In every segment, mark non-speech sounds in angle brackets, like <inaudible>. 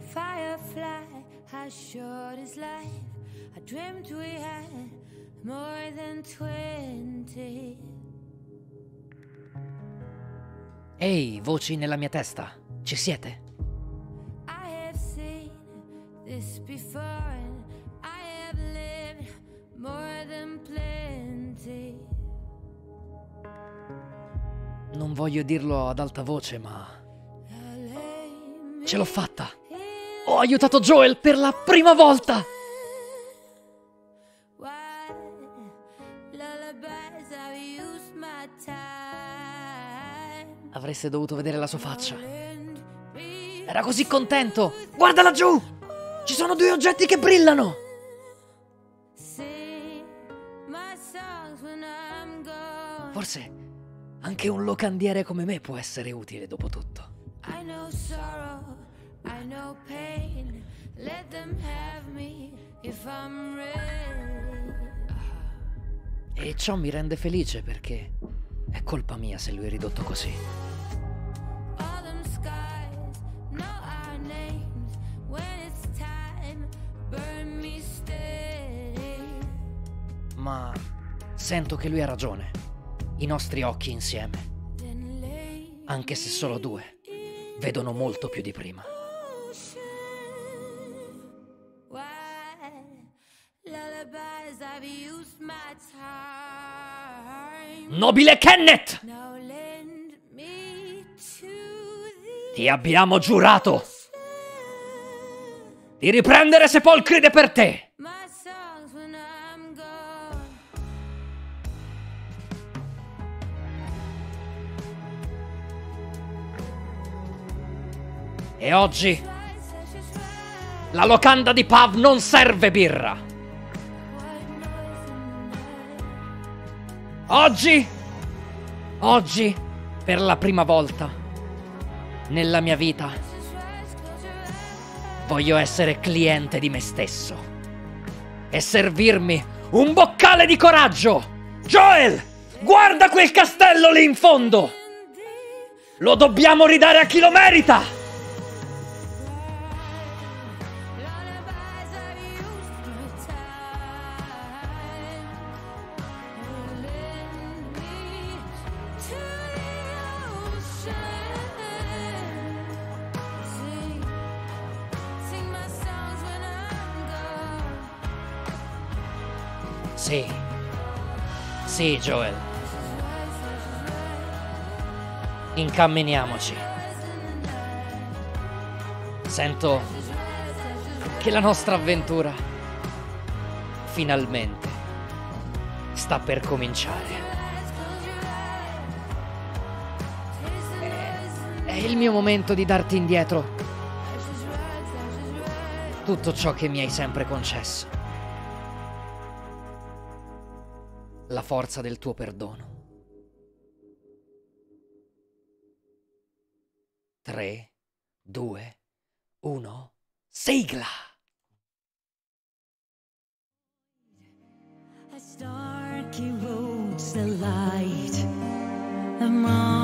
Firefly, how short is life? I dreamt we had more than twenty. Ehi, voci nella mia testa, ci siete? I have seen this before and I have lived more than plenty. Non voglio dirlo ad alta voce, ma Ce l'ho fatta! Ho aiutato Joel per la prima volta! Avreste dovuto vedere la sua faccia. Era così contento! Guarda laggiù! Ci sono due oggetti che brillano! Forse anche un locandiere come me può essere utile dopo tutto. I know sorrow. I know pain. Let them have me if I'm ready. E ciò mi rende felice perché è colpa mia se lui è ridotto così. Ma sento che lui ha ragione. I nostri occhi insieme, anche se solo due, vedono molto più di prima. Nobile Kenneth! Ti abbiamo giurato di riprendere sepolcri per te! E oggi la locanda di Pav non serve birra! Oggi, oggi, per la prima volta nella mia vita, voglio essere cliente di me stesso e servirmi un boccale di coraggio. Joel, guarda quel castello lì in fondo! Lo dobbiamo ridare a chi lo merita! Sì, Joel. Incamminiamoci. Sento che la nostra avventura finalmente sta per cominciare. È il mio momento di darti indietro tutto ciò che mi hai sempre concesso. la forza del tuo perdono. 3, 2, 1, sigla! A star roads the light among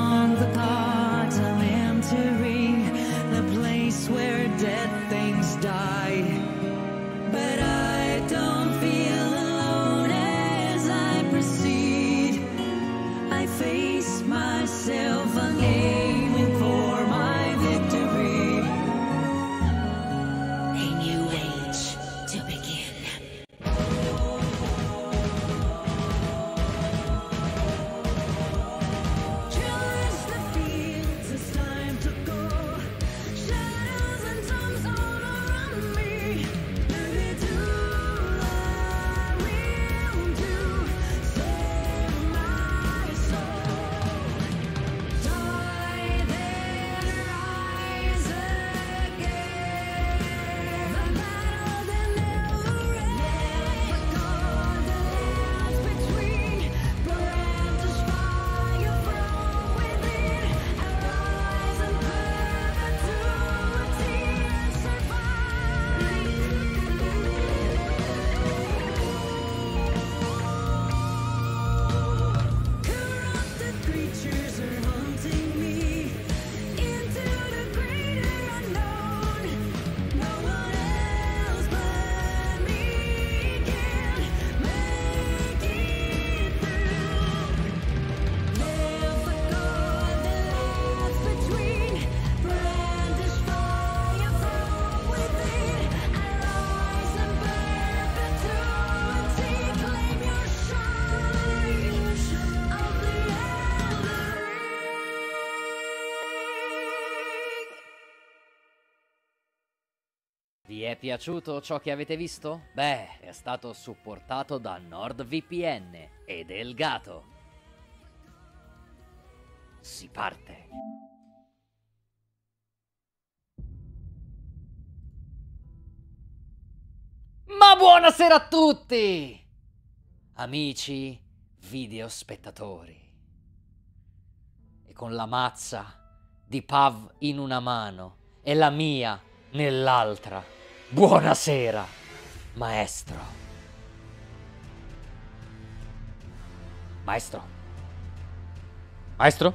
piaciuto ciò che avete visto? Beh, è stato supportato da NordVPN e Delgato. Si parte! Ma buonasera a tutti! Amici video spettatori. E con la mazza di Pav in una mano e la mia nell'altra Buonasera, maestro. Maestro. Maestro?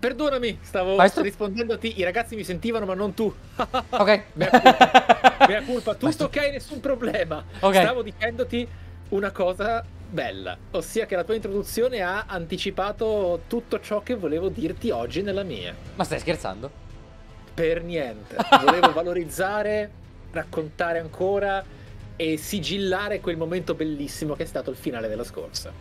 Perdonami, stavo Maestro? rispondendoti. I ragazzi mi sentivano, ma non tu. <laughs> Ok. <laughs> Mea colpa. Mea colpa. Tutto Maestro. ok, nessun problema. Okay. Stavo dicendoti una cosa bella, ossia che la tua introduzione ha anticipato tutto ciò che volevo dirti oggi nella mia. Ma stai scherzando? Per niente. Volevo valorizzare, raccontare ancora e sigillare quel momento bellissimo che è stato il finale della scorsa.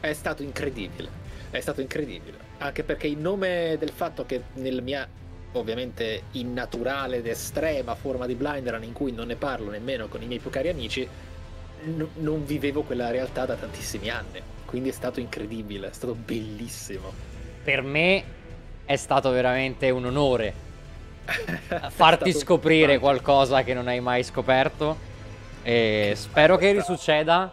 È stato incredibile. È stato incredibile. Anche perché in nome del fatto che nella mia ovviamente innaturale ed estrema forma di blind run in cui non ne parlo nemmeno con i miei più cari amici, n- non vivevo quella realtà da tantissimi anni. Quindi è stato incredibile, è stato bellissimo. Per me è stato veramente un onore <laughs> farti scoprire qualcosa che non hai mai scoperto. E spero che risucceda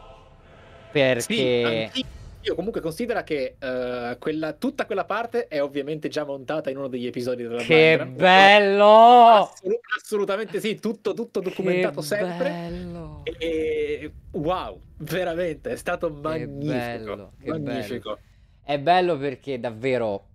perché... Sì, io comunque considera che uh, quella, tutta quella parte è ovviamente già montata in uno degli episodi della Che Minecraft. bello! Assolut assolutamente sì, tutto, tutto documentato che sempre. Bello. E, wow, veramente è stato magnifico. Che bello, che Bello. È bello perché davvero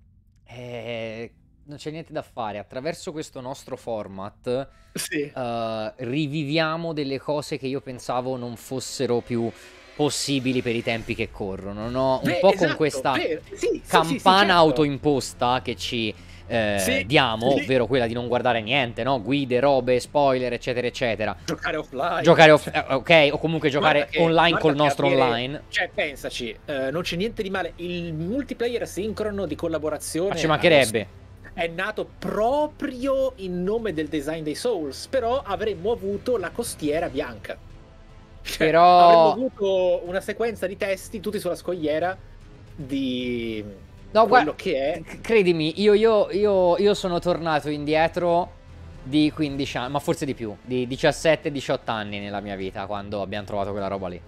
eh, non c'è niente da fare. Attraverso questo nostro format sì. uh, riviviamo delle cose che io pensavo non fossero più possibili per i tempi che corrono. No? Un beh, po' esatto, con questa beh, sì, campana sì, certo. autoimposta che ci eh, sì, diamo, sì. ovvero quella di non guardare niente, no? guide, robe, spoiler, eccetera, eccetera. Giocare offline. Giocare off- eh, ok, o comunque giocare che, online col nostro aprire, online. Cioè, pensaci, eh, non c'è niente di male. Il multiplayer sincrono di collaborazione. Ma ci mancherebbe. è nato proprio in nome del design dei Souls, però avremmo avuto la costiera bianca. Cioè, però avremmo avuto una sequenza di testi tutti sulla scogliera di No, guarda, che è... credimi, io, io, io, io, sono tornato indietro di 15 anni, ma forse di più, di 17-18 anni nella mia vita quando abbiamo trovato quella roba lì.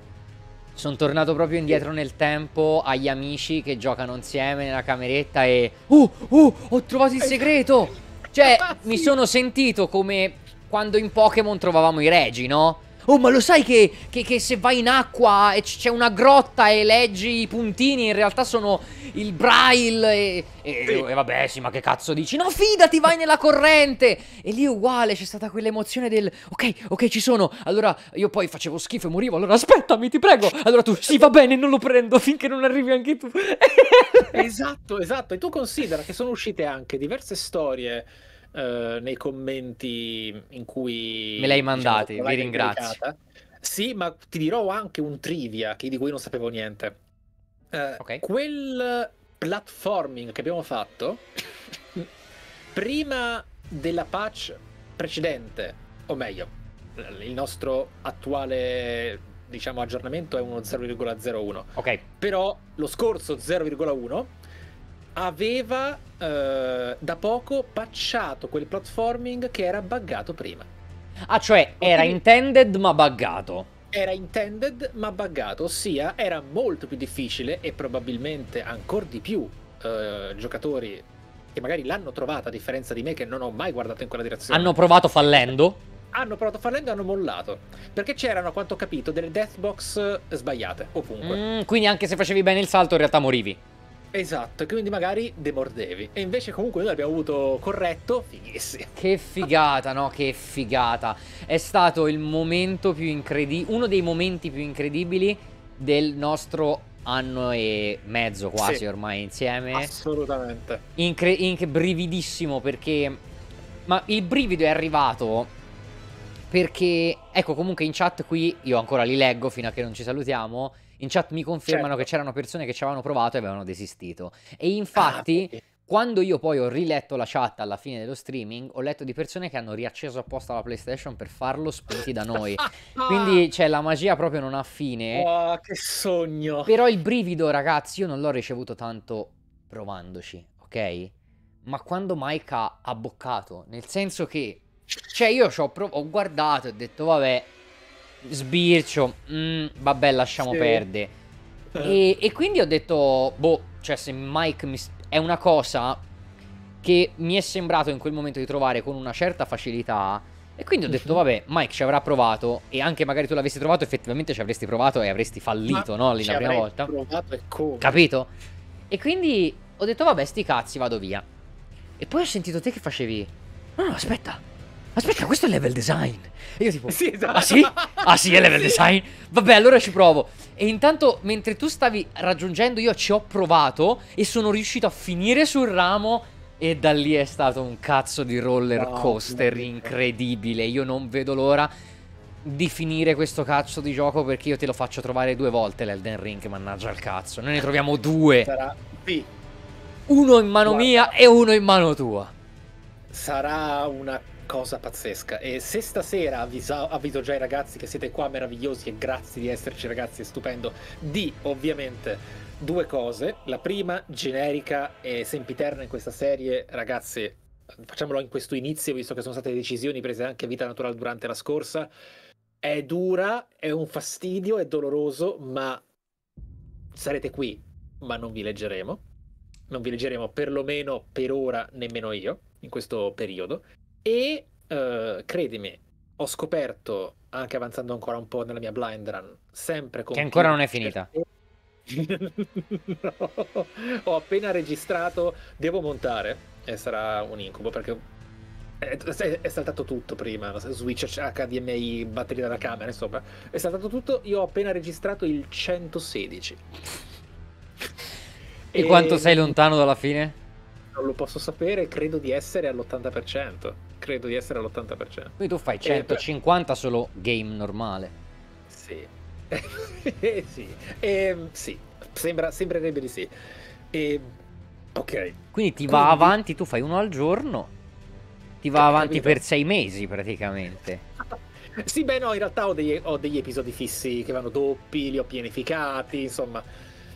Sono tornato proprio indietro nel tempo agli amici che giocano insieme nella cameretta e... Oh, oh, ho trovato il eh, segreto! Cioè, <laughs> mi sono sentito come quando in Pokémon trovavamo i regi, no? Oh, ma lo sai che, che, che se vai in acqua e c'è una grotta e leggi i puntini, in realtà sono il braille e, e, sì. e, vabbè, sì, ma che cazzo dici? No, fidati, vai nella corrente! E lì uguale, c'è stata quell'emozione del ok, ok, ci sono. Allora io poi facevo schifo e morivo, allora aspettami, ti prego. Allora tu, sì, va bene, non lo prendo finché non arrivi anche tu. <laughs> esatto, esatto. E tu considera che sono uscite anche diverse storie eh, nei commenti in cui... Me l'hai diciamo, mandati, diciamo, vi ringrazio. Caricata. Sì, ma ti dirò anche un trivia di cui non sapevo niente. Eh, okay. Quel platforming che abbiamo fatto, <laughs> prima della patch precedente, o meglio, il nostro attuale diciamo aggiornamento è uno 0,01. Ok. Però lo scorso 0,1 aveva eh, da poco patchato quel platforming che era buggato prima. Ah, cioè era intended ma buggato. Era intended ma buggato, ossia era molto più difficile e probabilmente ancora di più eh, giocatori che magari l'hanno trovata a differenza di me che non ho mai guardato in quella direzione. Hanno provato fallendo? Hanno provato fallendo e hanno mollato. Perché c'erano, a quanto ho capito, delle deathbox sbagliate ovunque. Mm, quindi anche se facevi bene il salto in realtà morivi. Esatto, quindi magari demordevi. E invece comunque noi l'abbiamo avuto corretto, fighissimo. Che figata, no? Che figata. È stato il momento più incredibile, uno dei momenti più incredibili del nostro anno e mezzo quasi sì, ormai insieme. Assolutamente. Incre- inc- brividissimo perché... Ma il brivido è arrivato perché... Ecco, comunque in chat qui, io ancora li leggo fino a che non ci salutiamo in chat mi confermano certo. che c'erano persone che ci avevano provato e avevano desistito. E ah, infatti, ah, okay. quando io poi ho riletto la chat alla fine dello streaming, ho letto di persone che hanno riacceso apposta la PlayStation per farlo spinti da noi. <laughs> Quindi, cioè, la magia proprio non ha fine. Oh, che sogno! Però il brivido, ragazzi, io non l'ho ricevuto tanto provandoci, ok? Ma quando Mike ha boccato, nel senso che... Cioè, io ci ho, prov- ho guardato e ho detto, vabbè, sbircio, mm, vabbè lasciamo sì. perdere. Eh. E, e, quindi ho detto, boh, cioè se Mike mi... è una cosa che mi è sembrato in quel momento di trovare con una certa facilità. E quindi ho mhm. detto, vabbè, Mike ci avrà provato e anche magari tu l'avessi trovato, effettivamente ci avresti provato e avresti fallito, Ma no? Lì la prima volta. provato e come? Capito? E quindi ho detto, vabbè, sti cazzi, vado via. E poi ho sentito te che facevi, no, no, aspetta, Aspetta, questo è level design. E io tipo, sì, esatto. ah sì? Ah sì, è level sì. design? Vabbè, allora ci provo. E intanto, mentre tu stavi raggiungendo, io ci ho provato e sono riuscito a finire sul ramo e da lì è stato un cazzo di roller coaster no, incredibile. Io non vedo l'ora di finire questo cazzo di gioco perché io te lo faccio trovare due volte l'Elden Ring, mannaggia il cazzo. Noi ne troviamo due. Sarà P. Uno in mano Guarda. mia e uno in mano tua. Sarà una cosa pazzesca. E se stasera avviso, avviso già i ragazzi che siete qua meravigliosi e grazie di esserci ragazzi, è stupendo, di ovviamente due cose. La prima, generica e sempiterna in questa serie, ragazzi, facciamolo in questo inizio, visto che sono state decisioni prese anche a vita naturale durante la scorsa. È dura, è un fastidio, è doloroso, ma sarete qui, ma non vi leggeremo. Non vi leggeremo perlomeno per ora, nemmeno io, in questo periodo. E uh, credimi, ho scoperto, anche avanzando ancora un po' nella mia blind run, sempre con... Che ancora non è finita. <laughs> no, ho appena registrato, devo montare e sarà un incubo perché è, è, è saltato tutto prima, switch HDMI, batteria della camera, insomma, è saltato tutto, io ho appena registrato il 116. e, <laughs> e quanto sei lontano dalla fine? Non lo posso sapere, credo di essere all'80% credo di essere all'80%. Poi tu fai 150 eh, e... solo game normale. Sì. <laughs> sì. E, ehm, sì. Sembra, sembrerebbe di sì. E, ehm, ok. Quindi ti va Quindi... avanti, tu fai uno al giorno, ti va avanti per sei mesi praticamente. <laughs> sì, beh no, in realtà ho degli, ho degli episodi fissi che vanno doppi, li ho pianificati, insomma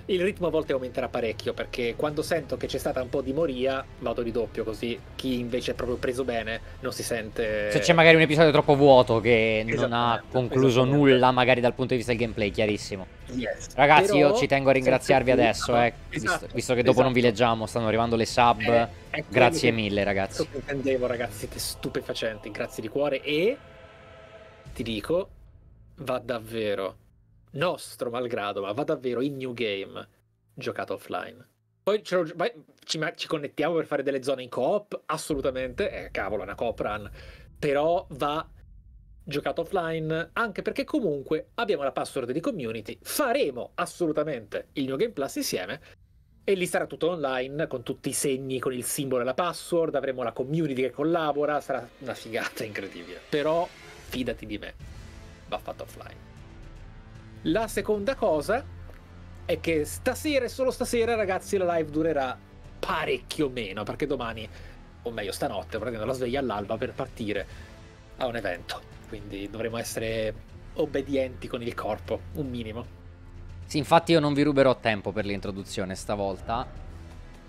il ritmo a volte aumenterà parecchio perché quando sento che c'è stata un po' di moria vado di doppio così chi invece è proprio preso bene non si sente... Se c'è magari un episodio troppo vuoto che non ha esatto, esatto, concluso esatto. nulla magari dal punto di vista del gameplay, chiarissimo. Yes. Ragazzi Però, io ci tengo a ringraziarvi adesso, eh, esatto, visto, visto, che dopo esatto. non vi leggiamo, stanno arrivando le sub. Eh, grazie che, mille ragazzi. Intendevo ragazzi, siete stupefacenti, grazie di cuore e ti dico, va davvero nostro malgrado, ma va davvero in new game giocato offline. Poi ci, ci, connettiamo per fare delle zone in coop, assolutamente, eh, cavolo, è una coop run, però va giocato offline, anche perché comunque abbiamo la password di community, faremo assolutamente il New Game Plus insieme e lì sarà tutto online con tutti i segni, con il simbolo e la password, avremo la community che collabora, sarà una figata <laughs> incredibile, però fidati di me, va fatto offline. La seconda cosa è che stasera e solo stasera, ragazzi, la live durerà parecchio meno, perché domani, o meglio stanotte, prendendo la sveglia all'alba per partire a un evento. Quindi dovremo essere obbedienti con il corpo, un minimo. Sì, infatti io non vi ruberò tempo per l'introduzione stavolta.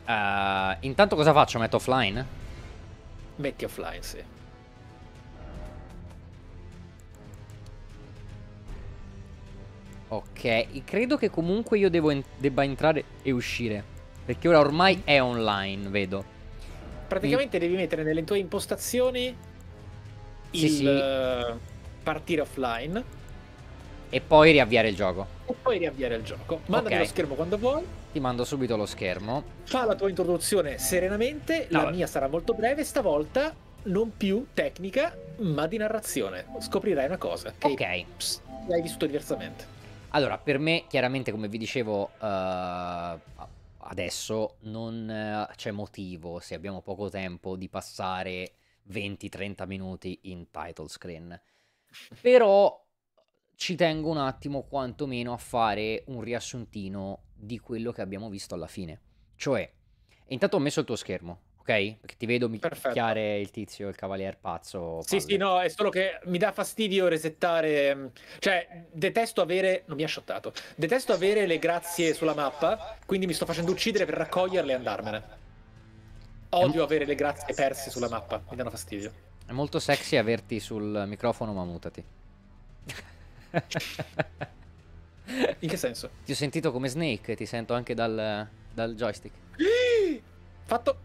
Uh, intanto cosa faccio? Metto offline? Metti offline, sì. Ok, credo che comunque io devo, debba entrare e uscire. Perché ora ormai mm. è online, vedo. Praticamente mm. devi mettere nelle tue impostazioni sì, il sì. Eh, partire offline. E poi riavviare il gioco. E poi riavviare il gioco. Mandami okay. lo schermo quando vuoi. Ti mando subito lo schermo. Fa la tua introduzione serenamente. No. La mia sarà molto breve. Stavolta non più tecnica, ma di narrazione. Scoprirai una cosa. Che ok. l'hai vissuto diversamente. Allora, per me, chiaramente, come vi dicevo uh, adesso, non uh, c'è motivo, se abbiamo poco tempo, di passare 20-30 minuti in title screen. Però ci tengo un attimo quantomeno a fare un riassuntino di quello che abbiamo visto alla fine. Cioè, intanto ho messo il tuo schermo, ok? Perché ti vedo mi Perfetto. picchiare il tizio, il cavalier pazzo. Palle. Sì, sì, no, è solo che mi dà fastidio resettare. Mm, cioè, detesto avere. Non mi ha shottato. Detesto avere le grazie sulla mappa. Quindi mi sto facendo uccidere per raccoglierle e andarmene. Odio è... avere le grazie perse sulla mappa. Mi danno fastidio. È molto sexy averti sul microfono, ma mutati. <laughs> In che senso? Ti ho sentito come Snake, ti sento anche dal, dal joystick. <gasps> Fatto.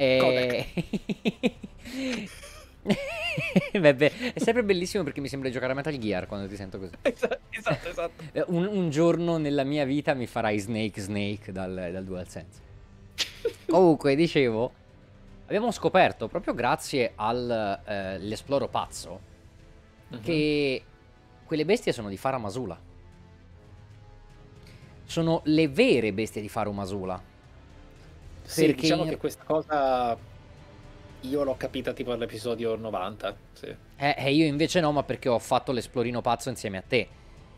E... Beh, beh, è sempre bellissimo perché mi sembra di giocare a Metal Gear quando ti sento così. Esatto, esatto. esatto. Un, un, giorno nella mia vita mi farai Snake Snake dal, dal DualSense. Comunque, dicevo, abbiamo scoperto proprio grazie all'esploro eh, pazzo uh-huh. che quelle bestie sono di Fara Masula. Sono le vere bestie di Faru Masula. Sì, perché diciamo che questa cosa io l'ho capita tipo all'episodio 90. Sì. Eh, eh, io invece no, ma perché ho fatto l'esplorino pazzo insieme a te.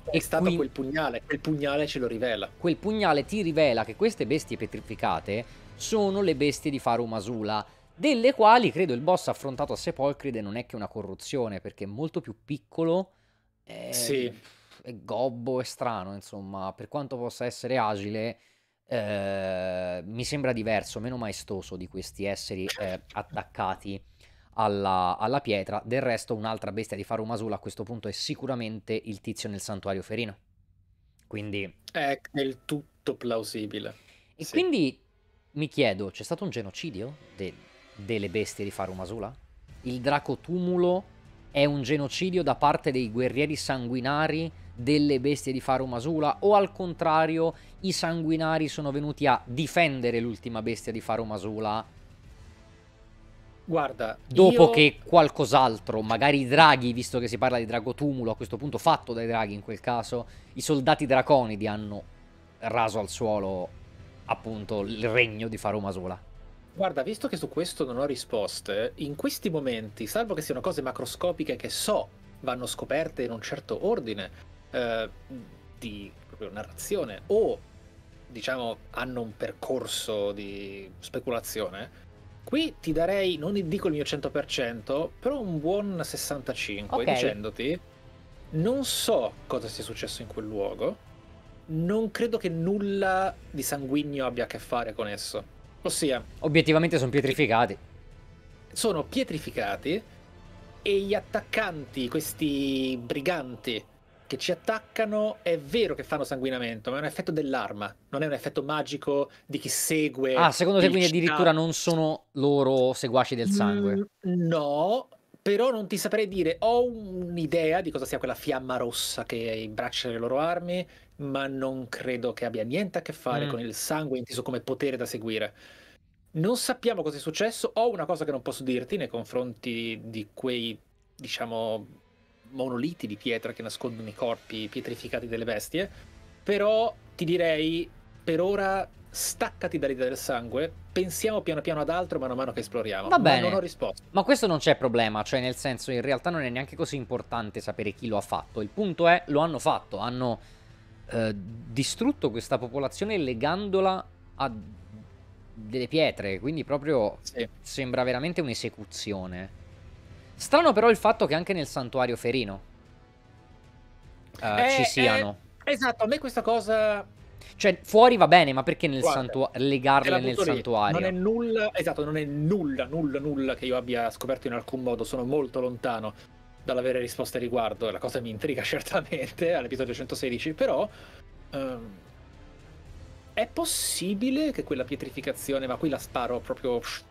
È e stato qui... quel pugnale, quel pugnale ce lo rivela. Quel pugnale ti rivela che queste bestie petrificate sono le bestie di Faru Masula, delle quali credo il boss affrontato a Sepolcride non è che una corruzione, perché è molto più piccolo. È... Sì. È gobbo, è strano, insomma, per quanto possa essere agile eh, mi sembra diverso, meno maestoso di questi esseri eh, certo. attaccati alla, alla, pietra. Del resto, un'altra bestia di Farumasula a questo punto è sicuramente il tizio nel santuario ferino. Quindi è del tutto plausibile. E sì. quindi mi chiedo, c'è stato un genocidio de- delle bestie di Farumasula? Il Draco Tumulo è un genocidio da parte dei guerrieri sanguinari delle bestie di Faro Masula o al contrario i sanguinari sono venuti a difendere l'ultima bestia di Faro Masula? Guarda, dopo io... che qualcos'altro, magari i draghi, visto che si parla di dragotumulo a questo punto fatto dai draghi in quel caso, i soldati draconidi hanno raso al suolo appunto il regno di Faro Masula. Guarda, visto che su questo non ho risposte, in questi momenti, salvo che siano cose macroscopiche che so vanno scoperte in un certo ordine, eh, di narrazione o diciamo hanno un percorso di speculazione, qui ti darei, non dico il mio 100%, però un buon 65% okay. dicendoti non so cosa sia successo in quel luogo, non credo che nulla di sanguigno abbia a che fare con esso. Ossia, obiettivamente sono pietrificati. Sono pietrificati e gli attaccanti, questi briganti che ci attaccano è vero che fanno sanguinamento, ma è un effetto dell'arma, non è un effetto magico di chi segue. Ah, secondo te quindi addirittura non sono loro seguaci del sangue? Mm, no, però non ti saprei dire, ho un'idea di cosa sia quella fiamma rossa che imbraccia le loro armi, ma non credo che abbia niente a che fare mm. con il sangue inteso come potere da seguire. Non sappiamo cosa è successo, ho una cosa che non posso dirti nei confronti di quei, diciamo, monoliti di pietra che nascondono i corpi pietrificati delle bestie. Però ti direi, per ora staccati dall'idea del sangue, pensiamo piano piano ad altro mano a mano che esploriamo. Va bene. Ma non ho risposto. Ma questo non c'è problema, cioè nel senso in realtà non è neanche così importante sapere chi lo ha fatto. Il punto è, lo hanno fatto, hanno eh, distrutto questa popolazione legandola a delle pietre, quindi proprio sì. sembra veramente un'esecuzione. Strano però il fatto che anche nel santuario ferino uh, eh, ci eh, siano. Eh, esatto, a me questa cosa... Cioè, fuori va bene, ma perché nel santuario legarle nel lì. santuario? Non è nulla, esatto, non è nulla, nulla, nulla che io abbia scoperto in alcun modo, sono molto lontano dall'avere risposte a riguardo, la cosa mi intriga <laughs> certamente all'episodio 116, però um, è possibile che quella pietrificazione, ma qui la sparo proprio psh,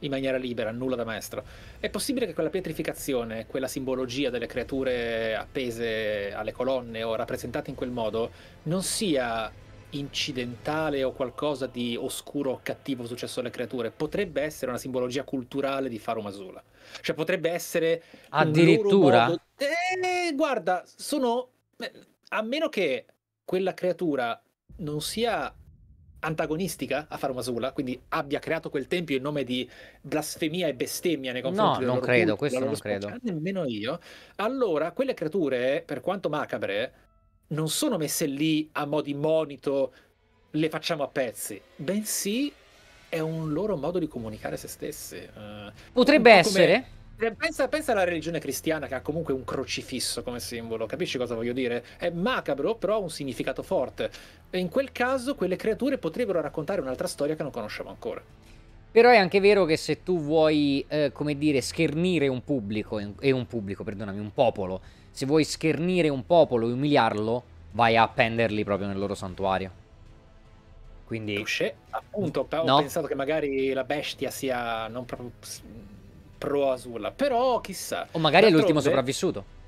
in maniera libera, nulla da maestro. È possibile che quella pietrificazione, quella simbologia delle creature appese alle colonne o rappresentate in quel modo, non sia incidentale o qualcosa di oscuro o cattivo successo alle creature, potrebbe essere una simbologia culturale di Faro Masula. Cioè potrebbe essere addirittura modo... eh, guarda, sono a meno che quella creatura non sia antagonistica a Farmasula, quindi abbia creato quel tempio in nome di blasfemia e bestemmia nei confronti no, non credo, culto, questo non credo. nemmeno io. Allora, quelle creature, per quanto macabre, non sono messe lì a mo' di monito, le facciamo a pezzi, bensì è un loro modo di comunicare se stesse. Uh, Potrebbe essere, cioè, pensa, pensa, alla religione cristiana che ha comunque un crocifisso come simbolo, capisci cosa voglio dire? È macabro, però ha un significato forte. E in quel caso quelle creature potrebbero raccontare un'altra storia che non conosciamo ancora. Però è anche vero che se tu vuoi, eh, come dire, schernire un pubblico, e un pubblico, perdonami, un popolo, se vuoi schernire un popolo e umiliarlo, vai a appenderli proprio nel loro santuario. Quindi... Touché. Appunto, ho no. pensato che magari la bestia sia non proprio pro Asula. Però chissà. O magari è l'ultimo sopravvissuto.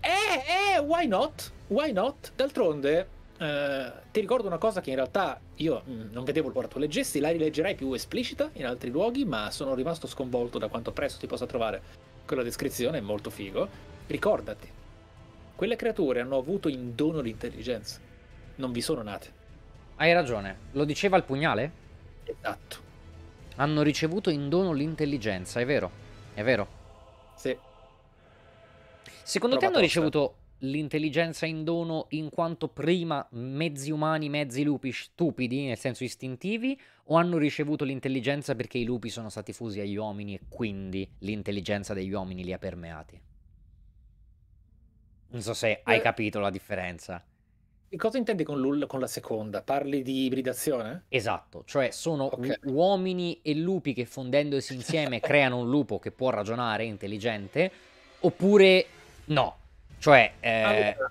Eh, eh, why not? Why not? D'altronde. Eh, ti ricordo una cosa che in realtà io mh, mm, non vedevo ora tu leggesti, la rileggerai più esplicita in altri luoghi, ma sono rimasto sconvolto da quanto presto ti possa trovare quella descrizione, è molto figo. Ricordati, quelle creature hanno avuto in dono l'intelligenza, non vi sono nate. Hai ragione, lo diceva il pugnale? Esatto. Hanno ricevuto in dono l'intelligenza, è vero? È vero? Sì. Secondo Prova te hanno ricevuto l'intelligenza in dono in quanto prima mezzi umani, mezzi lupi stupidi, nel senso istintivi, o hanno ricevuto l'intelligenza perché i lupi sono stati fusi agli uomini e quindi l'intelligenza degli uomini li ha permeati? Non so se hai eh, capito la differenza. Che cosa intendi con, l'ul- con la seconda? Parli di ibridazione? Esatto, cioè sono okay. uomini e lupi che fondendosi insieme <laughs> creano un lupo che può ragionare, intelligente, oppure no. Cioè, eh, allora,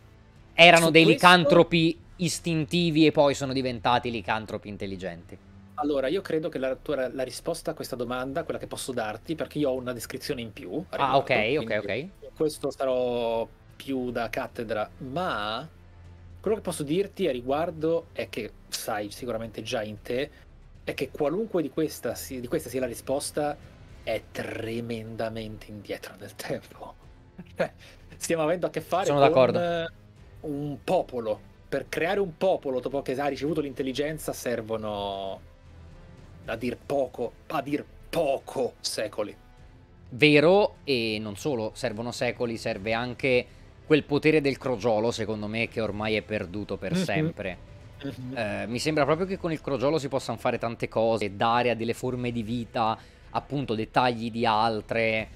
erano dei questo... licantropi istintivi e poi sono diventati licantropi intelligenti. Allora, io credo che la, tua, la risposta a questa domanda, quella che posso darti, perché io ho una descrizione in più. ah, ok, ok, ok. Questo sarò più da cattedra, ma quello che posso dirti a riguardo è che sai sicuramente già in te, è che qualunque di, questa, di queste sia la risposta è tremendamente indietro nel tempo. <laughs> Cioè, stiamo avendo a che fare Sono con eh, un popolo. Per creare un popolo dopo che ha ricevuto l'intelligenza servono, a dir poco, a dir poco secoli. Vero e non solo, servono secoli, serve anche quel potere del crogiolo, secondo me, che ormai è perduto per mm-hmm. sempre. Mm-hmm. Eh, mi sembra proprio che con il crogiolo si possano fare tante cose, dare a delle forme di vita, appunto, dettagli di altre,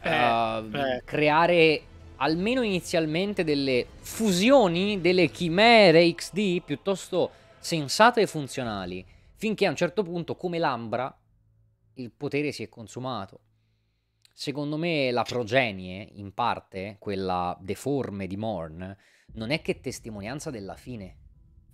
eh, uh, eh. creare almeno inizialmente delle fusioni, delle chimere XD piuttosto sensate e funzionali, finché a un certo punto, come l'Ambra, il potere si è consumato. Secondo me la progenie, in parte, quella deforme di Morn, non è che testimonianza della fine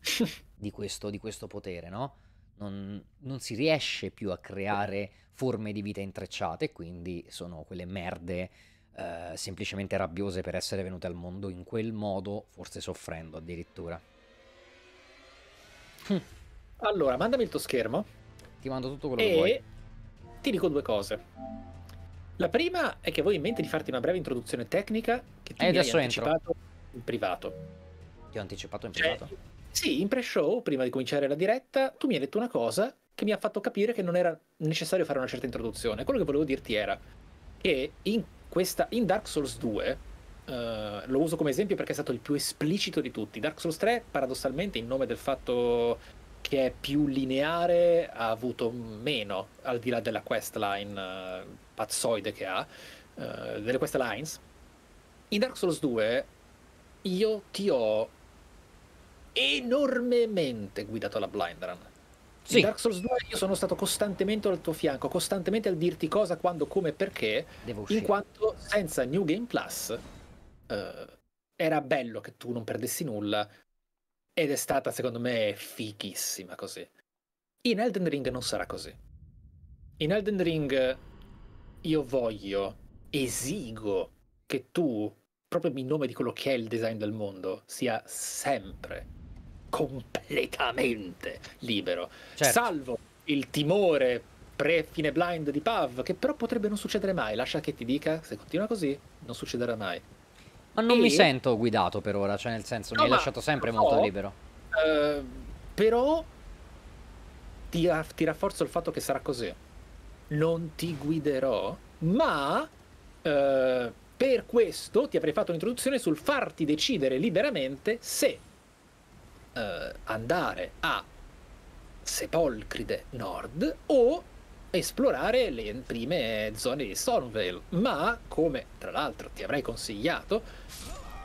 <laughs> di, questo, di questo potere, no? Non, non, si riesce più a creare forme di vita intrecciate, quindi sono quelle merde eh, semplicemente rabbiose per essere venute al mondo in quel modo, forse soffrendo addirittura. Hm. Allora, mandami il tuo schermo. Ti mando tutto quello che vuoi. Ti dico due cose. La prima è che avevo in mente di farti una breve introduzione tecnica che tu eh, mi hai anticipato entro. in privato. Ti ho anticipato in cioè, privato? sì, in pre-show, prima di cominciare la diretta, tu mi hai detto una cosa che mi ha fatto capire che non era necessario fare una certa introduzione. Quello che volevo dirti era che in, questa, in Dark Souls 2, uh, eh, lo uso come esempio perché è stato il più esplicito di tutti, Dark Souls 3 paradossalmente in nome del fatto che è più lineare ha avuto meno, al di là della questline uh, pazzoide che ha, uh, delle questlines. In Dark Souls 2 io ti ho enormemente guidato alla blind run. Sì. In Dark Souls 2 io sono stato costantemente al tuo fianco, costantemente a dirti cosa, quando, come, perché, Devo in quanto senza New Game Plus eh, era bello che tu non perdessi nulla, ed è stata secondo me fighissima così. In Elden Ring non sarà così. In Elden Ring io voglio, esigo che tu, proprio in nome di quello che è il design del mondo, sia sempre completamente libero. Certo. Salvo il timore pre-fine blind di Pav, che però potrebbe non succedere mai. Lascia che ti dica, se continua così, non succederà mai. Ma non e... mi sento guidato per ora, cioè nel senso no, mi hai lasciato sempre però, molto libero. Eh, però ti, ti, rafforzo il fatto che sarà così. Non ti guiderò, ma eh, per questo ti avrei fatto un'introduzione sul farti decidere liberamente se eh, andare a Sepolcride Nord o esplorare le prime zone di Stormvale, ma come tra l'altro ti avrei consigliato,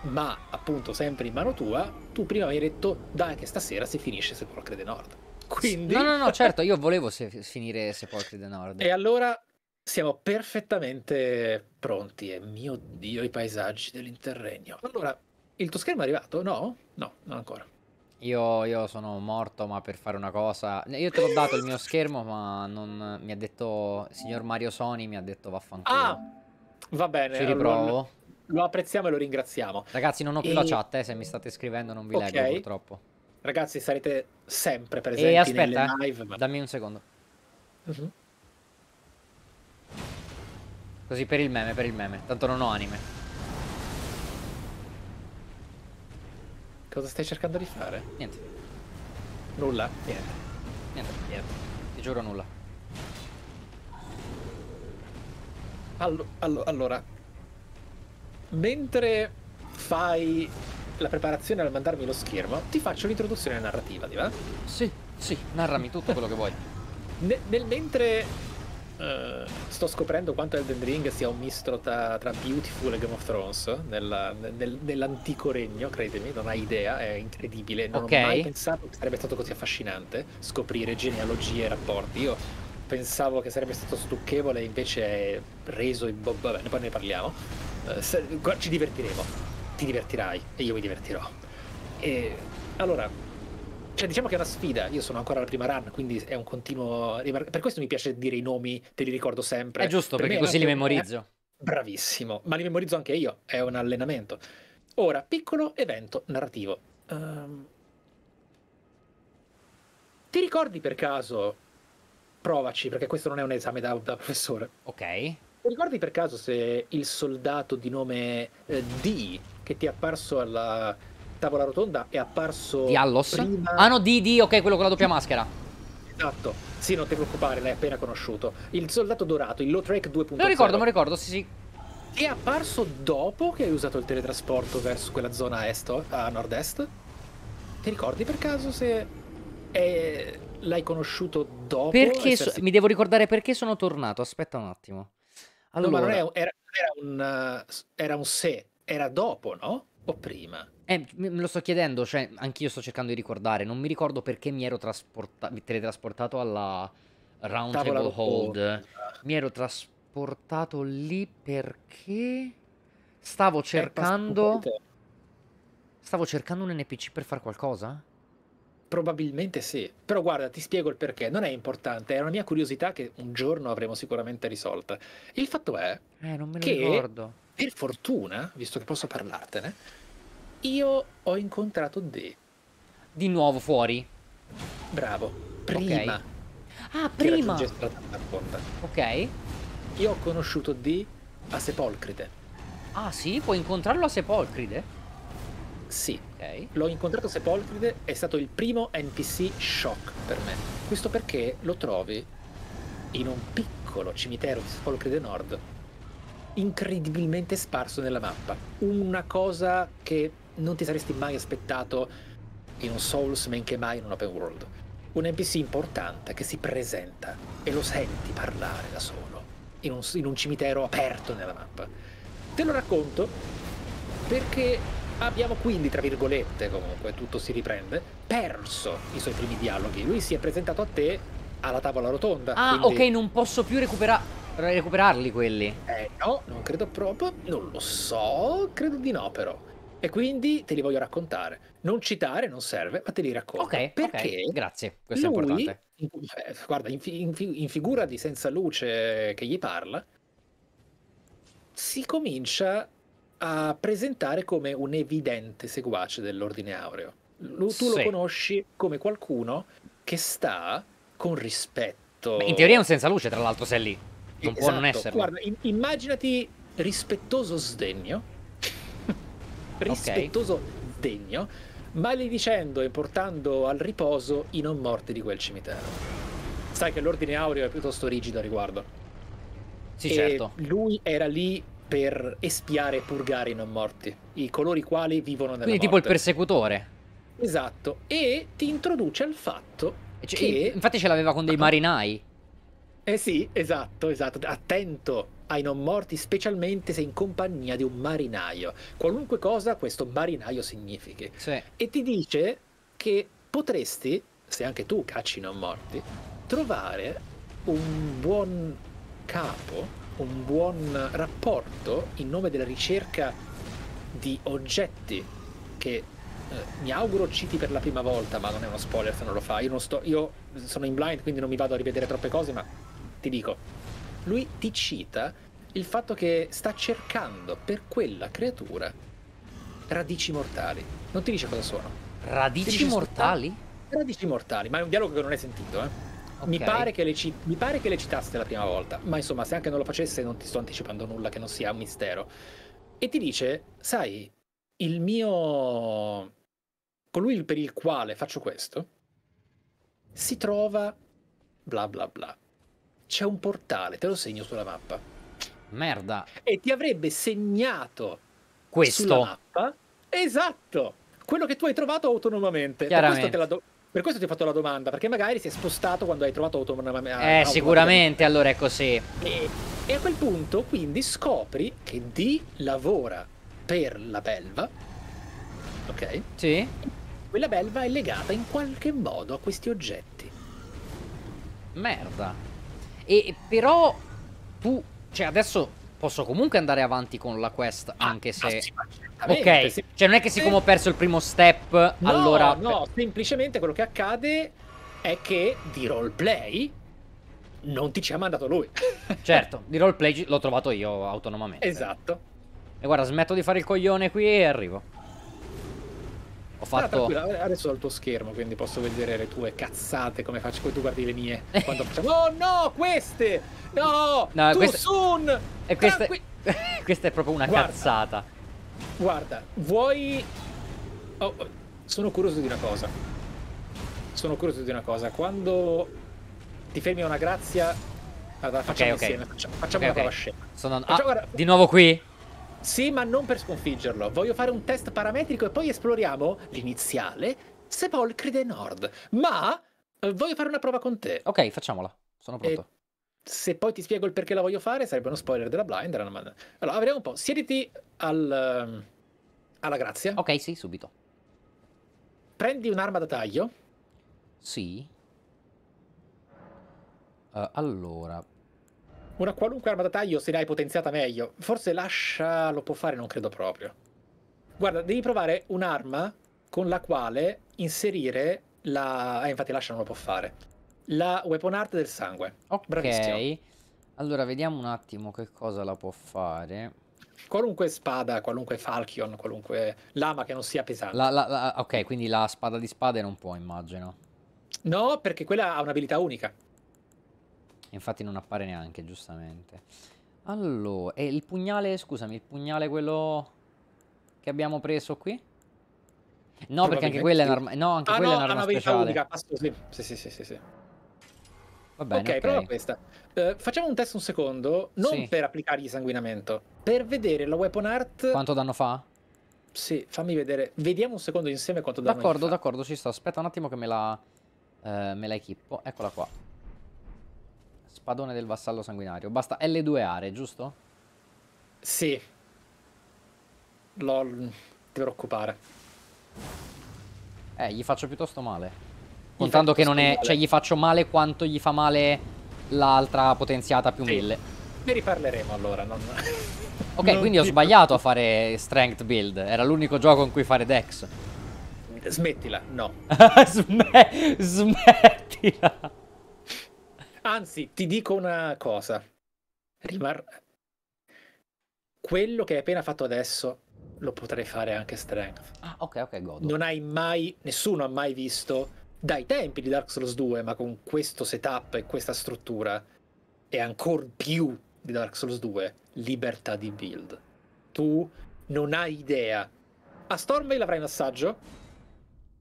ma appunto sempre in mano tua, tu prima mi hai detto dai che stasera si finisce Sepolcre del Nord. Quindi... No, no, no, <laughs> certo, io volevo se- finire Sepolcre del Nord. E allora siamo perfettamente pronti e mio Dio i paesaggi dell'interregno. Allora, il tuo schermo è arrivato? No? No, non ancora. Io, io, sono morto ma per fare una cosa Io te l'ho dato il mio schermo ma non Mi ha detto Signor Mario Sony mi ha detto vaffanculo Ah va bene Ci riprovo allora, Lo apprezziamo e lo ringraziamo Ragazzi non ho più e... la chat eh, se mi state scrivendo non vi okay. leggo purtroppo Ragazzi sarete sempre presenti e aspetta, eh, live, ma... dammi un secondo uh mhm. -huh. Così per il meme per il meme Tanto non ho anime Cosa stai cercando di fare? Niente. Nulla? Niente. Niente. Niente. Ti giuro nulla. Allo allo allora. Mentre fai la preparazione al mandarmi lo schermo, ti faccio l'introduzione narrativa, ti va? Sì, sì, narrami tutto quello che vuoi. N nel mentre eh, sto scoprendo quanto Elden Ring sia un misto tra, tra Beautiful e Game of Thrones nella, nel, nell'antico regno, credimi, non hai idea, è incredibile. Non okay. ho mai pensato che sarebbe stato così affascinante scoprire genealogie e rapporti. Io pensavo che sarebbe stato stucchevole, invece è reso in bob. Vabbè, poi ne parliamo. Uh, se, ci divertiremo, ti divertirai e io mi divertirò. E allora, cioè, diciamo che è una sfida. Io sono ancora alla prima run, quindi è un continuo. Per questo mi piace dire i nomi, te li ricordo sempre. È giusto, per perché così li memorizzo. È... Bravissimo, ma li memorizzo anche io. È un allenamento. Ora, piccolo evento narrativo. Um... Ti ricordi per caso? Provaci, perché questo non è un esame da, da professore. Ok. ricordi per caso se il soldato di nome eh, D, che ti è apparso alla tavola rotonda è apparso di Allos? Prima... Ah no, di, di, ok, quello con la doppia maschera. Esatto. Sì, non ti preoccupare, l'hai appena conosciuto. Il soldato dorato, il Low Track 2.0. Me lo ricordo, me lo ricordo, sì, sì. È apparso dopo che hai usato il teletrasporto verso quella zona a, est, a nord-est? Ti ricordi per caso se è... l'hai conosciuto dopo? Perché so... Mi devo ricordare perché sono tornato, aspetta un attimo. Allora... No, ma non era, era, era, un, era un se, era dopo, no? O prima? Eh, me lo sto chiedendo, cioè, anch'io sto cercando di ricordare. Non mi ricordo perché mi ero trasporta- teletrasportato alla Round Tavola Hold. Hold. Mi ero trasportato lì perché stavo eh, cercando. Stavo cercando un NPC per fare qualcosa? Probabilmente sì, però guarda, ti spiego il perché, non è importante, è una mia curiosità che un giorno avremo sicuramente risolta. Il fatto è eh, non me lo che, ricordo. per fortuna, visto che posso parlartene, io ho incontrato De. Di nuovo fuori? Bravo, prima. Okay. Ah, prima! Ok. Io ho conosciuto D a Sepolcride. Ah sì? Puoi incontrarlo a Sepolcride? Sì. Okay. L'ho incontrato a Sepolcride, è stato il primo NPC shock per me. Questo perché lo trovi in un piccolo cimitero di Sepolcride Nord, incredibilmente sparso nella mappa. Una cosa che non ti saresti mai aspettato in un Souls men che mai in un open world. Un NPC importante che si presenta e lo senti parlare da solo, in un, in un cimitero aperto nella mappa. Te lo racconto perché abbiamo quindi, tra virgolette, comunque tutto si riprende, perso i suoi primi dialoghi. Lui si è presentato a te alla tavola rotonda. Ah, quindi... ok, non posso più recuperare recuperarli quelli? Eh no, non credo proprio, non lo so, credo di no però. E quindi te li voglio raccontare. Non citare non serve, ma te li racconto. Ok, perché? Okay, grazie, questo lui, è importante. In, eh, guarda, in, in, in, figura di senza luce che gli parla, si comincia a presentare come un evidente seguace dell'ordine aureo. L- tu sì. lo conosci come qualcuno che sta con rispetto. Beh, in teoria è un senza luce, tra l'altro, se è lì. Non esatto. può non esatto. essere. Guarda, immaginati rispettoso sdegno rispettoso, okay. degno, maledicendo e portando al riposo i non morti di quel cimitero. Sai che l'ordine aureo è piuttosto rigido a riguardo. Sì, e certo. Lui era lì per espiare e purgare i non morti, i colori quali vivono nella Quindi morte. tipo il persecutore. Esatto, e ti introduce al fatto cioè, che... Infatti ce l'aveva con dei ah. marinai. Eh sì, esatto, esatto. Attento, ai non morti, specialmente se in compagnia di un marinaio, qualunque cosa questo marinaio significhi. Sì. E ti dice che potresti, se anche tu cacci i non morti, trovare un buon capo, un buon rapporto in nome della ricerca di oggetti che eh, mi auguro citi per la prima volta, ma non è uno spoiler se non lo fa. Io, sto, io sono in blind, quindi non mi vado a rivedere troppe cose, ma ti dico, lui ti cita il fatto che sta cercando per quella creatura radici mortali. Non ti dice cosa sono. Radici mortali? Ah, radici mortali, ma è un dialogo che non hai sentito, eh. Okay. Mi, pare ci- mi, pare che le citaste la prima volta, ma insomma, se anche non lo facesse, non ti sto anticipando nulla che non sia un mistero. E ti dice: Sai, il mio. colui per il quale faccio questo si trova. bla bla bla c'è un portale, te lo segno sulla mappa. Merda. E ti avrebbe segnato questo. sulla mappa. Esatto. Quello che tu hai trovato autonomamente. Per questo, do... per questo, ti ho fatto la domanda, perché magari si è spostato quando hai trovato ah, eh, autonomamente. Eh, sicuramente, allora è così. E... e a quel punto, quindi, scopri che D lavora per la belva. Ok? Sì. Quella belva è legata in qualche modo a questi oggetti. Merda. E però tu, cioè adesso posso comunque andare avanti con la quest ah, anche se... Ah, sì, ok, sì. cioè non è che siccome ho perso il primo step, no, allora... No, semplicemente quello che accade è che di roleplay non ti ci ha mandato lui. <laughs> certo, di roleplay l'ho trovato io autonomamente. Esatto. E guarda, smetto di fare il coglione qui e arrivo. Ho fatto... Allora, adesso ho il tuo schermo, quindi posso vedere le tue cazzate come faccio Poi tu guardi le mie. <laughs> Quando facciamo... oh no, queste! No! no tu questa... soon! E questa... Tranqui... <laughs> questa è proprio una guarda, cazzata. Guarda, vuoi... Oh, sono curioso di una cosa. Sono curioso di una cosa. Quando ti fermi a una grazia... Allora, facciamo okay, okay. insieme. Facciamo, facciamo okay, una okay. scena. Sono... Ah, facciamo... Di nuovo qui? Sì, ma non per sconfiggerlo. Voglio fare un test parametrico e poi esploriamo l'iniziale Sepolcride Nord. Ma eh, voglio fare una prova con te. Ok, facciamola. Sono pronto. E se poi ti spiego il perché la voglio fare, sarebbe uno spoiler della blind. Allora, vediamo un po'. Siediti al, ehm, alla grazia. Ok, sì, subito. Prendi un'arma da taglio. Sì. Uh, allora, una qualunque arma da taglio se l'hai potenziata meglio. Forse l'ascia lo può fare, non credo proprio. Guarda, devi provare un'arma con la quale inserire la... Eh, infatti l'ascia non lo può fare. La weapon art del sangue. Ok. Bravissimo. Allora, vediamo un attimo che cosa la può fare. Qualunque spada, qualunque falchion, qualunque lama che non sia pesante. La, la, la, ok, quindi la spada di spade non può, immagino. No, perché quella ha un'abilità unica. Infatti non appare neanche, giustamente. Allora, e il pugnale, scusami, il pugnale quello che abbiamo preso qui? No, perché anche quella è un'arma No, anche ah, quella no, è un'arma speciale. Unica, passo, sì. Sì, sì, sì, sì, sì. Va bene, ok, okay. prova questa. Uh, facciamo un test un secondo, non sì. per applicargli sanguinamento, per vedere la weapon art... Quanto danno fa? Sì, fammi vedere. Vediamo un secondo insieme quanto danno fa. D'accordo, d'accordo, ci sto. Aspetta un attimo che me la, uh, me la equippo. Eccola qua. Spadone del vassallo sanguinario. Basta L2 aree, giusto? Sì. LOL, ti preoccupare. Eh, gli faccio piuttosto male. Contando che non è... Cioè, male. Cioè, gli faccio male quanto gli fa male l'altra potenziata più 1000. Sì. Ne riparleremo allora, non... Ok, non quindi ho sbagliato a fare strength build. Era l'unico gioco in cui fare dex. Smettila, no. <laughs> Sm smettila. Anzi, ti dico una cosa. Rimar... Quello che hai appena fatto adesso lo potrei fare anche strength. Ah, ok, ok, godo. Non hai mai, nessuno ha mai visto dai tempi di Dark Souls 2, ma con questo setup e questa struttura, e ancora più di Dark Souls 2, libertà di build. Tu non hai idea. A Stormvale avrai un assaggio,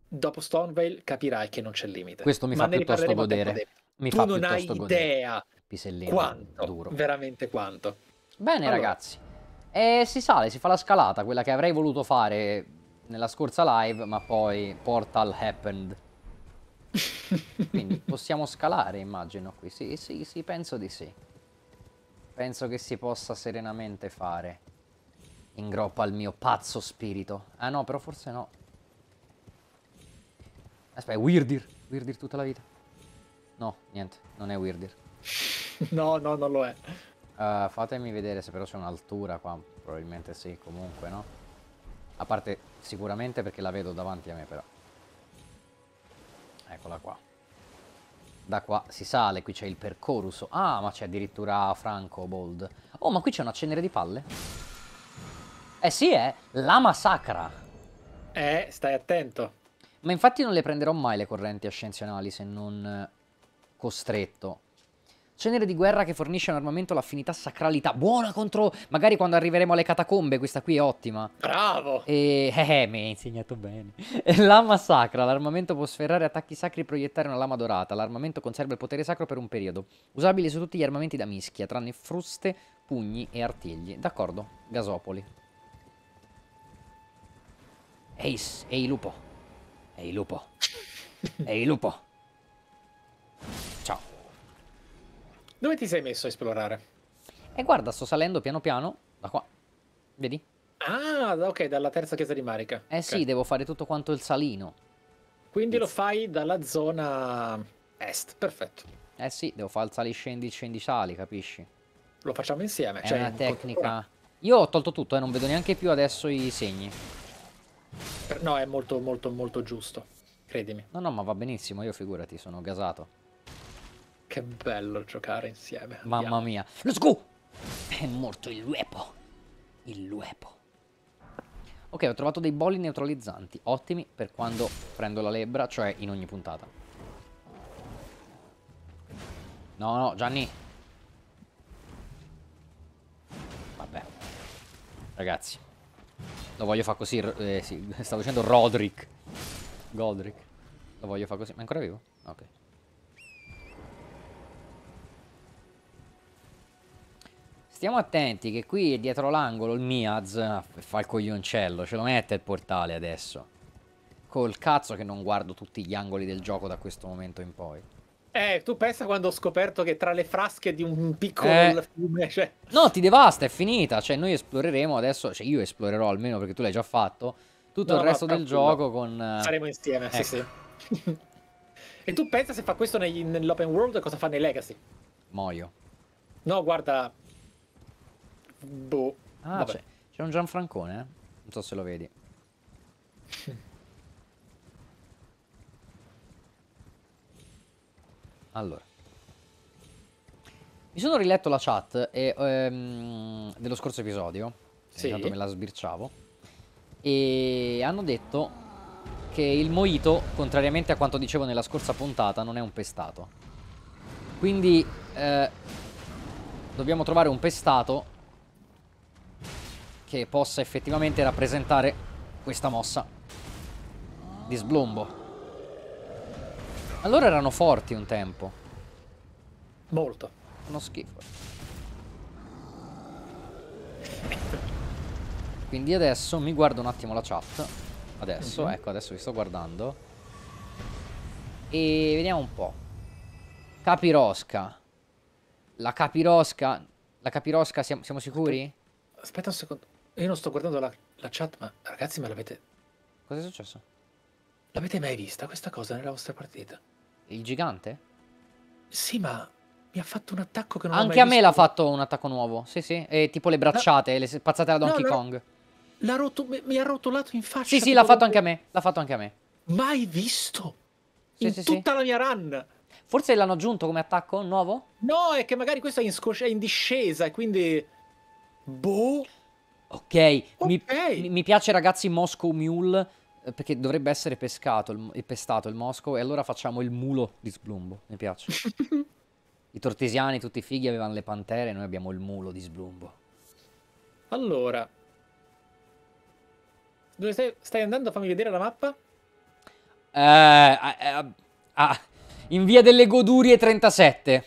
dopo Stormvale capirai che non c'è limite. Questo mi ma fa piuttosto godere. Mi tu non hai idea Pisellino quanto, duro. veramente quanto. Bene allora. ragazzi, e si sale, si fa la scalata, quella che avrei voluto fare nella scorsa live, ma poi Portal happened. <laughs> Quindi possiamo scalare, immagino, qui. Sì, sì, sì, penso di sì. Penso che si possa serenamente fare. In groppa al mio pazzo spirito. Ah no, però forse no. Aspetta, Weirdir. Weirdir tutta la vita. No, niente, non è Weirdir. <laughs> no, no, non lo è. Uh, fatemi vedere se però c'è un'altura qua. Probabilmente sì, comunque, no? A parte sicuramente perché la vedo davanti a me, però. Eccola qua. Da qua si sale, qui c'è il percorso. Ah, ma c'è addirittura Franco Bold. Oh, ma qui c'è una cenere di palle? Eh sì, è eh. la massacra. Eh, stai attento. Ma infatti non le prenderò mai le correnti ascensionali se non eh, costretto. Cenere di guerra che fornisce un armamento l'affinità sacralità. Buona contro... Magari quando arriveremo alle catacombe, questa qui è ottima. Bravo! E... Eh, eh mi hai insegnato bene. <laughs> lama sacra. L'armamento può sferrare attacchi sacri e proiettare una lama dorata. L'armamento conserva il potere sacro per un periodo. Usabile su tutti gli armamenti da mischia, tranne fruste, pugni e artigli. D'accordo, Gasopoli. Ehi, ehi lupo. Ehi lupo. <laughs> Ehi lupo. Ciao. Dove ti sei messo a esplorare? E eh, guarda, sto salendo piano piano da qua. Vedi? Ah, ok, dalla terza chiesa di Marica. Eh okay. sì, devo fare tutto quanto il salino. Quindi Pizza. lo fai dalla zona est, perfetto. Eh sì, devo fare il sali scendi, scendi sali, capisci? Lo facciamo insieme. È cioè una tecnica... Io ho tolto tutto eh, non vedo neanche più adesso i segni. No, è molto molto molto giusto, credimi. No, no, ma va benissimo, io figurati, sono gasato che bello giocare insieme. Mamma mia. Let's go! È morto il luepo. Il luepo. Ok, ho trovato dei bolli neutralizzanti. Ottimi per quando prendo la lebbra, cioè in ogni puntata. No, no, Gianni. Vabbè. Ragazzi. Lo voglio fare così. Eh, sì, <laughs> stavo dicendo Roderick. Godric. Lo voglio fare così. Ma è ancora vivo? Ok. Stiamo attenti che qui è dietro l'angolo il Miaz ah, fa il coglioncello, ce lo mette il portale adesso. Col cazzo che non guardo tutti gli angoli del gioco da questo momento in poi. Eh, tu pensa quando ho scoperto che tra le frasche di un piccolo eh, fiume, cioè... No, ti devasta, è finita. Cioè, noi esploreremo adesso, cioè io esplorerò almeno perché tu l'hai già fatto, tutto no, il resto no, del gioco con... Saremo eh, insieme, ecco. sì sì. e tu pensa se fa questo nell'open world cosa fa nei Legacy? Muoio. No, guarda, Boh. Ah, Vabbè. c'è un Gianfrancone, eh? Non so se lo vedi. <laughs> allora. Mi sono riletto la chat e, ehm, dello scorso episodio. Sì. Intanto me la sbirciavo. E hanno detto che il Moito, contrariamente a quanto dicevo nella scorsa puntata, non è un pestato. Quindi eh, dobbiamo trovare un pestato che possa effettivamente rappresentare questa mossa di sblombo. Allora erano forti un tempo. Molto. Uno schifo. Quindi adesso mi guardo un attimo la chat. Adesso, mm -hmm. ecco, adesso vi sto guardando. E vediamo un po'. Capirosca. La capirosca... La capirosca, siamo, siamo sicuri? Aspetta un secondo. Io non sto guardando la, la chat, ma ragazzi, ma l'avete. Cos'è successo? L'avete mai vista questa cosa nella vostra partita? Il gigante? Sì, ma mi ha fatto un attacco che non Anche ho mai Anche a me l'ha fatto un attacco nuovo. Sì, sì. E tipo le bracciate, no. le spazzate da Donkey no, Kong. L'ha rotto, mi ha rotolato in faccia. Sì, sì, l'ha fatto anche a me. L'ha fatto anche a me. Mai visto. Sì, in sì, tutta sì. la mia run. Forse l'hanno aggiunto come attacco nuovo? No, è che magari questo è in, è in discesa e quindi... Boh. Ok, mi, okay. mi piace ragazzi Moscow Mule eh, perché dovrebbe essere pescato e pestato il Moscow e allora facciamo il mulo di Sblumbo, mi piace. <laughs> I tortesiani, tutti i fighi, avevano le pantere, noi abbiamo il mulo di Sblumbo. Allora, dove stai, stai andando? Fammi vedere la mappa. Eh, eh, eh, in via delle Godurie 37.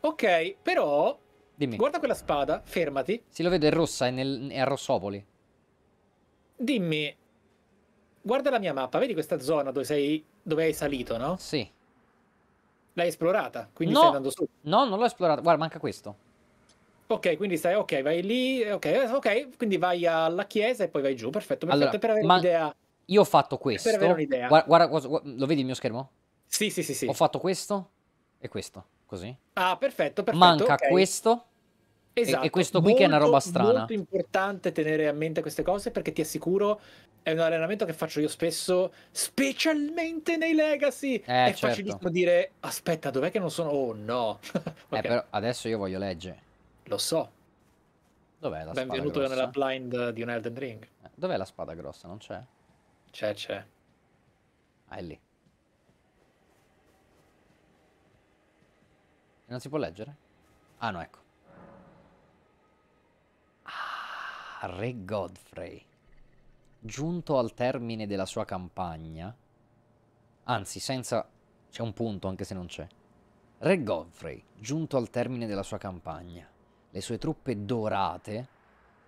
Ok, però Dimmi. Guarda quella spada, fermati. Sì, lo vedo, è rossa, è, nel, è a Rossopoli. Dimmi, guarda la mia mappa, vedi questa zona dove, sei, dove hai salito, no? Sì. L'hai esplorata, quindi no. stai andando su. No, non l'ho esplorata. Guarda, manca questo. Ok, quindi stai, ok, vai lì, ok, ok, quindi vai alla chiesa e poi vai giù, perfetto, perfetto, allora, per avere un'idea. Io ho fatto questo. Per avere un'idea. Guarda, guarda, guarda, lo vedi il mio schermo? Sì, sì, sì, sì. Ho fatto questo e questo così. Ah, perfetto, perfetto. Manca okay. questo. Esatto. E, e esatto. questo qui molto, che è una roba strana. È molto importante tenere a mente queste cose perché ti assicuro è un allenamento che faccio io spesso, specialmente nei legacy. Eh, è certo. facilissimo dire aspetta, dov'è che non sono? Oh no. <laughs> okay. eh, però adesso io voglio leggere. Lo so. Dov'è la Benvenuto spada Benvenuto nella blind di un Elden Ring. Eh, dov'è la spada grossa? Non c'è? C'è, c'è. Ah, è lì. E Non si può leggere? Ah no, ecco. Ah, Re Godfrey. Giunto al termine della sua campagna. Anzi, senza... C'è un punto, anche se non c'è. Re Godfrey, giunto al termine della sua campagna. Le sue truppe dorate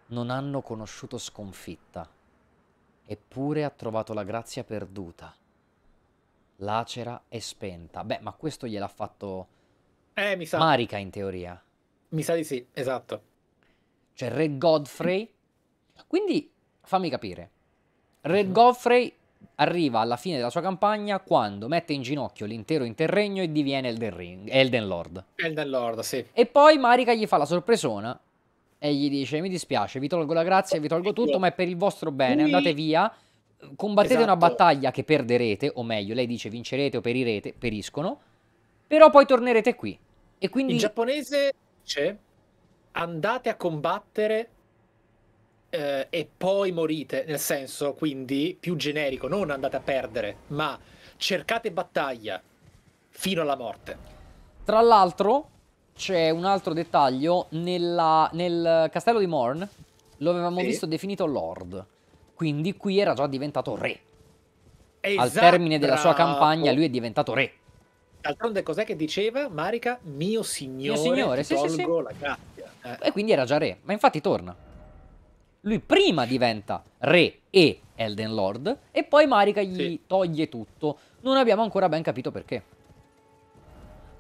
non hanno conosciuto sconfitta. Eppure ha trovato la grazia perduta. Lacera e spenta. Beh, ma questo gliel'ha fatto eh, mi sa. Marica in teoria. Mi sa di sì, esatto. Cioè Red Godfrey. Quindi fammi capire. Red mhm. Godfrey arriva alla fine della sua campagna quando mette in ginocchio l'intero interregno e diviene Elden, Ring, Elden Lord. Elden Lord, sì. E poi Marica gli fa la sorpresona e gli dice: Mi dispiace, vi tolgo la grazia, vi tolgo tutto, ma è per il vostro bene, andate via. Combattete esatto. una battaglia che perderete, o meglio, lei dice vincerete o perirete, periscono, però poi tornerete qui. E quindi... In giapponese dice andate a combattere eh, e poi morite, nel senso quindi più generico, non andate a perdere, ma cercate battaglia fino alla morte. Tra l'altro c'è un altro dettaglio, Nella, nel castello di Morn lo avevamo sì. visto definito Lord, quindi qui era già diventato re. Esatto. Al termine della sua campagna lui è diventato re. D'altronde cos'è che diceva Marica? Mio signore, mio signore ti sì, tolgo sì, sì. la grazia. Eh. E quindi era già re, ma infatti torna. Lui prima diventa re e Elden Lord e poi Marica gli sì. toglie tutto. Non abbiamo ancora ben capito perché.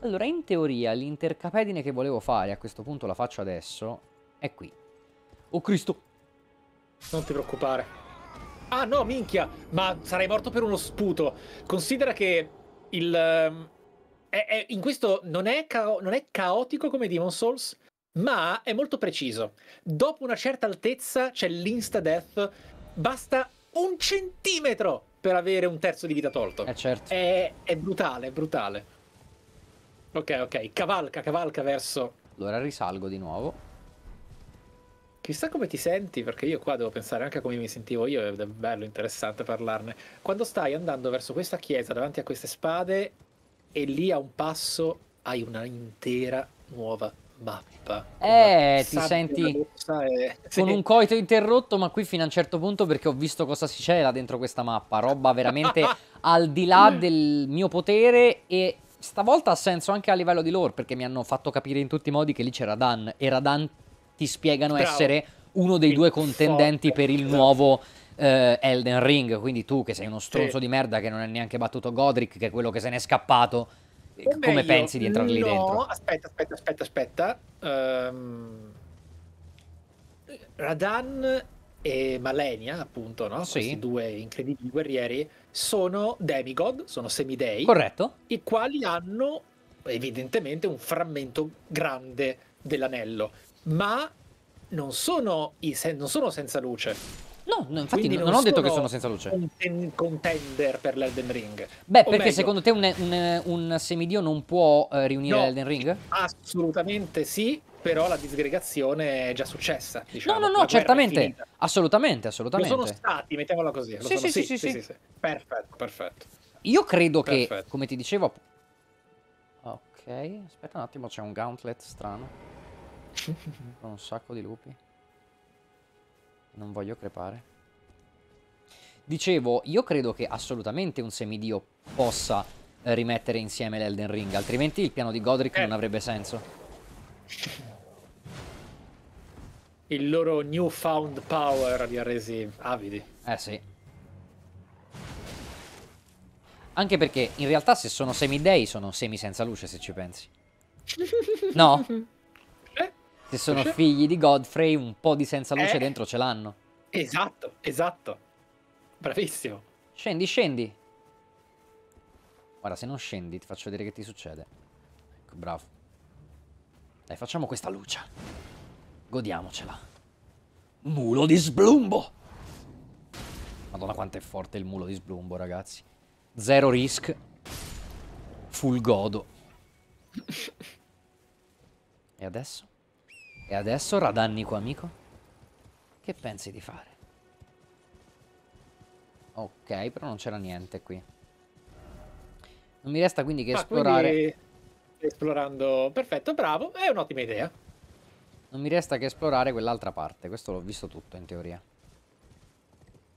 Allora, in teoria, l'intercapedine che volevo fare, a questo punto la faccio adesso, è qui. Oh Cristo! Non ti preoccupare. Ah no, minchia! Ma sarei morto per uno sputo. Considera che il... Ehm, è, è, in questo non è, cao- non è caotico come Demon Souls, ma è molto preciso. Dopo una certa altezza c'è l'insta death, basta un centimetro per avere un terzo di vita tolto. Eh certo. È, è brutale, è brutale. Ok, ok, cavalca, cavalca verso... Allora risalgo di nuovo. Chissà come ti senti, perché io qua devo pensare anche a come mi sentivo io, ed è bello, interessante parlarne. Quando stai andando verso questa chiesa, davanti a queste spade, e lì a un passo hai una intera nuova mappa. Eh, ti senti e... con un coito interrotto, ma qui fino a un certo punto perché ho visto cosa si cela dentro questa mappa, roba veramente <laughs> al di là del mio potere e stavolta ha senso anche a livello di lore perché mi hanno fatto capire in tutti i modi che lì c'era Dan e Radan ti spiegano Bravo. essere uno dei il due contendenti forte. per il esatto. nuovo eh, Elden Ring, quindi tu che sei uno stronzo sì. di merda che non ha neanche battuto Godric, che è quello che se n'è scappato, come, eh, eh, come meglio, pensi di entrare no, lì dentro? aspetta, aspetta, aspetta, aspetta. Um, Radan e Malenia, appunto, no? Sì. questi due incredibili guerrieri, sono demigod, sono semidei, Corretto. i quali hanno evidentemente un frammento grande dell'anello, ma non sono, i, non sono senza luce No, no infatti non, non ho detto che sono senza luce. Un contender per l'Elden Ring. Beh, o perché meglio, secondo te un, un, un, semidio non può eh, riunire no, l'Elden Ring? Assolutamente sì, però la disgregazione è già successa. Diciamo. No, no, no, certamente. Assolutamente, assolutamente. Lo sono stati, mettiamola così. Sì sì sì, sì, sì, sì, sì. Perfetto, perfetto. Io credo perfetto. che, come ti dicevo... Ok, aspetta un attimo, c'è un gauntlet strano. <laughs> Con un sacco di lupi. Non voglio crepare. Dicevo, io credo che assolutamente un semidio possa eh, rimettere insieme l'Elden Ring, altrimenti il piano di Godric eh. non avrebbe senso. Il loro newfound power li ha resi avidi. Eh sì. Anche perché in realtà se sono semidei sono semi senza luce se ci pensi. <laughs> No? Se sono figli di Godfrey, un po' di senza luce eh, dentro ce l'hanno. Esatto, esatto. Bravissimo. Scendi, scendi. Guarda, se non scendi ti faccio vedere che ti succede. Ecco, bravo. Dai, facciamo questa luce. Godiamocela. Mulo di sblumbo! Madonna quanto è forte il mulo di sblumbo, ragazzi. Zero risk. Full godo. <laughs> e adesso? E adesso radannico amico? Che pensi di fare? Ok, però non c'era niente qui. Non mi resta quindi che ah, esplorare... Quindi esplorando... Perfetto, bravo, è un'ottima idea. Non mi resta che esplorare quell'altra parte, questo l'ho visto tutto in teoria.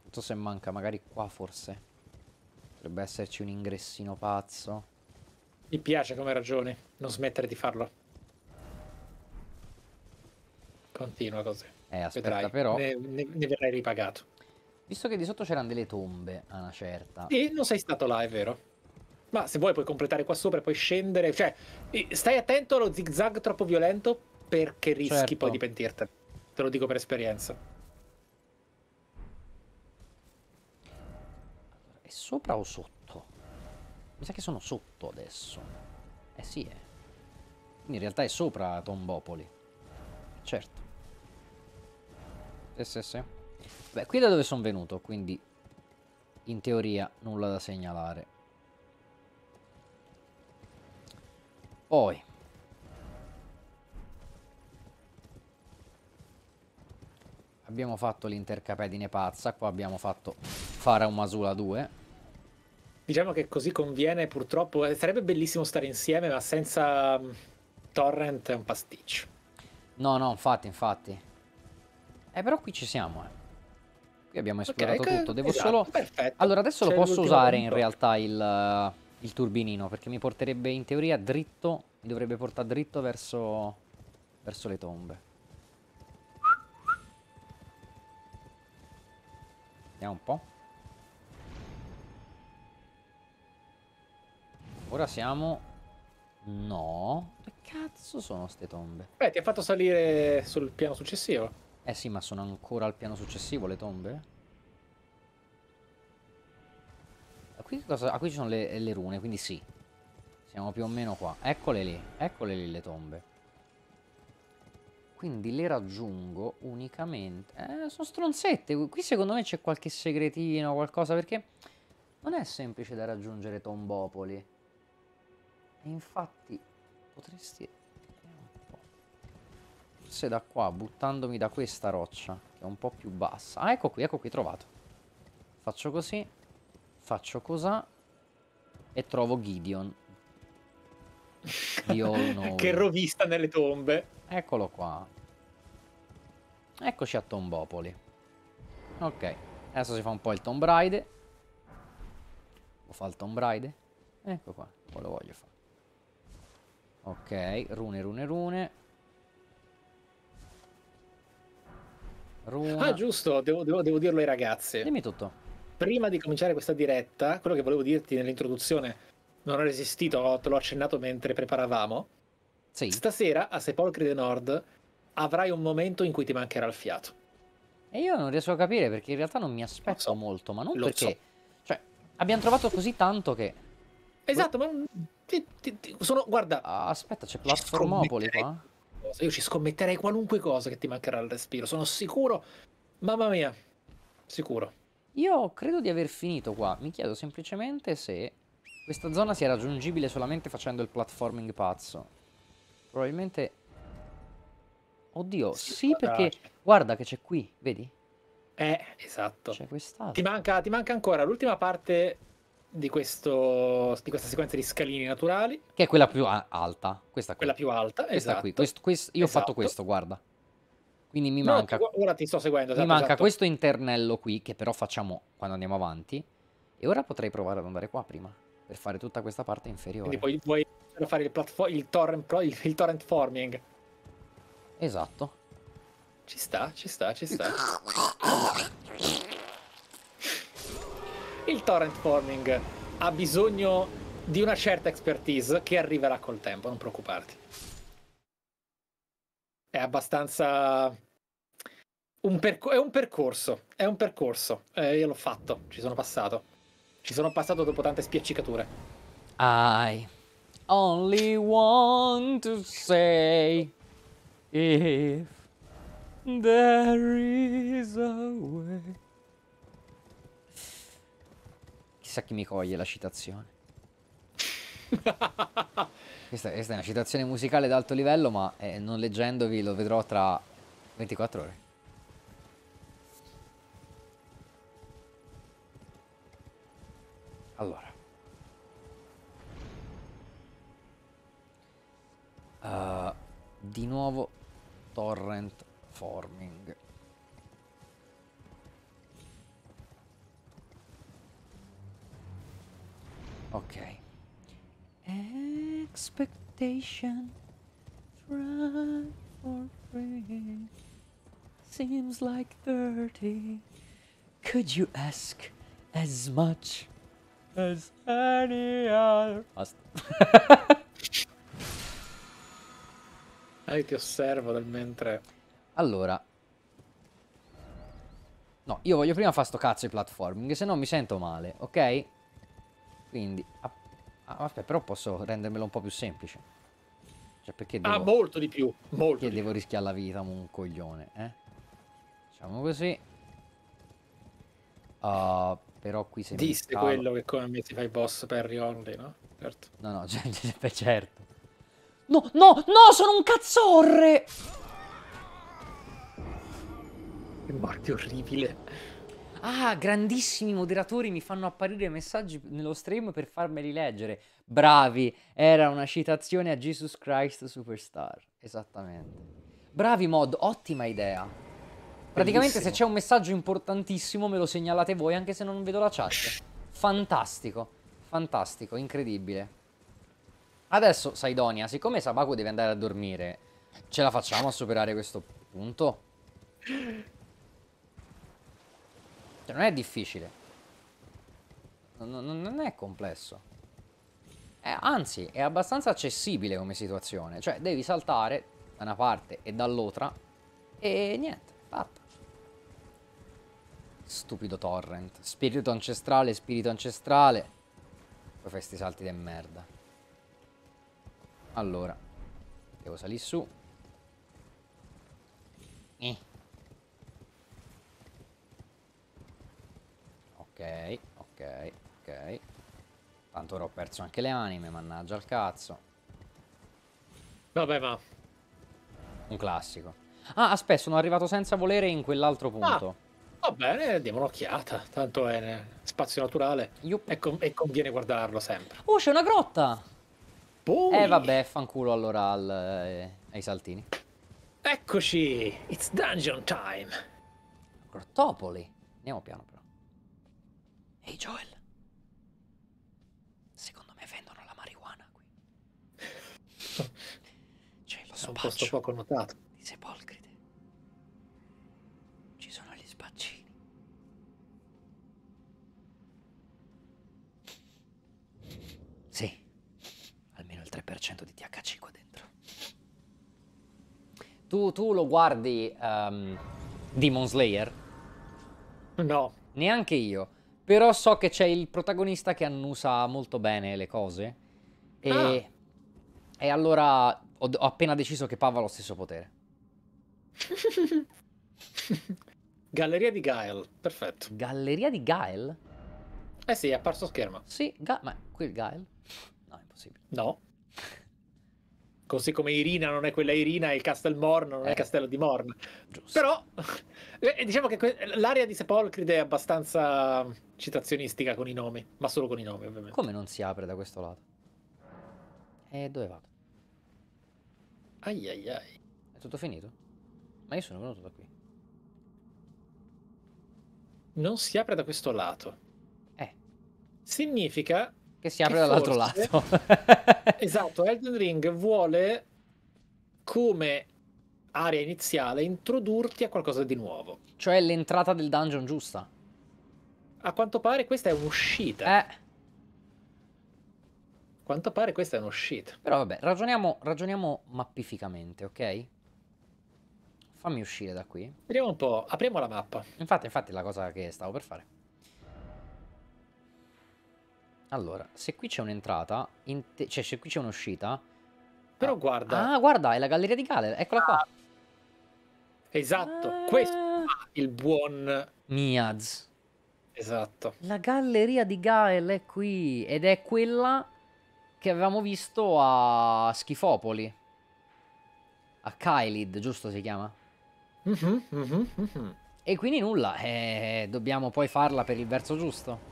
Non so se manca, magari qua forse. Potrebbe esserci un ingressino pazzo. Mi piace come ragione, non smettere di farlo. Continua così. Eh, aspetta, Vedrai. però. Ne, ne, ne verrai ripagato. Visto che di sotto c'erano delle tombe, a una certa. E non sei stato là, è vero. Ma se vuoi puoi completare qua sopra e poi scendere. Cioè, stai attento allo zigzag troppo violento perché rischi certo. poi di pentirti. Te lo dico per esperienza. è sopra o sotto? Mi sa che sono sotto adesso. Eh sì, è. Eh. Quindi in realtà è sopra Tombopoli. Certo. Sì, sì, Beh, qui da dove sono venuto, quindi in teoria nulla da segnalare. Poi. Abbiamo fatto l'intercapedine pazza, qua abbiamo fatto fare un Masula 2. Diciamo che così conviene purtroppo, eh, sarebbe bellissimo stare insieme ma senza mm, torrent è un pasticcio. No, no, infatti, infatti. Eh, però qui ci siamo, eh. Qui abbiamo esplorato okay, tutto. Devo esatto, solo... Perfetto. Allora, adesso lo posso usare punto. in realtà il, eh, il, turbinino, perché mi porterebbe in teoria dritto... Mi dovrebbe portare dritto verso... verso le tombe. Vediamo un po'. Ora siamo... No. Che cazzo sono queste tombe? Beh, ti ha fatto salire sul piano successivo. Eh sì, ma sono ancora al piano successivo le tombe? A qui, cosa, a qui ci sono le, le rune, quindi sì. Siamo più o meno qua. Eccole lì, eccole lì le tombe. Quindi le raggiungo unicamente... Eh, sono stronzette. Qui secondo me c'è qualche segretino, qualcosa, perché... Non è semplice da raggiungere Tombopoli. E infatti potresti forse da qua, buttandomi da questa roccia, che è un po' più bassa. Ah, ecco qui, ecco qui, trovato. Faccio così, faccio cos'ha, e trovo Gideon. <laughs> che rovista nelle tombe. Eccolo qua. Eccoci a Tombopoli. Ok, adesso si fa un po' il Tomb Raider. O fa il Tomb Raider? Ecco qua, poi lo voglio fare. Ok, rune, rune, rune. Roma. Ah, giusto, devo, devo, devo dirlo ai ragazzi. Dimmi tutto. Prima di cominciare questa diretta, quello che volevo dirti nell'introduzione, non ho resistito, te l'ho accennato mentre preparavamo. Sì. Stasera a Sepolcri del Nord avrai un momento in cui ti mancherà il fiato. E io non riesco a capire perché in realtà non mi aspetto so. molto, ma non Lo perché... So. Cioè, abbiamo trovato così tanto che... Esatto, ma... Ti, ti, ti... sono... Guarda... Ah, aspetta, c'è Platformopoli qua? cosa. Io ci scommetterei qualunque cosa che ti mancherà il respiro, sono sicuro. Mamma mia, sicuro. Io credo di aver finito qua. Mi chiedo semplicemente se questa zona sia raggiungibile solamente facendo il platforming pazzo. Probabilmente... Oddio, sì, sì perché... Guarda che c'è qui, vedi? Eh, esatto. C'è quest'altro. Ti manca, ti manca ancora l'ultima parte di, questo, di, questa sequenza di scalini naturali. Che è quella più alta. Questa qui. Quella più alta, questa esatto. Qui. Questo, questo, io esatto. ho fatto esatto. questo, guarda. Quindi mi manca... No, ora ti sto seguendo. Esatto, mi manca esatto. questo internello qui, che però facciamo quando andiamo avanti. E ora potrei provare ad andare qua prima, per fare tutta questa parte inferiore. Quindi poi vuoi fare il, il, torrent, il, il torrent forming. Esatto. Ci sta, ci sta, ci sta. <laughs> il torrent forming ha bisogno di una certa expertise che arriverà col tempo, non preoccuparti. È abbastanza... Un perco- è un percorso, è un percorso. Eh, io l'ho fatto, ci sono passato. Ci sono passato dopo tante spiaccicature. I only want to say if there is a way. chissà chi mi coglie la citazione. <laughs> questa, questa, è una citazione musicale d'alto livello, ma eh, non leggendovi lo vedrò tra 24 ore. Allora. Uh, di nuovo torrent forming. Ok. Expectation. Try for free. Seems like 30. Could you ask as much as any other? Basta. Ah, <laughs> ti osservo nel mentre. Allora. No, io voglio prima fare sto cazzo di platforming, se no mi sento male, ok? Quindi, ah, vabbè, però posso rendermelo un po' più semplice. Cioè, perché ah, devo... Ah, molto di più, molto Perché devo più. rischiare la vita come un coglione, eh? Facciamo così. Uh, però qui se Disse mi quello che come ti fai boss per Rionde, no? Certo. No, no, <laughs> cioè, certo. No, no, no, sono un cazzorre! Che morte orribile. Ah, grandissimi moderatori mi fanno apparire messaggi nello stream per farmeli leggere. Bravi, era una citazione a Jesus Christ Superstar. Esattamente. Bravi mod, ottima idea. Praticamente Bellissimo. se c'è un messaggio importantissimo me lo segnalate voi anche se non vedo la chat. Fantastico, fantastico, incredibile. Adesso, Saidonia, siccome Sabaku deve andare a dormire, ce la facciamo a superare questo punto? Cioè, non è difficile. Non, non, è complesso. È, eh, anzi, è abbastanza accessibile come situazione. Cioè, devi saltare da una parte e dall'altra e niente, fatta. Stupido torrent. Spirito ancestrale, spirito ancestrale. Poi fai sti salti di merda. Allora, devo salire su. Eh. Ok, ok, Tanto ora ho perso anche le anime, mannaggia al cazzo. Vabbè, ma... Un classico. Ah, aspetta, sono arrivato senza volere in quell'altro ah, punto. Ah, va bene, diamo un'occhiata. Tanto è spazio naturale. E, con e, conviene guardarlo sempre. Oh, c'è una grotta! Boy. Eh, vabbè, fanculo allora al, eh, ai saltini. Eccoci! It's dungeon time! Grottopoli! Andiamo piano però. Ehi hey Joel, secondo me vendono la marijuana qui. <laughs> C'è cioè, lo spaccio. È un posto poco notato. Di sepolcrite. Ci sono gli spaccini. Sì, almeno il 3% di THC qua dentro. Tu, tu lo guardi um, Demon Slayer? No. Neanche io. Però so che c'è il protagonista che annusa molto bene le cose. E, ah. e allora ho, ho, appena deciso che Pav ha lo stesso potere. <laughs> Galleria di Gael, perfetto. Galleria di Gael? Eh sì, è apparso schermo. Sì, Ga- ma qui il Gael? No, è impossibile. No così come Irina non è quella Irina e il Castel Morn non eh. è Castello di Morn. Giusto. Però <laughs> eh, diciamo che que- l'area di Sepolcride è abbastanza citazionistica con i nomi, ma solo con i nomi ovviamente. Come non si apre da questo lato? E eh, dove vado? Ai ai ai. È tutto finito? Ma io sono venuto da qui. Non si apre da questo lato. Eh. Significa che si apre che dall'altro forse, lato. <laughs> esatto, Elden Ring vuole come area iniziale introdurti a qualcosa di nuovo. Cioè l'entrata del dungeon giusta. A quanto pare questa è un'uscita. Eh. A quanto pare questa è un'uscita. Però vabbè, ragioniamo, ragioniamo mappificamente, ok? Fammi uscire da qui. Vediamo un po', apriamo la mappa. Infatti, infatti è la cosa che stavo per fare. Allora, se qui c'è un'entrata, cioè se qui c'è un'uscita... Però ah, guarda... Ah, guarda, è la galleria di Galer, eccola qua. esatto, ah. questo è il buon... Niaz. Esatto. La galleria di Gael è qui, ed è quella che avevamo visto a Schifopoli. A Kylid, giusto si chiama? Mm -hmm, mm -hmm, mm -hmm. E quindi nulla, eh, dobbiamo poi farla per il verso giusto.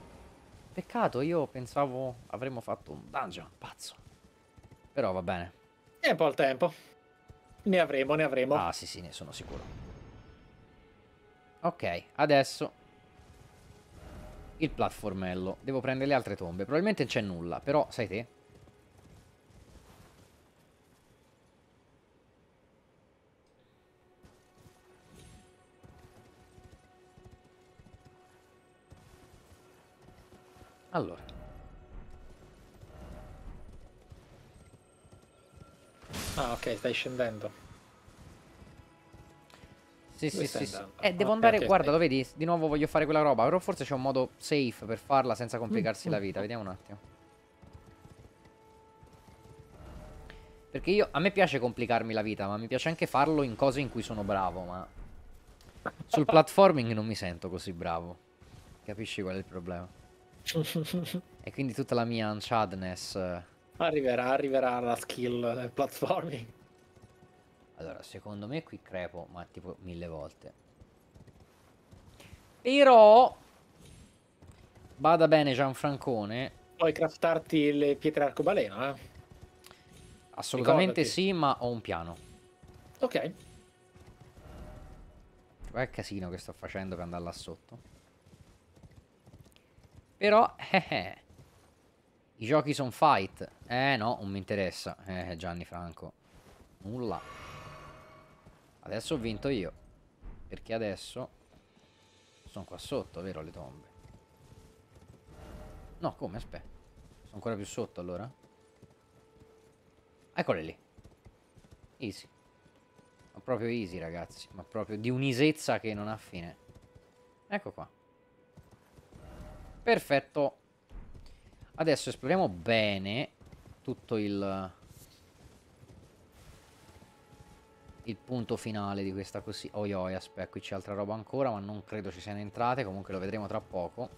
Peccato, io pensavo avremmo fatto un dungeon, pazzo. Però va bene. Tempo al tempo. Ne avremo, ne avremo. Ah sì sì, ne sono sicuro. Ok, adesso il platformello. Devo prendere le altre tombe. Probabilmente non c'è nulla, però sai te, Allora. Ah, ok, stai scendendo. Sì, Dove sì, sì. Eh, devo okay, andare, okay, guarda, stai. lo vedi? Di nuovo voglio fare quella roba, però forse c'è un modo safe per farla senza complicarsi mm. la mm, vita. Mm. Vediamo un attimo. Perché io, a me piace complicarmi la vita, ma mi piace anche farlo in cose in cui sono bravo, ma... Sul platforming non mi sento così bravo. Capisci qual è il problema? e quindi tutta la mia unchadness. Eh. Arriverà, arriverà la skill del platforming. Allora, secondo me qui crepo, ma tipo mille volte. Però... Bada bene Gianfrancone. Puoi craftarti le pietre arcobaleno, eh? Assolutamente Ricordati. sì, ma ho un piano. Ok. Guarda che casino che sto facendo per andare là sotto. Però, eh, eh. I giochi sono fight. Eh no, non mi interessa. Eh, Gianni Franco. Nulla. Adesso ho vinto io. Perché adesso... Sono qua sotto, vero, le tombe? No, come? Aspetta. Sono ancora più sotto, allora? Eccole lì. Easy. Ma proprio easy, ragazzi. Ma proprio di un'isezza che non ha fine. Ecco qua. Perfetto. Adesso esploriamo bene tutto il... Il punto finale di questa così... Oi oi, aspetta, qui c'è altra roba ancora, ma non credo ci siano entrate, comunque lo vedremo tra poco.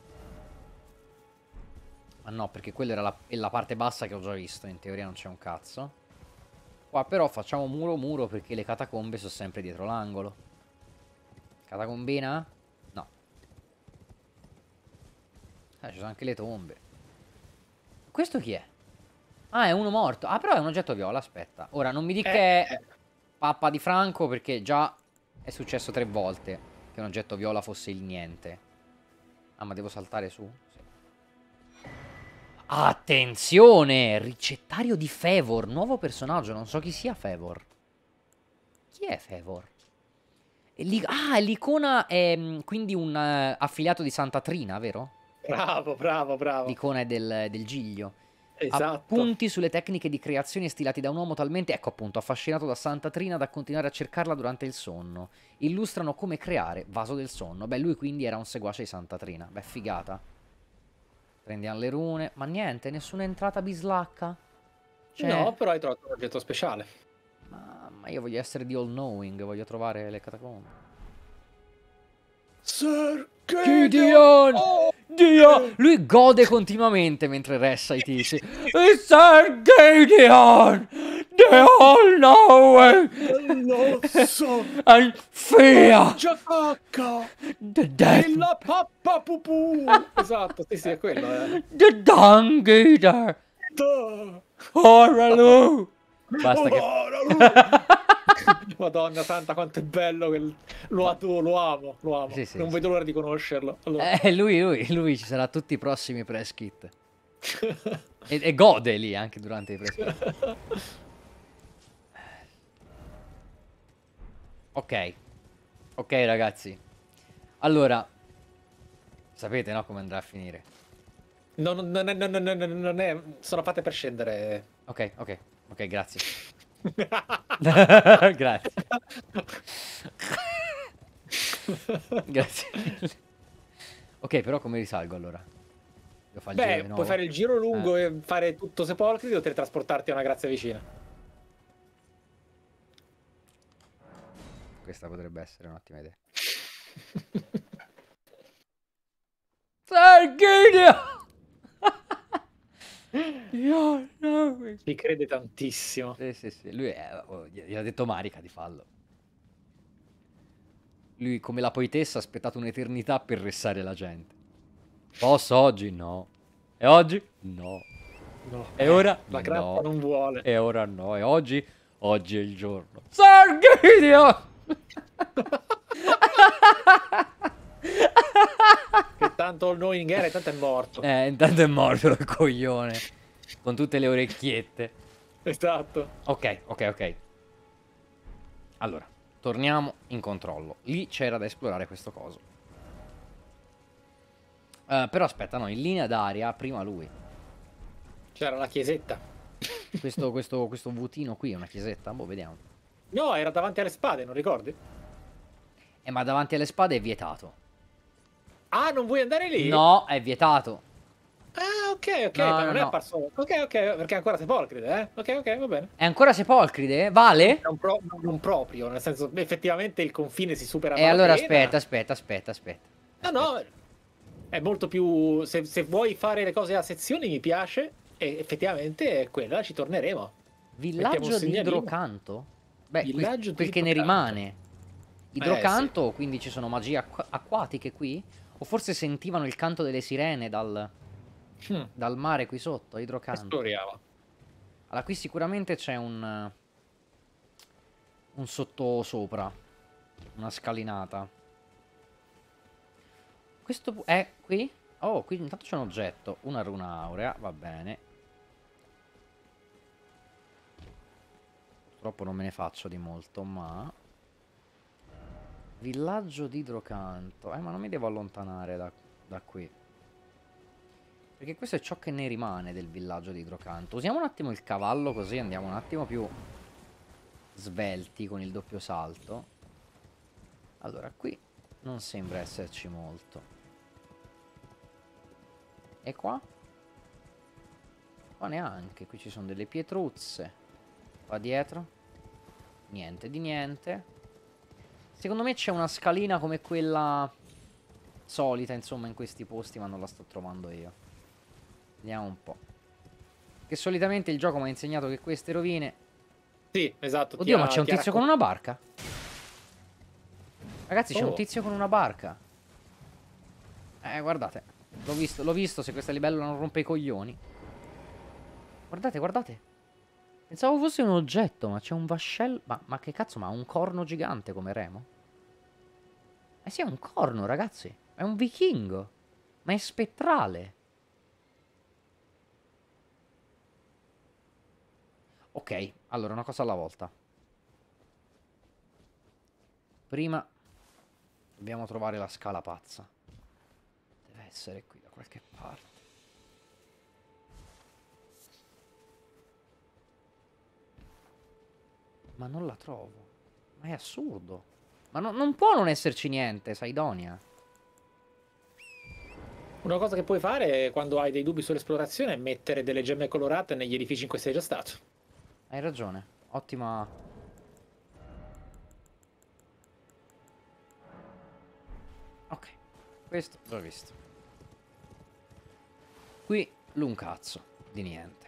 Ma ah no, perché quella era la, la parte bassa che ho già visto, in teoria non c'è un cazzo. Qua però facciamo muro muro perché le catacombe sono sempre dietro l'angolo. Catacombina? Ah, ci sono anche le tombe. Questo chi è? Ah, è uno morto. Ah, però è un oggetto viola, aspetta. Ora, non mi dica che è eh, eh. pappa di Franco, perché già è successo tre volte che un oggetto viola fosse il niente. Ah, ma devo saltare su? Sì. Attenzione! Ricettario di Fevor, nuovo personaggio. Non so chi sia Fevor. Chi è Fevor? ah, l'icona è ehm, quindi un affiliato di Santa Trina, vero? Bravo, bravo, bravo. L'icona del, del Giglio. Esatto. Appunti sulle tecniche di creazione stilati da un uomo talmente, ecco appunto, affascinato da Santa Trina da continuare a cercarla durante il sonno. Illustrano come creare vaso del sonno. Beh, lui quindi era un seguace di Santa Trina. Beh, figata. Prendiamo le rune. Ma niente, nessuna entrata bislacca. Cioè... No, però hai trovato un oggetto speciale. Ma, ma io voglio essere di all knowing, voglio trovare le catacombe. Sir Gideon! Gideon! Oh! Dio! Lui gode continuamente mentre resta i tizi. Sir Gideon! They all know it! Lo so! And fear! The death! La pappa pupù! esatto, sì sì, è quello. Eh. The dung eater! Coralu! Basta che... Madonna santa, quanto è bello. Quel... Lo, adoro, lo amo, lo amo. Sì, sì, non sì. vedo l'ora di conoscerlo. Allora. Eh, lui, lui, lui ci sarà tutti i prossimi press kit. e, e, gode lì anche durante i press kit. ok. Ok, ragazzi. Allora, sapete no come andrà a finire? No, no, no, no, no, no, no, no, no, sono fatte per scendere. Ok, ok, ok, grazie. <laughs> Grazie. <laughs> Grazie Ok, però come risalgo allora? Beh, puoi fare il giro lungo eh. e fare tutto sepolcri o teletrasportarti a una grazia vicina. Questa potrebbe essere un'ottima idea. Serginio! <laughs> Io, no. Ci crede tantissimo. Sì, sì, sì. Lui è, oh, gli ha detto Marica di fallo. Lui, come la poetessa, ha aspettato un'eternità per restare la gente. Posso oggi? No. E oggi? No. no. E ora? La grappa no. non vuole. E ora no. E oggi? Oggi è il giorno. Sargidio! <laughs> <laughs> che tanto noi in gara intanto è morto. Eh, intanto è morto il coglione. Con tutte le orecchiette. Esatto. Ok, ok, ok. Allora, torniamo in controllo. Lì c'era da esplorare questo coso. Uh, però aspetta, no, in linea d'aria prima lui. C'era la chiesetta. Questo, questo, questo vutino qui è una chiesetta? Boh, vediamo. No, era davanti alle spade, non ricordi? Eh, ma davanti alle spade è vietato. Ah, non vuoi andare lì? No, è vietato. Ah, ok, ok, no, ma non no, è apparso. Ok, ok, perché è ancora sepolcride, eh? Ok, ok, va bene. È ancora sepolcride? Vale? Non, pro non proprio, nel senso, effettivamente il confine si supera. E eh, allora aspetta, aspetta, aspetta, aspetta. No, no, è molto più. Se, se, vuoi fare le cose a sezioni mi piace, e effettivamente è quella, ci torneremo. Villaggio di idrocanto? Beh, Villaggio quel, quel perché idrocanto. ne rimane. Idrocanto, eh, sì. quindi ci sono magie acqu acquatiche qui? O forse sentivano il canto delle sirene dal, mm. dal mare qui sotto, a idrocanto. Allora, qui sicuramente c'è un... Un sottosopra. Una scalinata. Questo è eh, qui? Oh, qui intanto c'è un oggetto. Una runa aurea, va bene. Purtroppo non me ne faccio di molto, ma... Villaggio di Idrocanto. Eh, ma non mi devo allontanare da, da qui. Perché questo è ciò che ne rimane del villaggio di idrocanto. Usiamo un attimo il cavallo così andiamo un attimo più svelti con il doppio salto. Allora, qui non sembra esserci molto. E qua? Qua neanche, qui ci sono delle pietruzze. Qua dietro? Niente di niente. Secondo me c'è una scalina come quella solita, insomma, in questi posti, ma non la sto trovando io. Vediamo un po'. Che solitamente il gioco mi ha insegnato che queste rovine... Sì, esatto. Oddio, ma c'è un tizio con una barca? Ragazzi, c'è oh. un tizio con una barca. Eh, guardate. L'ho visto, l'ho visto, se questo livello non rompe i coglioni. Guardate, guardate. Pensavo fosse un oggetto, ma c'è un vascello... Ma, ma, che cazzo, ma ha un corno gigante come Remo? Eh sì, è un corno, ragazzi. È un vichingo. Ma è spettrale. Ok, allora, una cosa alla volta. Prima dobbiamo trovare la scala pazza. Deve essere qui. Ma non la trovo. Ma è assurdo. Ma no, non può non esserci niente, Saidonia. Una cosa che puoi fare quando hai dei dubbi sull'esplorazione è mettere delle gemme colorate negli edifici in cui sei già stato. Hai ragione. Ottima... Ok. Questo l'ho visto. Qui l'un cazzo di niente.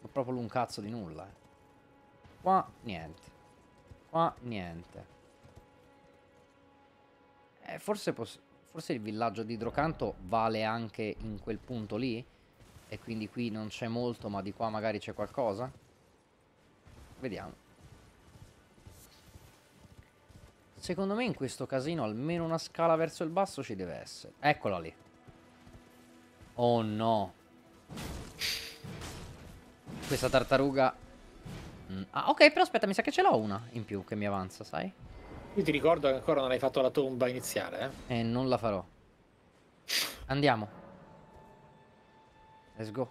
Ma proprio l'un cazzo di nulla, eh. Qua niente. Qua niente. Eh, forse, forse il villaggio di Idrocanto vale anche in quel punto lì? E quindi qui non c'è molto, ma di qua magari c'è qualcosa? Vediamo. Secondo me in questo casino almeno una scala verso il basso ci deve essere. Eccola lì. Oh no. Questa tartaruga Mm. Ah, ok, però aspetta, mi sa che ce l'ho una in più che mi avanza, sai? Io ti ricordo che ancora non hai fatto la tomba iniziale, eh? Eh, non la farò. Andiamo. Let's go.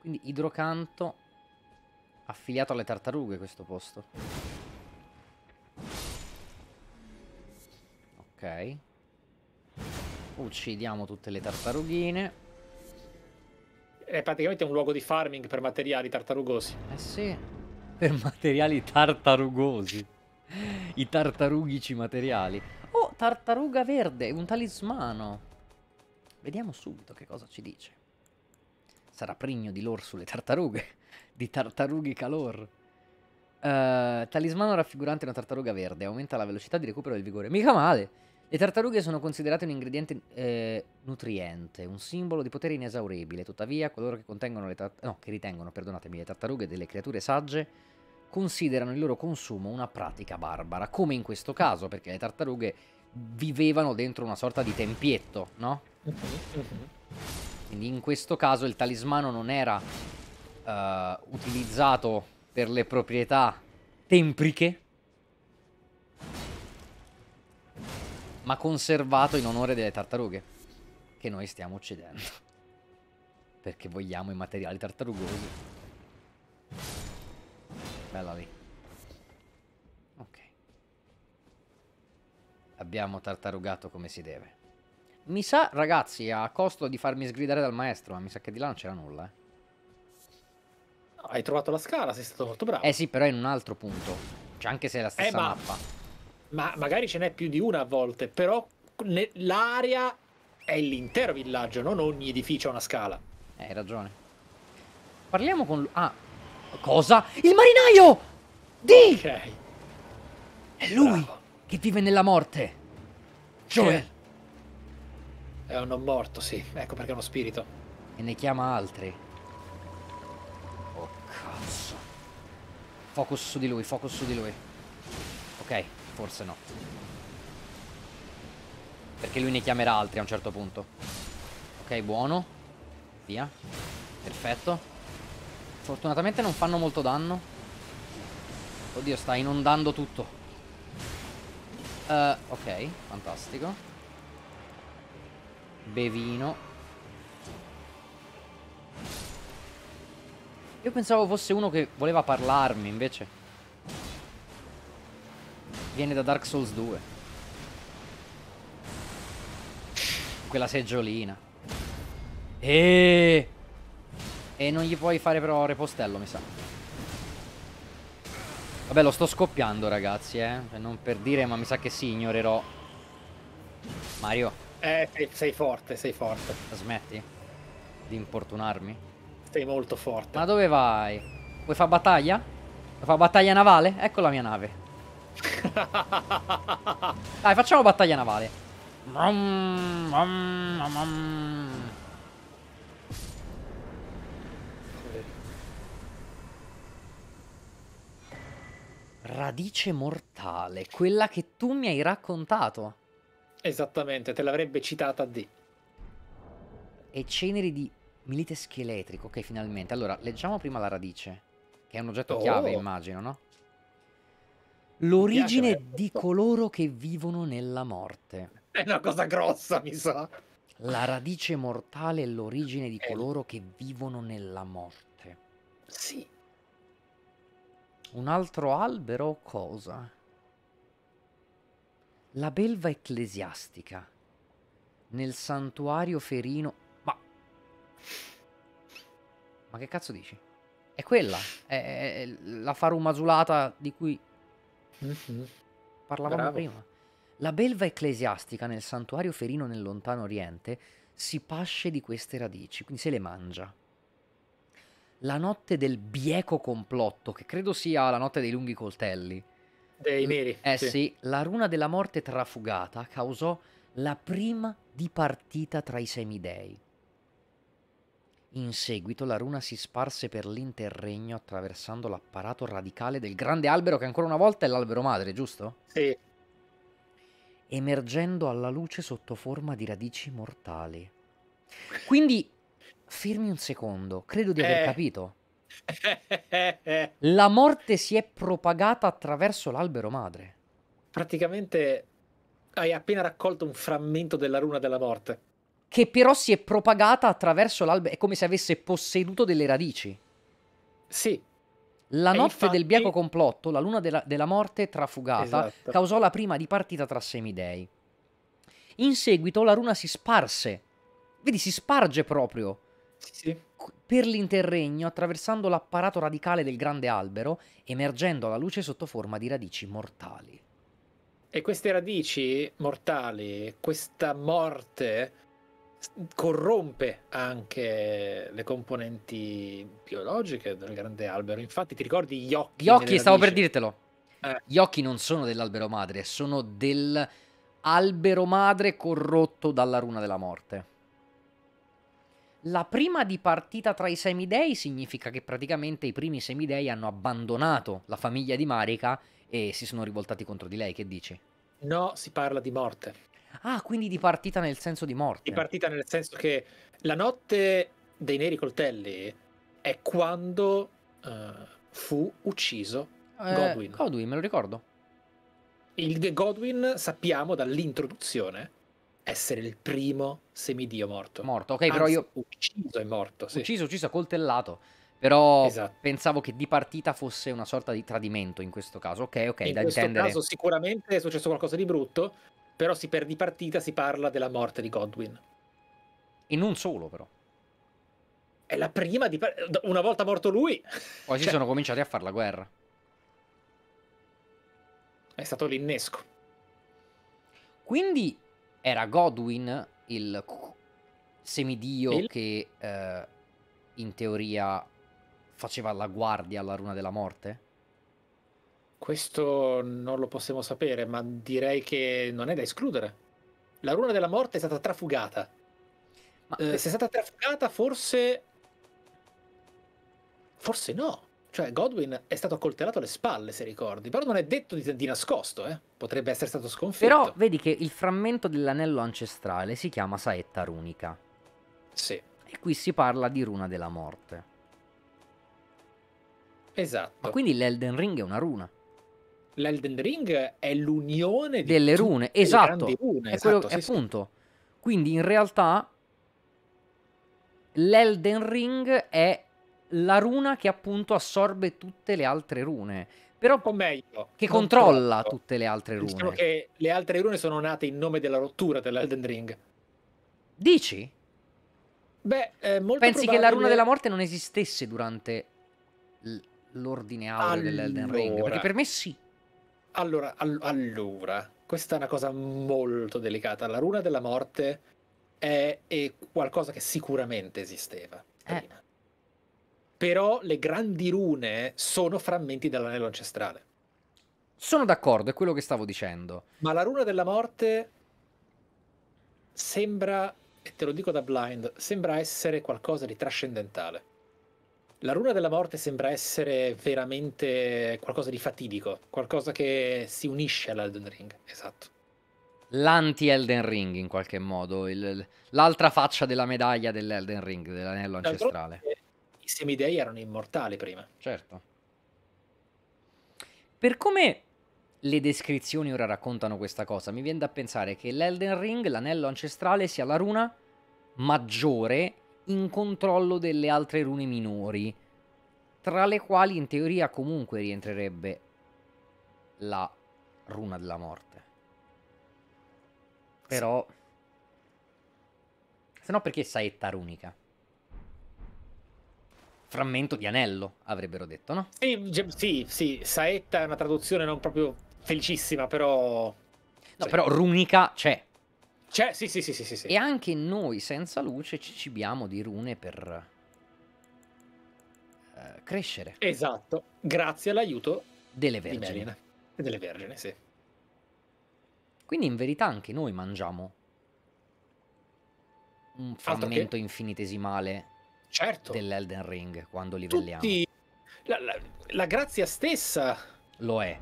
Quindi idrocanto affiliato alle tartarughe questo posto. Ok. Uccidiamo tutte le tartarughine è praticamente un luogo di farming per materiali tartarugosi. Eh sì, per <laughs> materiali tartarugosi. I tartarughici materiali. Oh, tartaruga verde, un talismano. Vediamo subito che cosa ci dice. Sarà prigno di lore sulle tartarughe, <laughs> di tartarughi calor. Uh, talismano raffigurante una tartaruga verde, aumenta la velocità di recupero del vigore. Mica male! Le tartarughe sono considerate un ingrediente eh, nutriente, un simbolo di potere inesauribile. Tuttavia, coloro che, contengono le no, che ritengono, perdonatemi, le tartarughe delle creature sagge considerano il loro consumo una pratica barbara, come in questo caso, perché le tartarughe vivevano dentro una sorta di tempietto, no? Quindi in questo caso il talismano non era uh, utilizzato per le proprietà tempriche, ma conservato in onore delle tartarughe, che noi stiamo uccidendo, perché vogliamo i materiali tartarugosi. Bella lì. Ok. Abbiamo tartarugato come si deve. Mi sa, ragazzi, a costo di farmi sgridare dal maestro, ma mi sa che di là non c'era nulla, eh. Hai trovato la scala, sei stato molto bravo. Eh sì, però è in un altro punto. Cioè, anche se è la stessa eh, ma... mappa ma magari ce n'è più di una a volte, però l'area è l'intero villaggio, non ogni edificio ha una scala. Eh, hai ragione. Parliamo con... Ah, cosa? Il marinaio! Di! Ok. È lui Bravo. che vive nella morte. Joel. È un non morto, sì. Ecco perché è uno spirito. E ne chiama altri. Oh, cazzo. Focus su di lui, focus su di lui. Ok. Forse no. Perché lui ne chiamerà altri a un certo punto. Ok, buono. Via. Perfetto. Fortunatamente non fanno molto danno. Oddio, sta inondando tutto. Uh, ok, fantastico. Bevino. Io pensavo fosse uno che voleva parlarmi, invece. Viene da Dark Souls 2. Quella seggiolina. E... E non gli puoi fare però repostello, mi sa. Vabbè, lo sto scoppiando, ragazzi, eh. Cioè, non per dire, ma mi sa che sì, ignorerò. Mario. Eh, sei forte, sei forte. Smetti di importunarmi? Sei molto forte. Ma dove vai? Vuoi fare battaglia? Vuoi fare battaglia navale? Ecco la mia nave. Dai, facciamo battaglia navale. Radice mortale, quella che tu mi hai raccontato. Esattamente, te l'avrebbe citata D. E ceneri di milite scheletrico, ok, finalmente. Allora, leggiamo prima la radice, che è un oggetto oh. chiave, immagino, no? L'origine di coloro che vivono nella morte. È una cosa grossa, mi sa. La radice mortale è l'origine di eh. coloro che vivono nella morte. Sì. Un altro albero o cosa? La belva ecclesiastica. Nel santuario ferino... Ma... Ma che cazzo dici? È quella. È, è la farumasulata di cui Mm -hmm. Parlavamo Bravo. prima. La belva ecclesiastica nel santuario ferino nel lontano oriente si pasce di queste radici, quindi se le mangia. La notte del bieco complotto, che credo sia la notte dei lunghi coltelli. Dei neri. Eh sì. sì, la runa della morte trafugata causò la prima dipartita tra i semidei. In seguito la runa si sparse per l'interregno attraversando l'apparato radicale del grande albero che ancora una volta è l'albero madre, giusto? Sì. Emergendo alla luce sotto forma di radici mortali. Quindi, fermi un secondo, credo di aver eh. capito. <laughs> La morte si è propagata attraverso l'albero madre. Praticamente hai appena raccolto un frammento della runa della morte che però si è propagata attraverso l'albero, è come se avesse posseduto delle radici. Sì. La e notte infatti... del bieco complotto, la luna della, della morte trafugata, esatto. causò la prima dipartita tra semidei. In seguito la runa si sparse, vedi, si sparge proprio sì. per l'interregno attraversando l'apparato radicale del grande albero, emergendo alla luce sotto forma di radici mortali. E queste radici mortali, questa morte, corrompe anche le componenti biologiche del grande albero. Infatti, ti ricordi gli occhi? Gli occhi, stavo per dirtelo. Eh. Gli occhi non sono dell'albero madre, sono dell'albero madre corrotto dalla runa della morte. La prima di partita tra i semidei significa che praticamente i primi semidei hanno abbandonato la famiglia di Marika e si sono rivoltati contro di lei. Che dici? No, si parla di morte. Ah, quindi di partita nel senso di morte. Di partita nel senso che la notte dei neri coltelli è quando uh, fu ucciso eh, Godwin. Godwin, me lo ricordo. Il Godwin sappiamo dall'introduzione essere il primo semidio morto. Morto, ok, Anzi, però io... Ucciso è morto, sì. Ucciso, ucciso, coltellato. Però esatto. pensavo che di partita fosse una sorta di tradimento in questo caso. Ok, ok, in da intendere. In questo caso sicuramente è successo qualcosa di brutto, però si per partita si parla della morte di Godwin. E non solo però. È la prima di... Una volta morto lui... Poi si cioè sono cominciati a fare la guerra. È stato l'innesco. Quindi era Godwin il semidio il... che eh, in teoria faceva la guardia alla runa della morte? Questo non lo possiamo sapere, ma direi che non è da escludere. La runa della morte è stata trafugata. Ma... Eh, eh, se è stata trafugata, forse. Forse no. Cioè, Godwin è stato accoltellato alle spalle, se ricordi. Però non è detto di, di nascosto, eh. Potrebbe essere stato sconfitto. Però vedi che il frammento dell'anello ancestrale si chiama saetta runica. Sì. E qui si parla di runa della morte. Esatto. Ma quindi l'Elden Ring è una runa l'Elden Ring è l'unione delle rune, esatto. Rune, è esatto, quello, sì, appunto. Sì. Quindi in realtà l'Elden Ring è la runa che appunto assorbe tutte le altre rune. Però o meglio, che controlla tutto. tutte le altre diciamo rune. Diciamo che le altre rune sono nate in nome della rottura dell'Elden Ring. Dici? Beh, è molto Pensi probabile... che la runa della morte non esistesse durante l'ordine aureo allora. dell'Elden Ring? Perché per me sì. Allora, all- allora, questa è una cosa molto delicata. La runa della morte è, è qualcosa che sicuramente esisteva prima. Eh. Però le grandi rune sono frammenti dell'anello ancestrale. Sono d'accordo, è quello che stavo dicendo. Ma la runa della morte sembra, e te lo dico da blind, sembra essere qualcosa di trascendentale. La runa della morte sembra essere veramente qualcosa di fatidico, qualcosa che si unisce all'Elden Ring, esatto. L'anti-Elden Ring in qualche modo, il, l'altra faccia della medaglia dell'Elden Ring, dell'anello ancestrale. I semidei erano immortali prima. Certo. Per come le descrizioni ora raccontano questa cosa, mi viene da pensare che l'Elden Ring, l'anello ancestrale, sia la runa maggiore in controllo delle altre rune minori, tra le quali in teoria comunque rientrerebbe la runa della morte. Però... Se no perché saetta runica? Frammento di anello, avrebbero detto, no? Sì, sì, saetta è una traduzione non proprio felicissima, però... No, cioè però runica c'è. Cioè, sì, sì, sì, sì, sì. E anche noi senza luce ci cibiamo di rune per uh, crescere. Esatto, grazie all'aiuto delle vergini. E delle vergini, sì. Quindi in verità anche noi mangiamo un frammento infinitesimale certo. dell'Elden Ring quando livelliamo. Tutti... La, la, la grazia stessa lo è.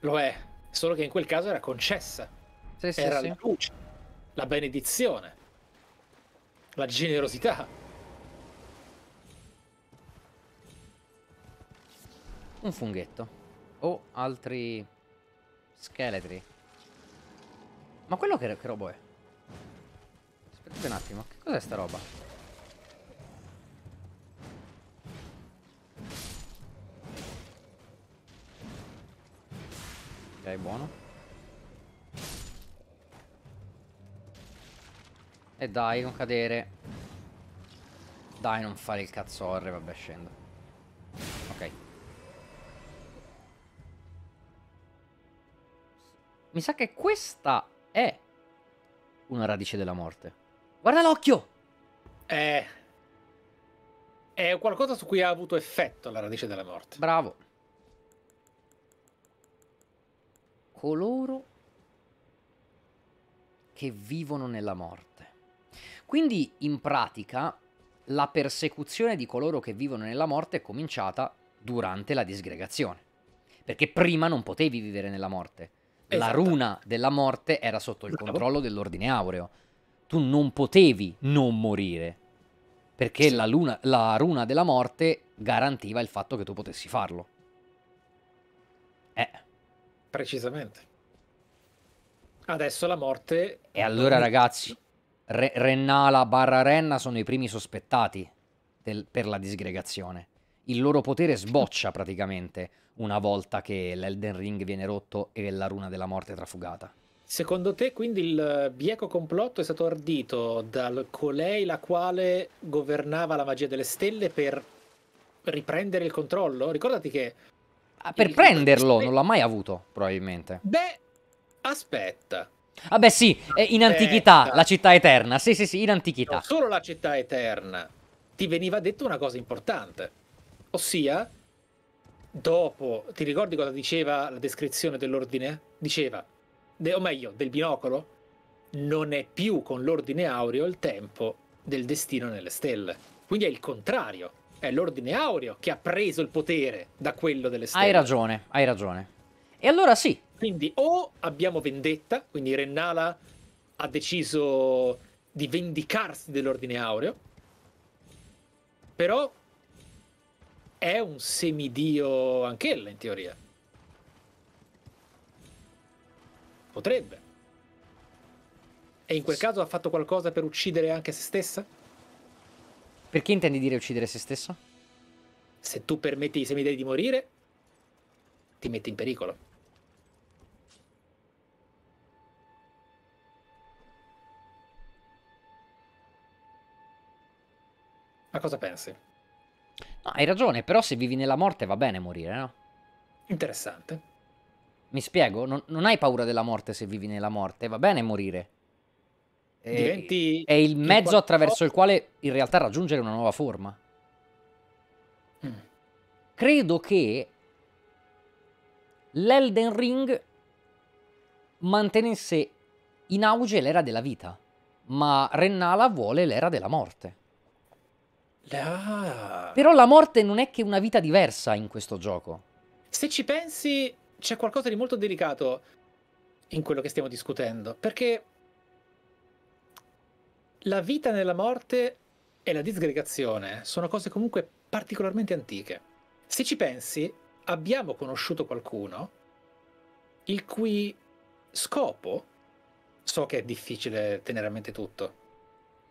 Lo è, solo che in quel caso era concessa. Sì, sì, era sì. la luce la benedizione, la generosità. Un funghetto. O oh, altri scheletri. Ma quello che, che robo è? Aspettate un attimo, che cos'è sta roba? Ok, buono. E dai, non cadere. Dai, non fare il cazzorre, vabbè, scendo. Ok. Mi sa che questa è una radice della morte. Guarda l'occhio! È... è qualcosa su cui ha avuto effetto la radice della morte. Bravo. Coloro che vivono nella morte. Quindi in pratica la persecuzione di coloro che vivono nella morte è cominciata durante la disgregazione, perché prima non potevi vivere nella morte. La esatto. runa della morte era sotto il controllo dell'ordine aureo. Tu non potevi non morire, perché sì. la, luna, la runa della morte garantiva il fatto che tu potessi farlo. Eh. Precisamente. Adesso la morte... E allora ragazzi, Re- Rennala barra Renna sono i primi sospettati del, per la disgregazione. Il loro potere sboccia <laughs> praticamente una volta che l'Elden Ring viene rotto e la runa della morte trafugata. Secondo te quindi il bieco complotto è stato ardito dal colei la quale governava la magia delle stelle per riprendere il controllo? Ricordati che... Ah, per il... prenderlo, non l'ha mai avuto probabilmente. Beh, aspetta. Vabbè ah sì, eh, in antichità, la città eterna. Sì, sì, sì, in antichità. Non solo la città eterna. Ti veniva detto una cosa importante. Ossia, dopo, ti ricordi cosa diceva la descrizione dell'ordine? Diceva, de, o meglio, del binocolo? Non è più con l'ordine aureo il tempo del destino nelle stelle. Quindi è il contrario. È l'ordine aureo che ha preso il potere da quello delle stelle. Hai ragione, hai ragione. E allora sì, quindi o abbiamo vendetta, quindi Rennala ha deciso di vendicarsi dell'ordine aureo, però è un semidio anch'ella in teoria. Potrebbe. E in quel caso ha fatto qualcosa per uccidere anche se stessa? Perché intendi dire uccidere se stessa? Se tu permetti ai semidei di morire, ti metti in pericolo. Ma cosa pensi? No, hai ragione, però se vivi nella morte va bene morire, no? Interessante. Mi spiego, non, non hai paura della morte se vivi nella morte, va bene morire. E, Diventi... È il mezzo attraverso il quale in realtà raggiungere una nuova forma. Mm. Credo che l'Elden Ring mantenesse in auge l'era della vita, ma Rennala vuole l'era della morte. Ah. Però la morte non è che una vita diversa in questo gioco. Se ci pensi, c'è qualcosa di molto delicato in quello che stiamo discutendo, perché la vita nella morte e la disgregazione sono cose comunque particolarmente antiche. Se ci pensi, abbiamo conosciuto qualcuno il cui scopo, so che è difficile tenere a mente tutto,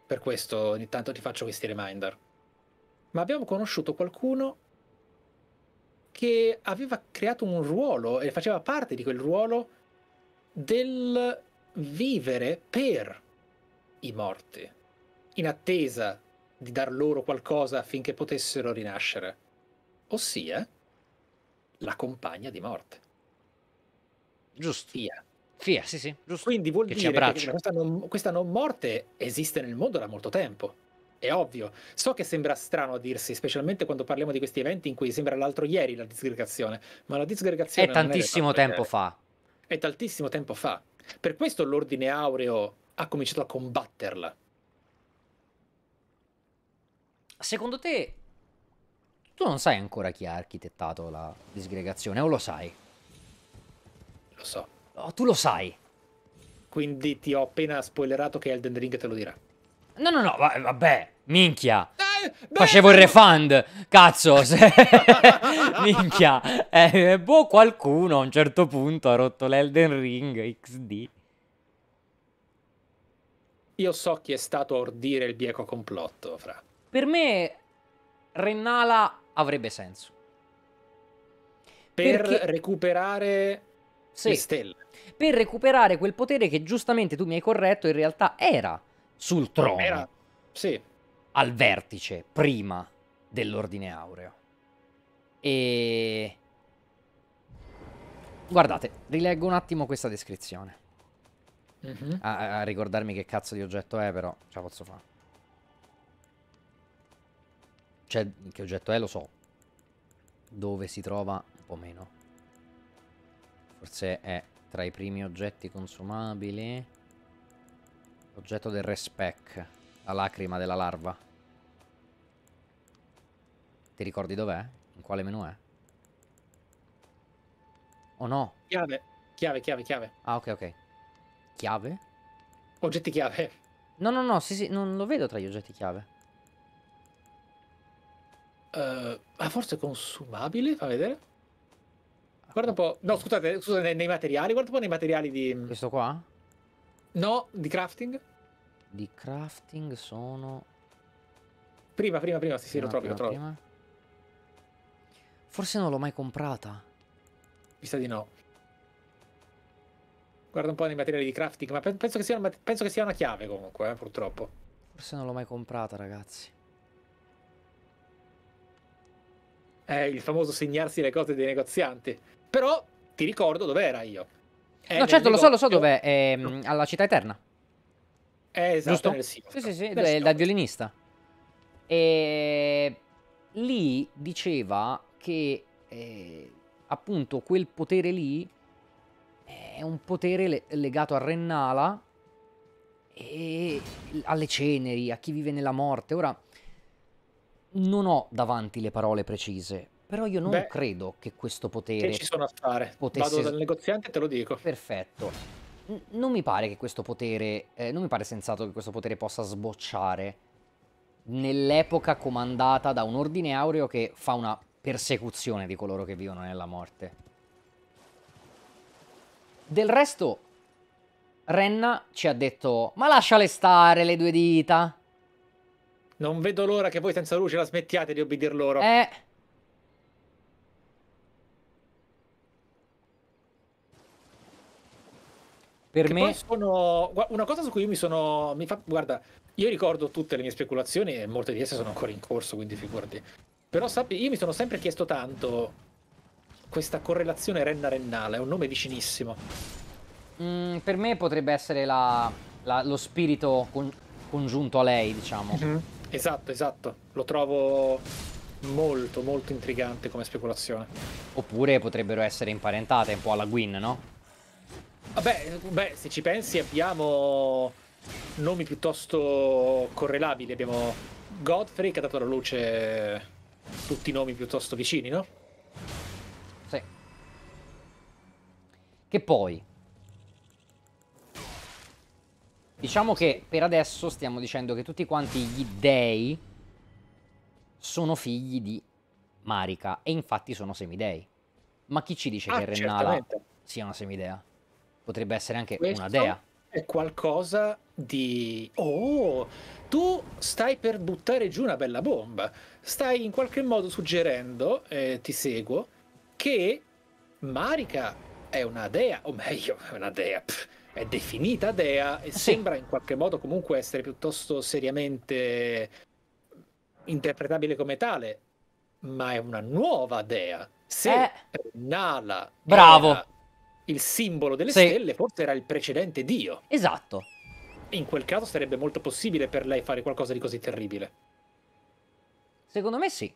per questo ogni tanto ti faccio questi reminder ma abbiamo conosciuto qualcuno che aveva creato un ruolo e faceva parte di quel ruolo del vivere per i morti, in attesa di dar loro qualcosa affinché potessero rinascere, ossia la compagna di morte. Giusto. Fia. Fia, sì, sì, giusto. Quindi vuol che dire che questa non, questa non morte esiste nel mondo da molto tempo è ovvio. So che sembra strano a dirsi, specialmente quando parliamo di questi eventi in cui sembra l'altro ieri la disgregazione, ma la disgregazione... È tantissimo tempo fa. È tantissimo tempo fa. Per questo l'ordine aureo ha cominciato a combatterla. Secondo te, tu non sai ancora chi ha architettato la disgregazione, o lo sai? Lo so. Oh, tu lo sai. Quindi ti ho appena spoilerato che Elden Ring te lo dirà. No, no, no, vabbè, minchia. Dai, eh, Facevo il eh, refund, cazzo, se... <laughs> minchia. Eh, boh, qualcuno a un certo punto ha rotto l'Elden Ring XD. Io so chi è stato a ordire il bieco complotto, fra. Per me Rennala avrebbe senso. Per Perché... recuperare sì. le stelle. Per recuperare quel potere che giustamente tu mi hai corretto in realtà era sul trono, Era... sì. al vertice, prima dell'ordine aureo. E... Guardate, rileggo un attimo questa descrizione. Mm -hmm. a, a, ricordarmi che cazzo di oggetto è, però ce la posso fare. Cioè, che oggetto è lo so. Dove si trova, un po' meno. Forse è tra i primi oggetti consumabili. Oggetto del respec. La lacrima della larva. Ti ricordi dov'è? In quale menu è? O oh no? Chiave, chiave, chiave, chiave. Ah, ok, ok. Chiave? Oggetti chiave. No, no, no, sì, sì, non lo vedo tra gli oggetti chiave. Uh, ah, forse consumabile, fa vedere. Ah. Guarda un po'. No, scusate, scusate, nei materiali. Guarda un po' nei materiali di. Questo qua? No, di crafting di crafting sono... Prima, prima, prima, sì, sì, lo trovi, prima, lo trovi. Prima. Forse non l'ho mai comprata. Mi sa di no. Guarda un po' nei materiali di crafting, ma penso che sia una, che sia una chiave comunque, eh, purtroppo. Forse non l'ho mai comprata, ragazzi. è il famoso segnarsi le cose dei negozianti. Però ti ricordo dove era io. È no, certo, lo so, lo so dov'è. È ehm, alla città eterna. Eh, esatto, Giusto? Sì, sì, sì, del, dal violinista. E lì diceva che eh, appunto quel potere lì è un potere le- legato a Rennala e alle ceneri, a chi vive nella morte. Ora, non ho davanti le parole precise, però io non Beh, credo che questo potere... Che ci sono a fare. Potesse... Vado dal negoziante e te lo dico. Perfetto non mi pare che questo potere, eh, non mi pare sensato che questo potere possa sbocciare nell'epoca comandata da un ordine aureo che fa una persecuzione di coloro che vivono nella morte. Del resto, Renna ci ha detto, ma lasciale stare le due dita. Non vedo l'ora che voi senza luce la smettiate di obbedir loro. Eh... Per me sono una cosa su cui io mi sono mi fa... guarda, io ricordo tutte le mie speculazioni e molte di esse sono ancora in corso, quindi figurati. Però sappi, io mi sono sempre chiesto tanto questa correlazione renna-rennale, è un nome vicinissimo. Mm, per me potrebbe essere la, la, lo spirito con, congiunto a lei, diciamo. Mm -hmm. Esatto, esatto. Lo trovo molto, molto intrigante come speculazione. Oppure potrebbero essere imparentate un po' alla Gwyn, no? Vabbè, beh, se ci pensi abbiamo nomi piuttosto correlabili. Abbiamo Godfrey che ha dato alla luce tutti i nomi piuttosto vicini, no? Sì. Che poi... Diciamo che per adesso stiamo dicendo che tutti quanti gli dei sono figli di Marika e infatti sono semidei. Ma chi ci dice ah, che Rennala certamente. sia una semidea? potrebbe essere anche Questo una dea. È qualcosa di... Oh, tu stai per buttare giù una bella bomba. Stai in qualche modo suggerendo, eh, ti seguo, che Marika è una dea, o meglio, è una dea. Pff, è definita dea e sì. sembra in qualche modo comunque essere piuttosto seriamente interpretabile come tale, ma è una nuova dea. Se eh. Nala Bravo. Era il simbolo delle sì. stelle forse era il precedente dio. Esatto. In quel caso sarebbe molto possibile per lei fare qualcosa di così terribile. Secondo me sì.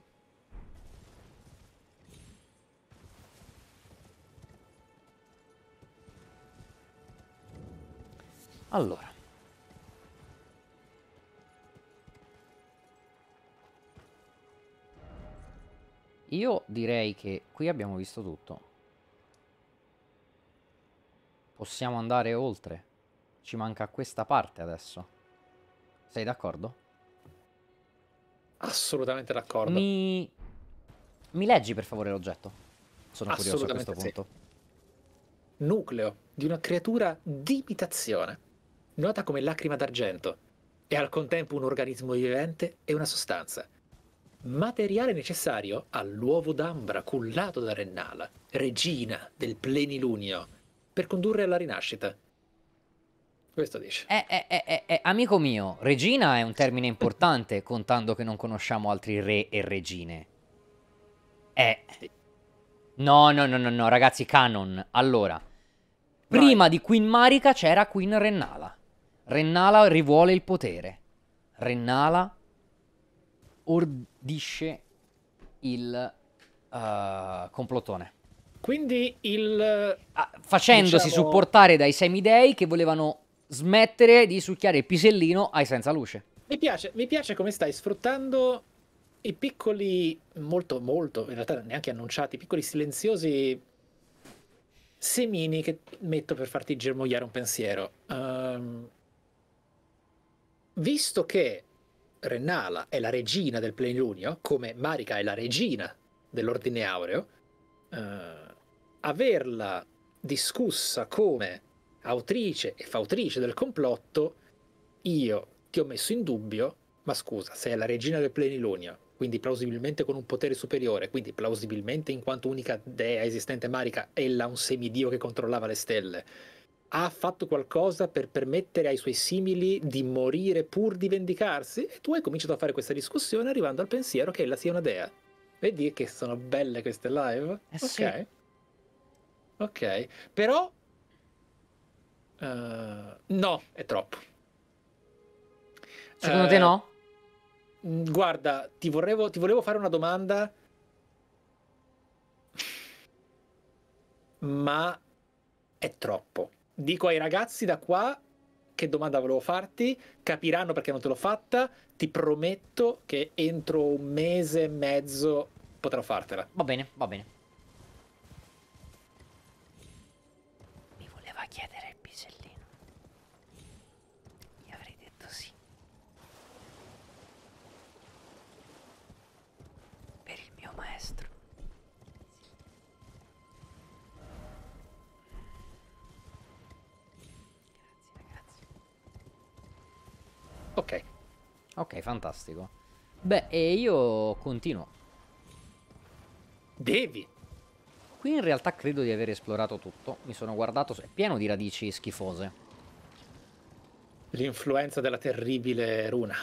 Allora. Io direi che qui abbiamo visto tutto. Possiamo andare oltre. Ci manca questa parte adesso. Sei d'accordo? Assolutamente d'accordo. Mi... Mi... leggi per favore l'oggetto? Sono curioso a questo sì. punto. Nucleo di una creatura di d'imitazione, nota come lacrima d'argento, e al contempo un organismo vivente e una sostanza. Materiale necessario all'uovo d'ambra cullato da Rennala, regina del plenilunio, per condurre alla rinascita. Questo dice. Eh eh, eh, eh, eh, amico mio, regina è un termine importante, <laughs> contando che non conosciamo altri re e regine. Eh. No, no, no, no, no, ragazzi, canon. Allora, prima di Queen Marica c'era Queen Rennala. Rennala rivuole il potere. Rennala ordisce il uh, eh, complottone. Quindi il... Ah, facendosi diciamo... supportare dai semidei che volevano smettere di succhiare il pisellino ai senza luce. Mi piace, mi piace come stai sfruttando i piccoli, molto, molto, in realtà neanche annunciati, piccoli silenziosi semini che metto per farti germogliare un pensiero. Um, visto che Renala è la regina del plenilunio, come Marika è la regina dell'ordine aureo, uh, averla discussa come autrice e fautrice del complotto, io ti ho messo in dubbio, ma scusa, sei la regina del plenilunio, quindi plausibilmente con un potere superiore, quindi plausibilmente in quanto unica dea esistente marica, ella un semidio che controllava le stelle. Ha fatto qualcosa per permettere ai suoi simili di morire pur di vendicarsi? E tu hai cominciato a fare questa discussione arrivando al pensiero che ella sia una dea. Vedi che sono belle queste live? Eh, ok. Ok, però... Uh, no, è troppo. Secondo uh, te eh, no? Mm, guarda, ti volevo, ti volevo fare una domanda, ma è troppo. Dico ai ragazzi da qua che domanda volevo farti, capiranno perché non te l'ho fatta, ti prometto che entro un mese e mezzo potrò fartela. Va bene, va bene. Ok. Ok, fantastico. Beh, e io continuo. Devi. Qui in realtà credo di aver esplorato tutto. Mi sono guardato... È pieno di radici schifose. L'influenza della terribile runa.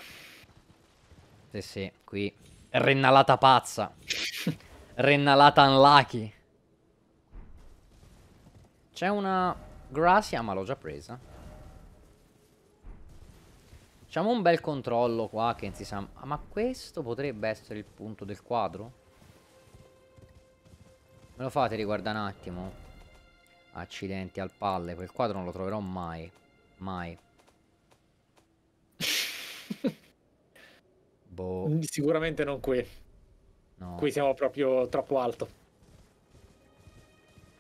Sì, eh sì, qui. Rennalata pazza. <laughs> Rennalata unlucky. C'è una Gracia, ma l'ho già presa. Facciamo un bel controllo qua che si sa... ma questo potrebbe essere il punto del quadro? Me lo fate riguardare un attimo? Accidenti al palle, quel quadro non lo troverò mai. Mai. <laughs> boh. Sicuramente non qui. No. Qui siamo proprio troppo alto.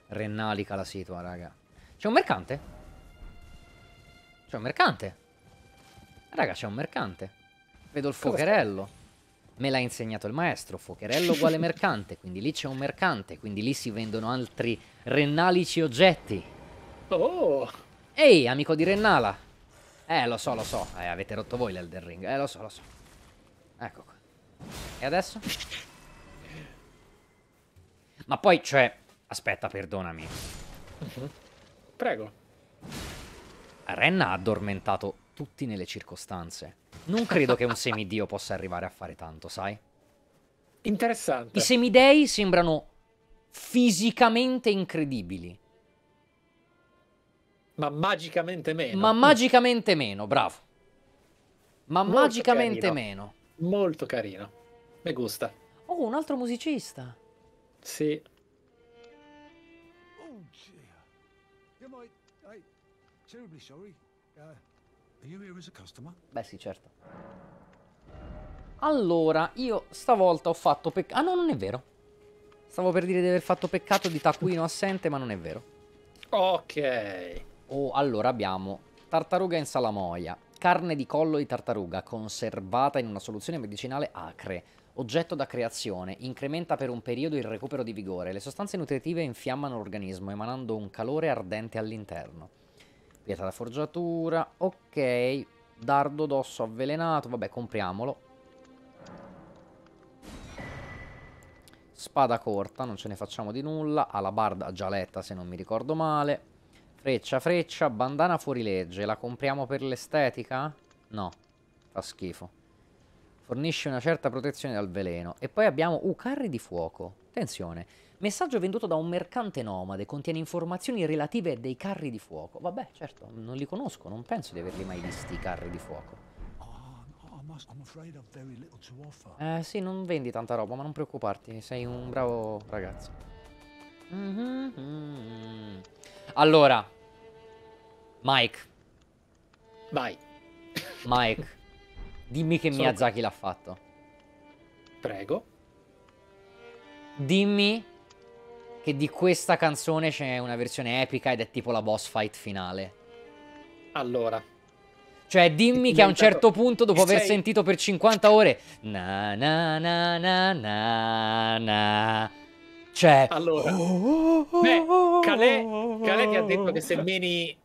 Rennalica la situa, raga. C'è un mercante? C'è un mercante? Raga, c'è un mercante. Vedo il fuocherello. Me l'ha insegnato il maestro, fuocherello uguale <laughs> mercante, quindi lì c'è un mercante, quindi lì si vendono altri rennalici oggetti. Oh! Ehi, amico di Rennala! Eh, lo so, lo so, eh, avete rotto voi l'Elder Ring, eh, lo so, lo so. Ecco qua. E adesso? Ma poi, cioè, aspetta, perdonami. Prego. Renna ha addormentato tutti nelle circostanze. Non credo che un semidio possa arrivare a fare tanto, sai? Interessante. I semidei sembrano fisicamente incredibili. Ma magicamente meno. Ma magicamente meno, bravo. Ma Molto magicamente carino. meno. Molto carino. Mi gusta. Oh, un altro musicista. Sì. Oh, dear. Am I... I... Terribly Beh sì, certo. Allora, io stavolta ho fatto peccato... Ah no, non è vero. Stavo per dire di aver fatto peccato di taccuino assente, ma non è vero. Ok. Oh, allora abbiamo tartaruga in salamoia, carne di collo di tartaruga conservata in una soluzione medicinale acre, oggetto da creazione, incrementa per un periodo il recupero di vigore, le sostanze nutritive infiammano l'organismo emanando un calore ardente all'interno. Pietra da forgiatura, ok. Dardo d'osso avvelenato, vabbè compriamolo. Spada corta, non ce ne facciamo di nulla. Alabarda gialetta se non mi ricordo male. Freccia, freccia, bandana fuorilegge. La compriamo per l'estetica? No, fa schifo. Fornisce una certa protezione dal veleno. E poi abbiamo... Uh, carri di fuoco. Attenzione. Messaggio venduto da un mercante nomade contiene informazioni relative dei carri di fuoco. Vabbè, certo, non li conosco, non penso di averli mai visti i carri di fuoco. Ah, eh sì, non vendi tanta roba, ma non preoccuparti, sei un bravo ragazzo. Mm -hmm. Allora, Mike. Vai. Mike, dimmi che <laughs> Sono Miyazaki l'ha fatto. Prego. Dimmi che di questa canzone c'è una versione epica ed è tipo la boss fight finale. Allora. Cioè, dimmi che a un certo punto, dopo aver sei... sentito per 50 ore... Na na na na na na... Cioè... Allora... Oh. Beh, Calè, Calè ti ha detto che se meni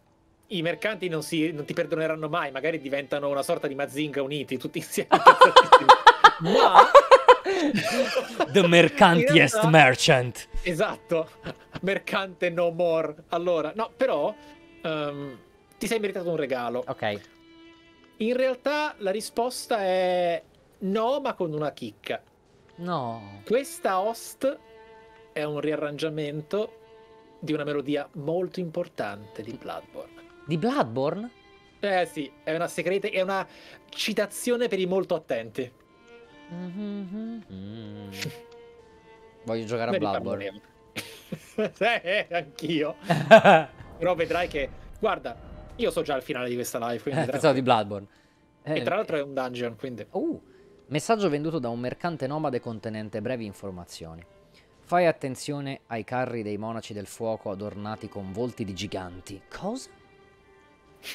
i mercanti non, si, non, ti perdoneranno mai, magari diventano una sorta di Mazinga uniti tutti insieme. <laughs> Ma <laughs> The mercantiest realtà, merchant. Esatto, mercante no more. Allora, no, però um, ti sei meritato un regalo. Ok. In realtà la risposta è no, ma con una chicca. No. Questa host è un riarrangiamento di una melodia molto importante di Bloodborne. Di Bloodborne? Eh sì, è una segreta, è una citazione per i molto attenti. Mm-hmm. Voglio giocare a diciamo Bloodborne. <laughs> Eh, eh, anch'io. <laughs> Però vedrai che... Guarda, io so già il finale di questa live, quindi... Eh, pensavo di Bloodborne. Eh, e tra l'altro è un dungeon, quindi... Uh, messaggio venduto da un mercante nomade contenente brevi informazioni. Fai attenzione ai carri dei monaci del fuoco adornati con volti di giganti. Cosa?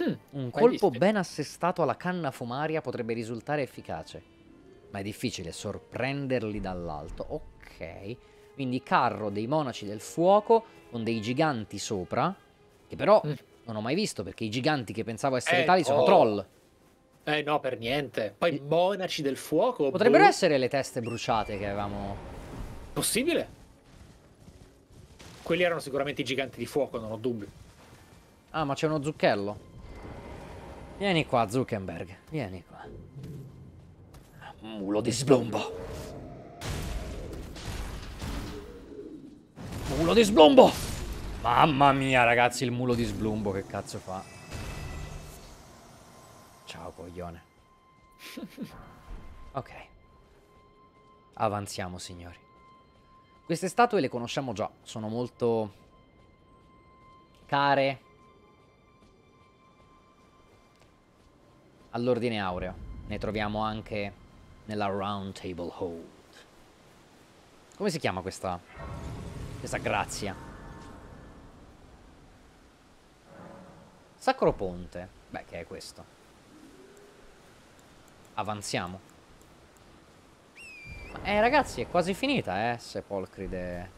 Hm, un colpo visto? ben assestato alla canna fumaria potrebbe risultare efficace, ma è difficile sorprenderli dall'alto. Ok. Quindi carro dei monaci del fuoco con dei giganti sopra, che però mm. non ho mai visto perché i giganti che pensavo essere eh, tali sono oh. troll. Eh no, per niente. Poi I... monaci del fuoco. Potrebbero blu. essere le teste bruciate che avevamo. Possibile? Quelli erano sicuramente i giganti di fuoco, non ho dubbi. Ah, ma c'è uno zucchello. Vieni qua, Zuckerberg. Vieni qua. Ah, mulo di sblombo. Mulo di sblombo! Mamma mia, ragazzi, il mulo di sblombo che cazzo fa? Ciao, coglione. <laughs> ok. Avanziamo, signori. Queste statue le conosciamo già. Sono molto... care. All'ordine aureo. Ne troviamo anche nella Round Table Hold. Come si chiama questa questa grazia. Sacro ponte. Beh, che è questo? Avanziamo. Eh, ragazzi, è quasi finita, eh, Sepolcride...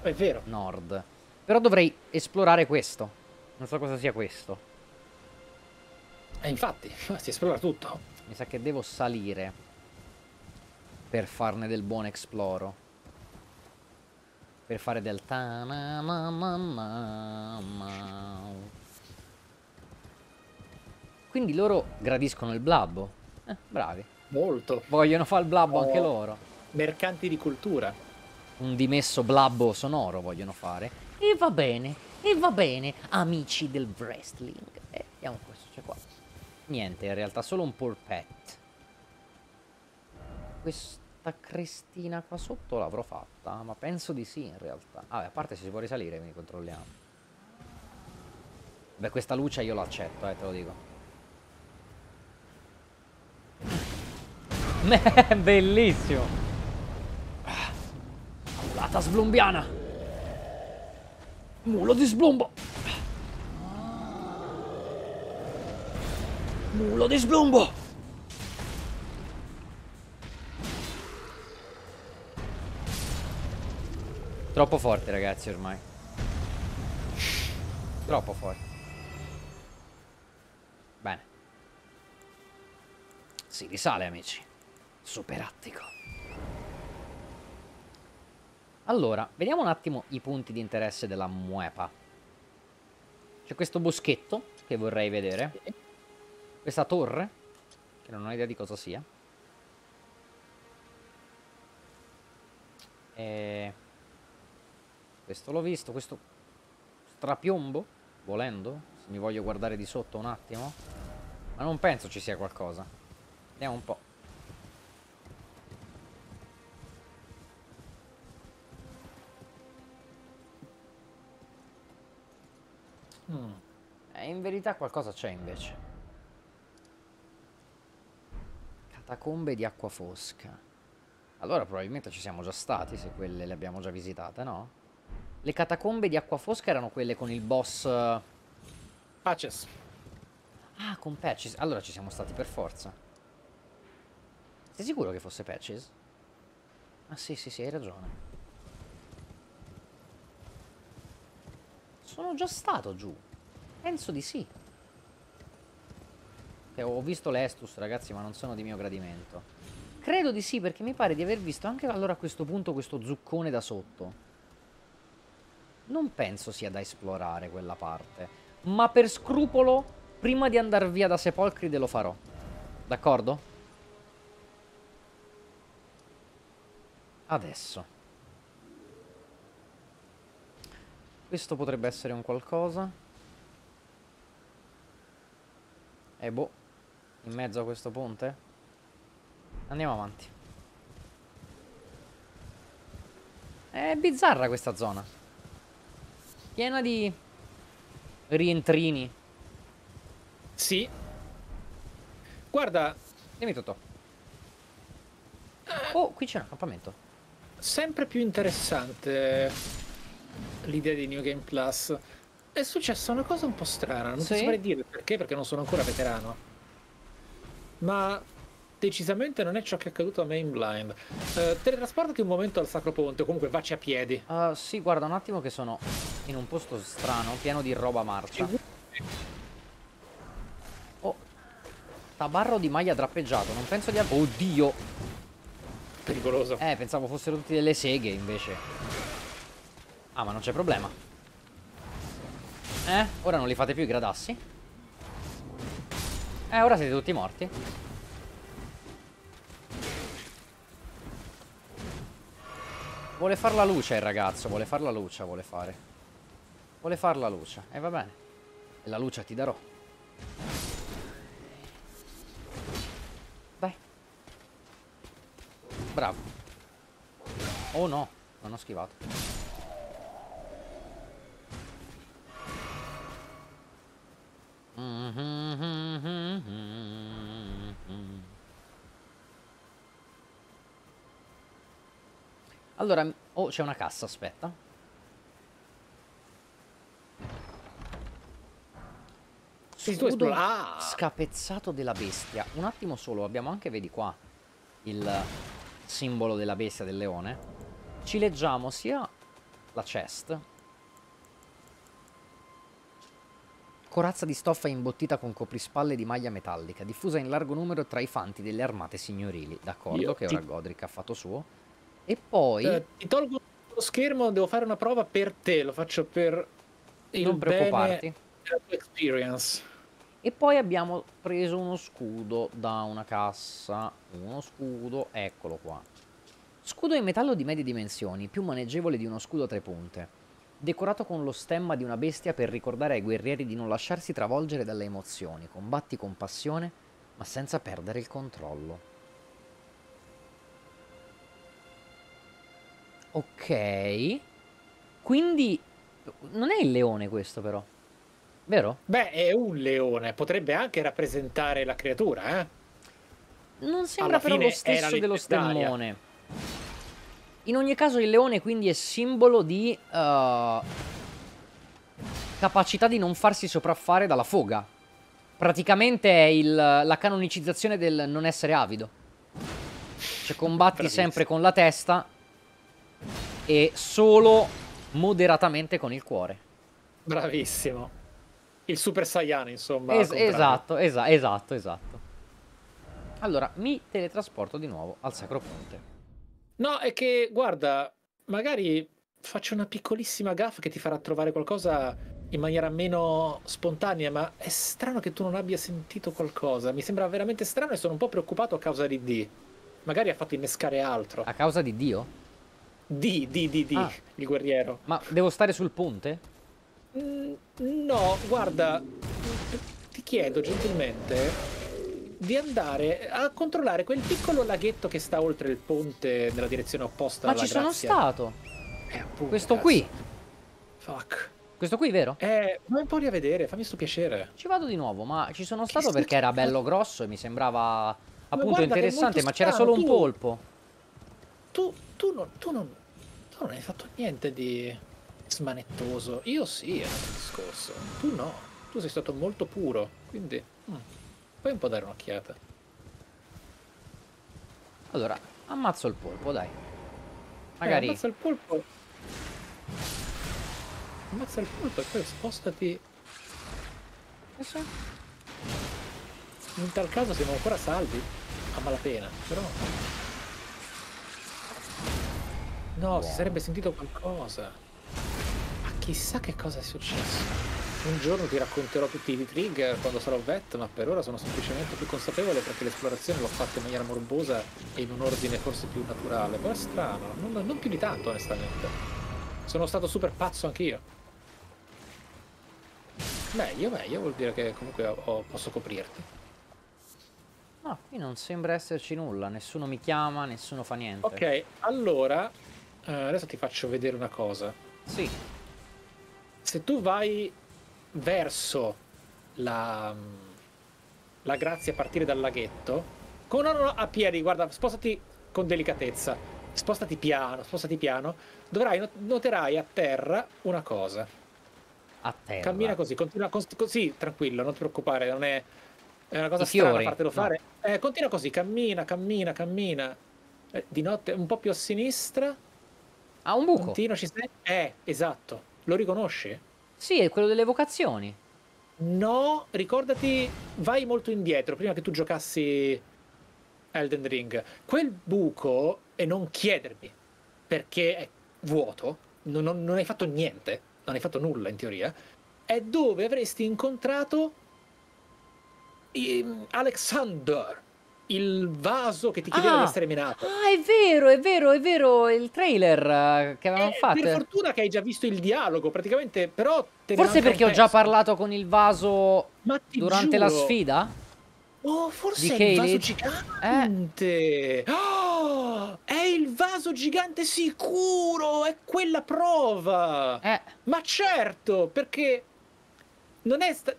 È vero. Nord. Però dovrei esplorare questo. Non so cosa sia questo. E eh, infatti, <laughs> si esplora tutto. Mi sa che devo salire per farne del buon esploro per fare del ta na ma ma ma ma quindi loro gradiscono il blabbo eh, bravi molto vogliono fare il blabbo oh. anche loro mercanti di cultura un dimesso blabbo sonoro vogliono fare e va bene e va bene amici del wrestling e eh, vediamo questo c'è qua niente in realtà solo un polpet questo fatta Cristina qua sotto? L'avrò fatta? Ma penso di sì in realtà. Ah, a parte se si può risalire, quindi controlliamo. Beh, questa luce io l'accetto, eh, te lo dico. <laughs> Eh, bellissimo! Lata sblombiana! Mulo di sblumbo! Mulo di sblumbo! Troppo forte ragazzi ormai Troppo forte Bene Si risale amici Superattico Allora Vediamo un attimo i punti di interesse della muepa C'è questo boschetto Che vorrei vedere Questa torre Che non ho idea di cosa sia E eh, questo l'ho visto, questo strapiombo, volendo, se mi voglio guardare di sotto un attimo. Ma non penso ci sia qualcosa. Vediamo un po'. Mm. Eh, in verità qualcosa c'è invece. Catacombe di acqua fosca. Allora probabilmente ci siamo già stati se quelle le abbiamo già visitate, no? Le catacombe di acqua fosca erano quelle con il boss... Eh, Patches. Ah, con Patches. Allora ci siamo stati per forza. Sei sicuro che fosse Patches? Ah sì, sì, sì, hai ragione. Sono già stato giù. Penso di sì. Cioè, ho visto l'Estus, ragazzi, ma non sono di mio gradimento. Credo di sì, perché mi pare di aver visto anche allora a questo punto questo zuccone da sotto non penso sia da esplorare quella parte. Ma per scrupolo, prima di andare via da Sepolcri, te lo farò. D'accordo? Adesso. Questo potrebbe essere un qualcosa. E eh, boh. In mezzo a questo ponte? Andiamo avanti. È bizzarra questa zona piena di rientrini. Sì. Guarda. Dimmi tutto. Eh. Oh, qui c'è un accampamento. Sempre più interessante eh, l'idea di New Game Plus. È successa una cosa un po' strana, non sì. saprei dire perché, perché non sono ancora veterano. Ma decisamente non è ciò che è accaduto a Main Blind. Eh, teletrasportati un momento al Sacro Ponte, o comunque vacci a piedi. Uh, sì, guarda un attimo che sono in un posto strano, pieno di roba marcia. Oh, tabarro di maglia drappeggiato, non penso di... Oddio! Pericoloso. Eh, pensavo fossero tutti delle seghe invece. Ah, ma non c'è problema. Eh, ora non li fate più i gradassi. Eh, ora siete tutti morti. Vuole far la luce il ragazzo, vuole far la luce, vuole fare. Vuole far la luce, e eh, va bene. E la luce ti darò. Dai. Bravo. Oh no, non ho schivato. Mm -hmm. Allora, oh, c'è una cassa, aspetta. Scudo ah. scapezzato della bestia. Un attimo solo, abbiamo anche, vedi qua, il simbolo della bestia del leone. Ci leggiamo sia la chest. Corazza di stoffa imbottita con coprispalle di maglia metallica, diffusa in largo numero tra i fanti delle armate signorili. D'accordo che ora Godric ha fatto suo. E poi... Cioè, ti tolgo lo schermo, devo fare una prova per te, lo faccio per... Il non preoccuparti. Experience. E poi abbiamo preso uno scudo da una cassa. Uno scudo, eccolo qua. Scudo in metallo di medie dimensioni, più maneggevole di uno scudo a tre punte. Decorato con lo stemma di una bestia per ricordare ai guerrieri di non lasciarsi travolgere dalle emozioni. Combatti con passione, ma senza perdere il controllo. Ok. Quindi non è il leone questo però. Vero? Beh, è un leone, potrebbe anche rappresentare la creatura, eh? Non sembra però lo stesso dello stemmone. In ogni caso il leone quindi è simbolo di uh, capacità di non farsi sopraffare dalla foga. Praticamente è il, la canonicizzazione del non essere avido. Cioè combatti sempre con la testa e solo moderatamente con il cuore. Bravissimo. Il Super Saiyan, insomma. Es esatto, esa esatto, esatto. Allora, mi teletrasporto di nuovo al Sacro Ponte. No, è che, guarda, magari faccio una piccolissima gaffa che ti farà trovare qualcosa in maniera meno spontanea, ma è strano che tu non abbia sentito qualcosa. Mi sembra veramente strano e sono un po' preoccupato a causa di D. Magari ha fatto innescare altro. A causa di Dio? D, D, D, D, ah. il guerriero. Ma devo stare sul ponte? Mm, no, guarda, ti chiedo gentilmente di andare a controllare quel piccolo laghetto che sta oltre il ponte nella direzione opposta Ma ci grazia. sono stato. Eh, appunto, Questo cazzo. qui. Fuck. Questo qui, vero? Eh, ma un po' riavedere, fammi sto piacere. Ci vado di nuovo, ma ci sono stato che perché era bello grosso e mi sembrava appunto interessante, ma c'era solo tu... un polpo. Tu, tu, non, tu non, non hai fatto niente di smanettoso. Io sì, è un discorso. Tu no. Tu sei stato molto puro. Quindi, mm, puoi un po' dare un'occhiata. Allora, ammazzo il polpo, dai. Eh, Magari... Eh, ammazza il polpo. Ammazza il polpo e poi spostati... Cosa? In tal caso siamo ancora salvi. A malapena, però... No, wow. si sarebbe sentito qualcosa. Ma chissà che cosa è successo. Un giorno ti racconterò tutti i trigger quando sarò vet, ma per ora sono semplicemente più consapevole perché l'esplorazione l'ho fatta in maniera morbosa e in un ordine forse più naturale. Però è strano, non, non più di tanto onestamente. Sono stato super pazzo anch'io. Meglio, meglio, vuol dire che comunque ho, posso coprirti. No, qui non sembra esserci nulla, nessuno mi chiama, nessuno fa niente. Ok, allora uh, adesso ti faccio vedere una cosa. Sì. Se tu vai verso la, la grazia a partire dal laghetto, con, no, no, no, a piedi, guarda, spostati con delicatezza, spostati piano, spostati piano, dovrai, noterai a terra una cosa. A terra? Cammina così, continua così, tranquillo, non ti preoccupare, non è, è una cosa I strana fartelo no. fare. Eh, continua così, cammina, cammina, cammina. Eh, di notte un po' più a sinistra. Ha un buco. Contino ci sei? Eh, esatto. Lo riconosci? Sì, è quello delle vocazioni. No, ricordati, vai molto indietro, prima che tu giocassi Elden Ring. Quel buco, e non chiedermi, perché è vuoto, non, non, non hai fatto niente, non hai fatto nulla in teoria, è dove avresti incontrato ehm, Alexander il vaso che ti chiedeva ah, di essere menato. Ah, è vero, è vero, è vero, il trailer che avevamo eh, fatto. Per fortuna che hai già visto il dialogo, praticamente, però... Forse perché ho già parlato con il vaso durante giuro. la sfida? Oh, forse di è il vaso gigante. Eh. Oh, è il vaso gigante sicuro, è quella prova. Eh. Ma certo, perché non è... Sta-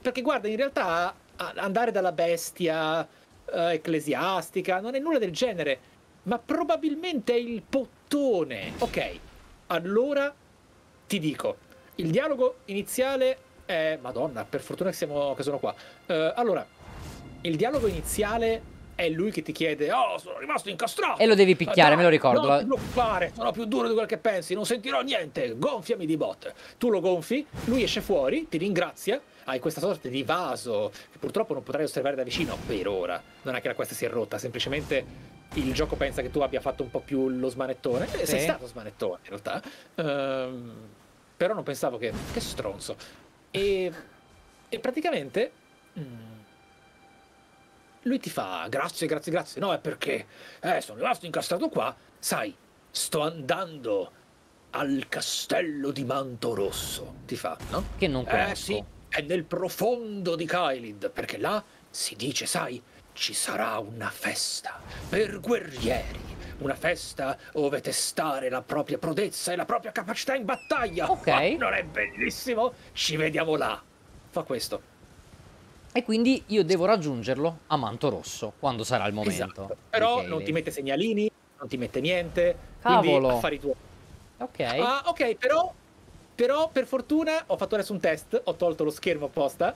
perché guarda, in realtà andare dalla bestia eh, ecclesiastica, non è nulla del genere, ma probabilmente è il pottone. Ok, allora ti dico, il dialogo iniziale è... Madonna, per fortuna che, siamo... che sono qua. Uh, allora, il dialogo iniziale è lui che ti chiede oh sono rimasto incastrato e lo devi picchiare no, me lo ricordo non lo fare, sono più duro di quel che pensi non sentirò niente gonfiami di botte tu lo gonfi lui esce fuori ti ringrazia hai questa sorta di vaso che purtroppo non potrai osservare da vicino per ora. Non è che la questa si è rotta, semplicemente il gioco pensa che tu abbia fatto un po' più lo smanettone. Eh, sei stato smanettone in realtà. Ehm, però non pensavo che. Che stronzo. E, e praticamente. Mm, lui ti fa grazie, grazie, grazie. No, è perché eh, sono rimasto incastrato qua. Sai, sto andando al castello di Manto Rosso. Ti fa, no? Che non eh, conosco. Eh sì, è nel profondo di Kailid, perché là si dice, sai, ci sarà una festa per guerrieri. Una festa dove testare la propria prodezza e la propria capacità in battaglia. Ok. Oh, non è bellissimo? Ci vediamo là. Fa questo. E quindi io devo raggiungerlo a manto rosso quando sarà il momento. Esatto. Però non ti mette segnalini, non ti mette niente. Cavolo. Quindi affari tuoi. Ok. Ah, ok, però però per fortuna ho fatto adesso un test, ho tolto lo schermo apposta.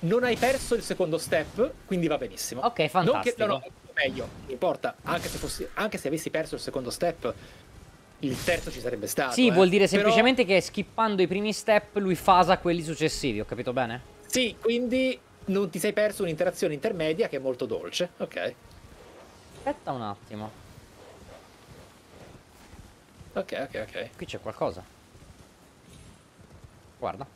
Non hai perso il secondo step, quindi va benissimo. Ok, fantastico. Non che, no, no, meglio, non importa, anche se, fossi, anche se avessi perso il secondo step, il terzo ci sarebbe stato. Sì, eh. vuol dire semplicemente Però... che skippando i primi step lui fasa quelli successivi, ho capito bene? Sì, quindi non ti sei perso un'interazione intermedia che è molto dolce, ok. Aspetta un attimo. Ok, ok, ok. Qui c'è qualcosa. Guarda.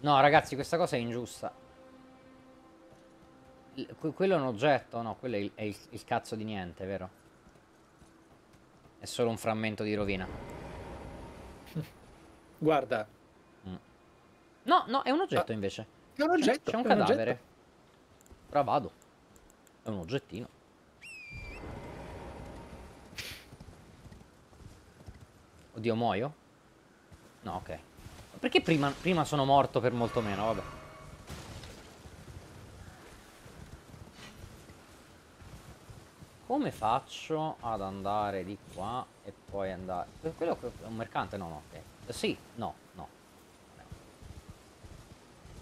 No, ragazzi, questa cosa è ingiusta. Il, quello è un oggetto, no, quello è il, è il, il cazzo di niente, vero? È solo un frammento di rovina. <laughs> Guarda. Mm. No, no, è un oggetto ah, invece. È un oggetto. C'è un cadavere. Un Ora vado. È un oggettino. Oddio, muoio? No, ok. Perché prima, prima sono morto per molto meno? Vabbè. Come faccio ad andare di qua e poi andare... Quello è un mercante? No, no, ok. Sì, no, no.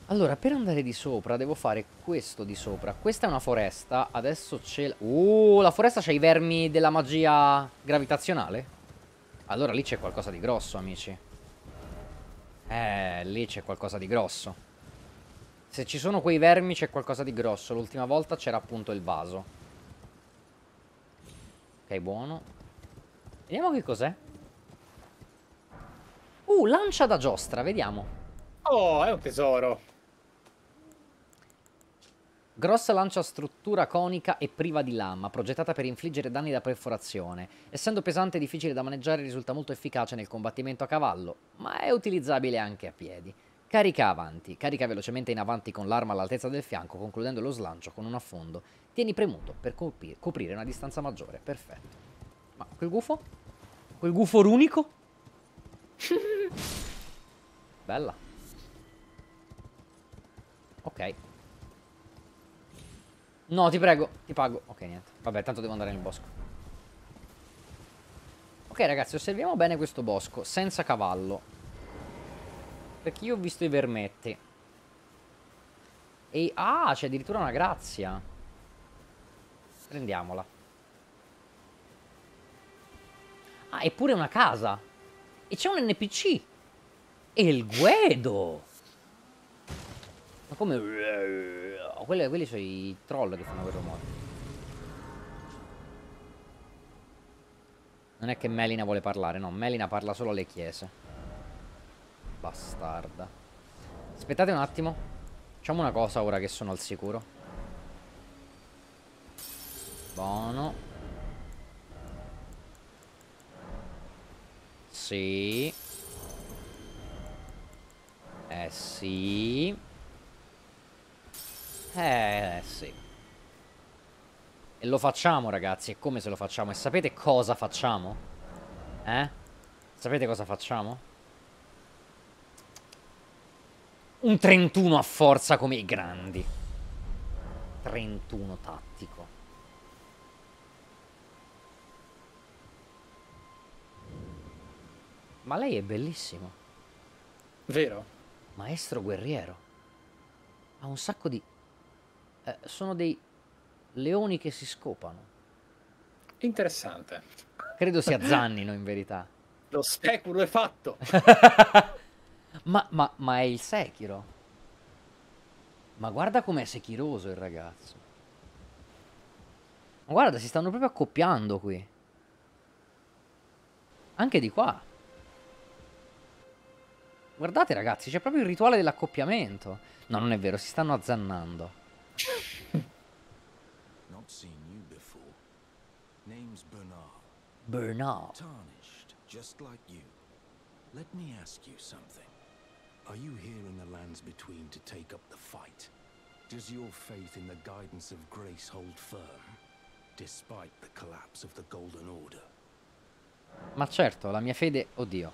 Allora, per andare di sopra devo fare questo di sopra. Questa è una foresta, adesso c'è... Uh, la foresta c'ha i vermi della magia gravitazionale? Allora lì c'è qualcosa di grosso, amici. Eh, lì c'è qualcosa di grosso. Se ci sono quei vermi c'è qualcosa di grosso. L'ultima volta c'era appunto il vaso. Ok, buono. Vediamo che cos'è. Uh, lancia da giostra, vediamo. Oh, è un tesoro. Grossa lancia struttura conica e priva di lama, progettata per infliggere danni da perforazione. Essendo pesante e difficile da maneggiare risulta molto efficace nel combattimento a cavallo, ma è utilizzabile anche a piedi. Carica avanti, carica velocemente in avanti con l'arma all'altezza del fianco, concludendo lo slancio con un affondo. Tieni premuto per coprire una distanza maggiore, perfetto. Ma quel gufo? Quel gufo runico? <laughs> Bella. Ok. No, ti prego, ti pago. Ok, niente. Vabbè, tanto devo andare nel bosco. Ok, ragazzi, osserviamo bene questo bosco, senza cavallo. Perché io ho visto i vermetti. E... Ah, c'è addirittura una grazia. Prendiamola. Ah, eppure una casa. E c'è un NPC. E il Guedo. Ma come... Eh, quelli, quelli sono i troll che fanno quel rumore. Non è che Melina vuole parlare, no. Melina parla solo alle chiese. Bastarda. Aspettate un attimo. Facciamo una cosa ora che sono al sicuro. Buono. Sì. Eh sì. Eh, eh, sì. E lo facciamo, ragazzi. E come se lo facciamo? E sapete cosa facciamo? Eh? Sapete cosa facciamo? Un 31 a forza come i grandi. 31 tattico. Ma lei è bellissimo. Vero. Maestro guerriero. Ha un sacco di... Eh, sono dei leoni che si scopano. Interessante. Credo sia <laughs> Zannino in verità. Lo speculo è fatto. <laughs> ma, ma, ma è il Sekiro. Ma guarda com'è sechiroso il ragazzo. Ma guarda, si stanno proprio accoppiando qui. Anche di qua. Guardate ragazzi, c'è proprio il rituale dell'accoppiamento. No, non è vero, si stanno azzannando. Not seen you before. Name's Bernard. Bernard. Tarnished, just like you. Let me ask you something. Are you here in the lands between to take up the fight? Does your faith in the guidance of grace hold firm, despite the collapse of the Golden Order? Ma certo, la mia fede... Oddio.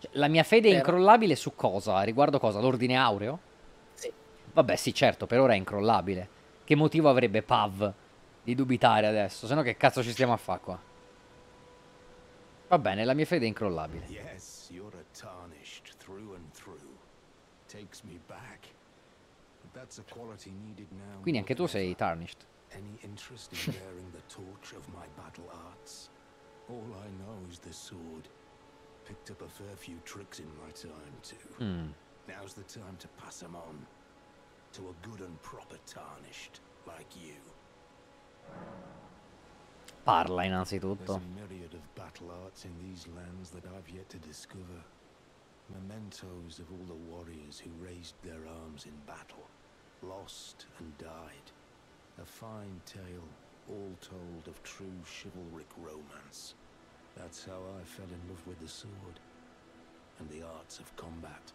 Cioè, la mia fede è incrollabile su cosa? Riguardo cosa? L'ordine aureo? Vabbè, sì, certo, per ora è incrollabile. Che motivo avrebbe Pav di dubitare adesso? Se no che cazzo ci stiamo a fare qua? Va bene, la mia fede è incrollabile. Yes, you're a tarnished through and through. Takes me back. That's a quality needed now. Quindi anche tu sei tarnished. Any interest in bearing the torch of my battle arts? All I know is the sword. Picked up a fair few tricks in my time too. Mm. Now's the time to pass them on. to a good and proper tarnished like you. Parla innanzitutto. myriad of battle arts in these lands that I've yet to discover. Mementos of all the warriors who raised their arms in battle, lost and died. A fine tale, all told of true chivalric romance. That's how I fell in love with the sword and the arts of combat.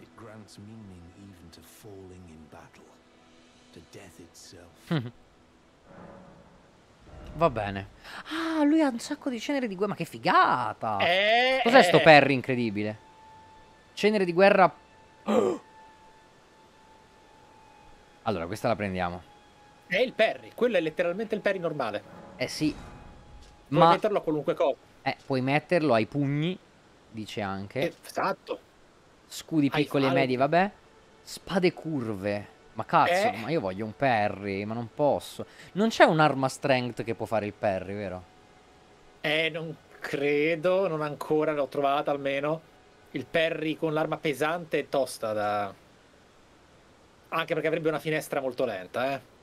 It grants meaning even to falling in battle, to death itself. <laughs> Va bene. Ah, lui ha un sacco di cenere di guerra. Ma che figata! Eh, Cos'è eh. sto Perry incredibile? Cenere di guerra. <gasps> Allora, questa la prendiamo. È il Perry. Quello è letteralmente il Perry normale. Eh sì. Puoi Ma... metterlo a qualunque cosa. Eh, puoi metterlo ai pugni, dice anche. Esatto. Scudi piccoli e medi, vabbè. Spade curve. Ma cazzo, eh. ma io voglio un Perry, ma non posso. Non c'è un'arma strength che può fare il Perry, vero? Eh, non credo, non ancora, l'ho trovata almeno. Il Perry con l'arma pesante è tosta da... Anche perché avrebbe una finestra molto lenta, eh.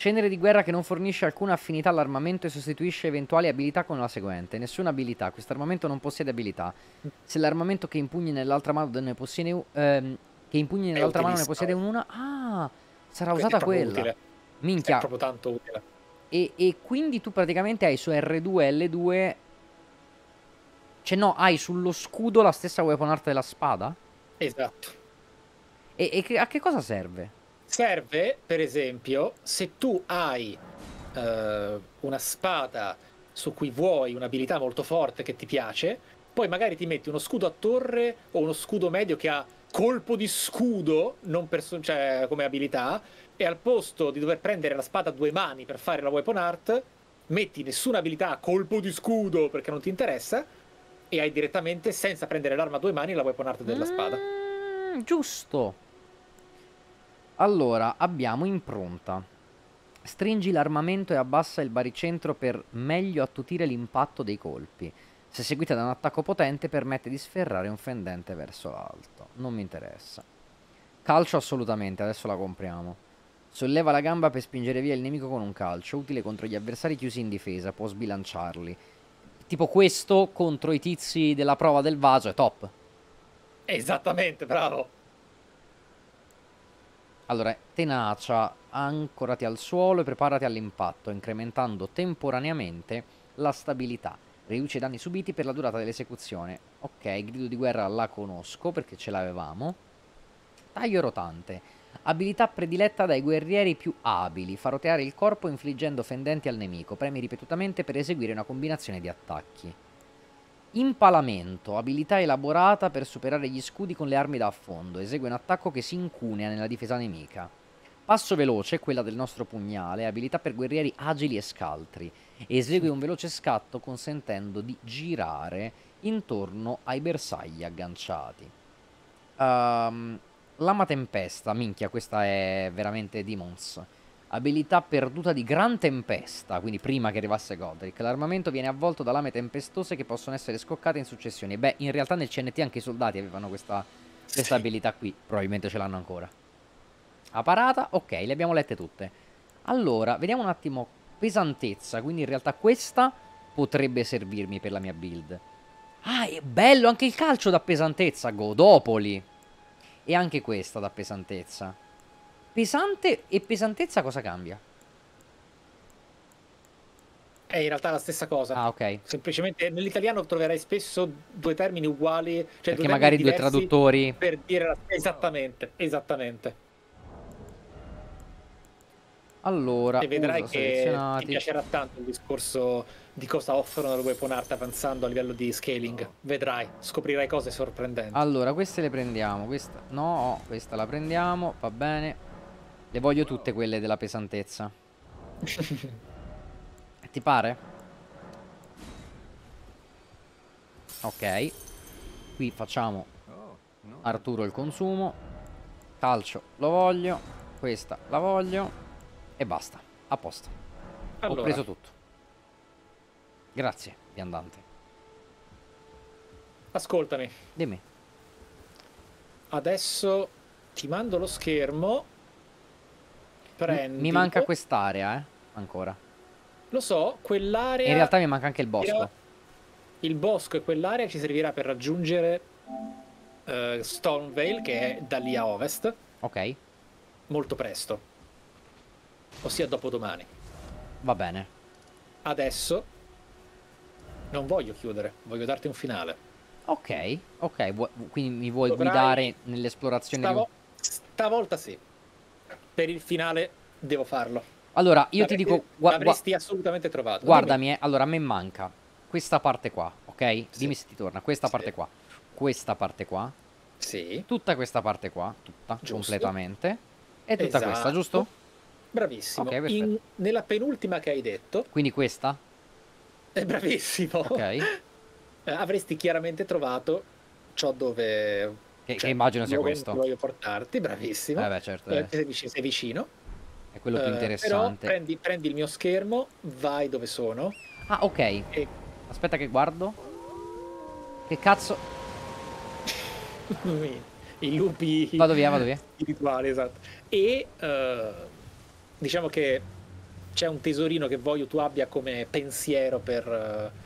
Cenere di guerra che non fornisce alcuna affinità all'armamento e sostituisce eventuali abilità con la seguente. Nessuna abilità. Quest'armamento non possiede abilità. Se l'armamento che impugni nell'altra mano ne possiede, ehm, che impugni nell'altra mano ne possiede una... Ah! Sarà Quindi usata quella. Utile. Minchia. È proprio tanto utile. E, e, quindi tu praticamente hai su R2 e L2 cioè no hai sullo scudo la stessa weapon art della spada esatto e, e a che cosa serve? Serve, per esempio, se tu hai eh, una spada su cui vuoi un'abilità molto forte che ti piace, poi magari ti metti uno scudo a torre o uno scudo medio che ha colpo di scudo perso- cioè, come abilità, e al posto di dover prendere la spada a due mani per fare la weapon art, metti nessuna abilità colpo di scudo perché non ti interessa, e hai direttamente, senza prendere l'arma a due mani, la weapon art della mm, spada. Giusto. Allora, abbiamo impronta. Stringi l'armamento e abbassa il baricentro per meglio attutire l'impatto dei colpi. Se seguita da un attacco potente permette di sferrare un fendente verso l'alto. Non mi interessa. Calcio assolutamente, adesso la compriamo. Solleva la gamba per spingere via il nemico con un calcio, utile contro gli avversari chiusi in difesa, può sbilanciarli. Tipo questo contro i tizi della prova del vaso è top. Esattamente, bravo. Allora, tenacia, ancorati al suolo e preparati all'impatto, incrementando temporaneamente la stabilità. Riduce i danni subiti per la durata dell'esecuzione. Ok, grido di guerra la conosco perché ce l'avevamo. Taglio rotante. Abilità prediletta dai guerrieri più abili, fa roteare il corpo infliggendo fendenti al nemico, premi ripetutamente per eseguire una combinazione di attacchi. Impalamento, abilità elaborata per superare gli scudi con le armi da affondo, esegue un attacco che si incunea nella difesa nemica. Passo veloce, quella del nostro pugnale, abilità per guerrieri agili e scaltri, esegue un veloce scatto consentendo di girare intorno ai bersagli agganciati. Um, Lama Tempesta, minchia, questa è veramente Demons abilità perduta di Gran Tempesta, quindi prima che arrivasse Godric. L'armamento viene avvolto da lame tempestose che possono essere scoccate in successione. Beh, in realtà nel CNT anche i soldati avevano questa, questa sì. abilità qui, probabilmente ce l'hanno ancora. A parata, ok, le abbiamo lette tutte. Allora, vediamo un attimo pesantezza, quindi in realtà questa potrebbe servirmi per la mia build. Ah, è bello anche il calcio da pesantezza, Godopoli. E anche questa da pesantezza. Pesante e pesantezza cosa cambia? È in realtà la stessa cosa. Ah, ok. Semplicemente nell'italiano troverai spesso due termini uguali. Cioè Perché due magari due traduttori. Per dire la... esattamente, esattamente. Allora. E vedrai che ti piacerà tanto il discorso di cosa offrono le web on art avanzando a livello di scaling. Vedrai, scoprirai cose sorprendenti. Allora, queste le prendiamo. Questa no, questa la prendiamo. Va bene. Le voglio tutte quelle della pesantezza. <laughs> Ti pare? Ok. Qui facciamo Arturo il consumo. Calcio lo voglio. Questa la voglio. E basta. A posto. Allora. Ho preso tutto. Grazie, viandante. Ascoltami. Dimmi. Adesso ti mando lo schermo Prendi. Mi manca quest'area, eh. Ancora. Lo so, quell'area... In realtà mi manca anche il bosco. Il bosco e quell'area ci servirà per raggiungere uh, Stonevale, che è da lì a ovest. Ok. Molto presto. Ossia dopodomani. Va bene. Adesso... Non voglio chiudere, voglio darti un finale. Ok, ok, quindi mi vuoi Dovrai... guidare nell'esplorazione... Stavo... Stavolta sì per il finale devo farlo. Allora, io ti dico... Avresti l'avresti assolutamente trovato. Guardami, eh, allora a me manca questa parte qua, ok? Sì. Dimmi se ti torna, questa sì. parte qua, questa parte qua. Sì. Tutta questa parte qua, tutta, giusto. completamente. E tutta esatto. questa, giusto? Bravissimo. Okay, In, nella penultima che hai detto... Quindi questa? È eh, bravissimo. Ok. <laughs> avresti chiaramente trovato ciò dove che, cioè, che immagino sia questo. Voglio portarti, bravissimo. Eh certo, eh. Sei, eh. vicino, eh, sei vicino. È quello più eh, interessante. Però prendi, prendi il mio schermo, vai dove sono. Ah, ok. E... Aspetta che guardo. Che cazzo? <laughs> I lupi. Vado via, vado via. Rituali, esatto. E uh, diciamo che c'è un tesorino che voglio tu abbia come pensiero per uh,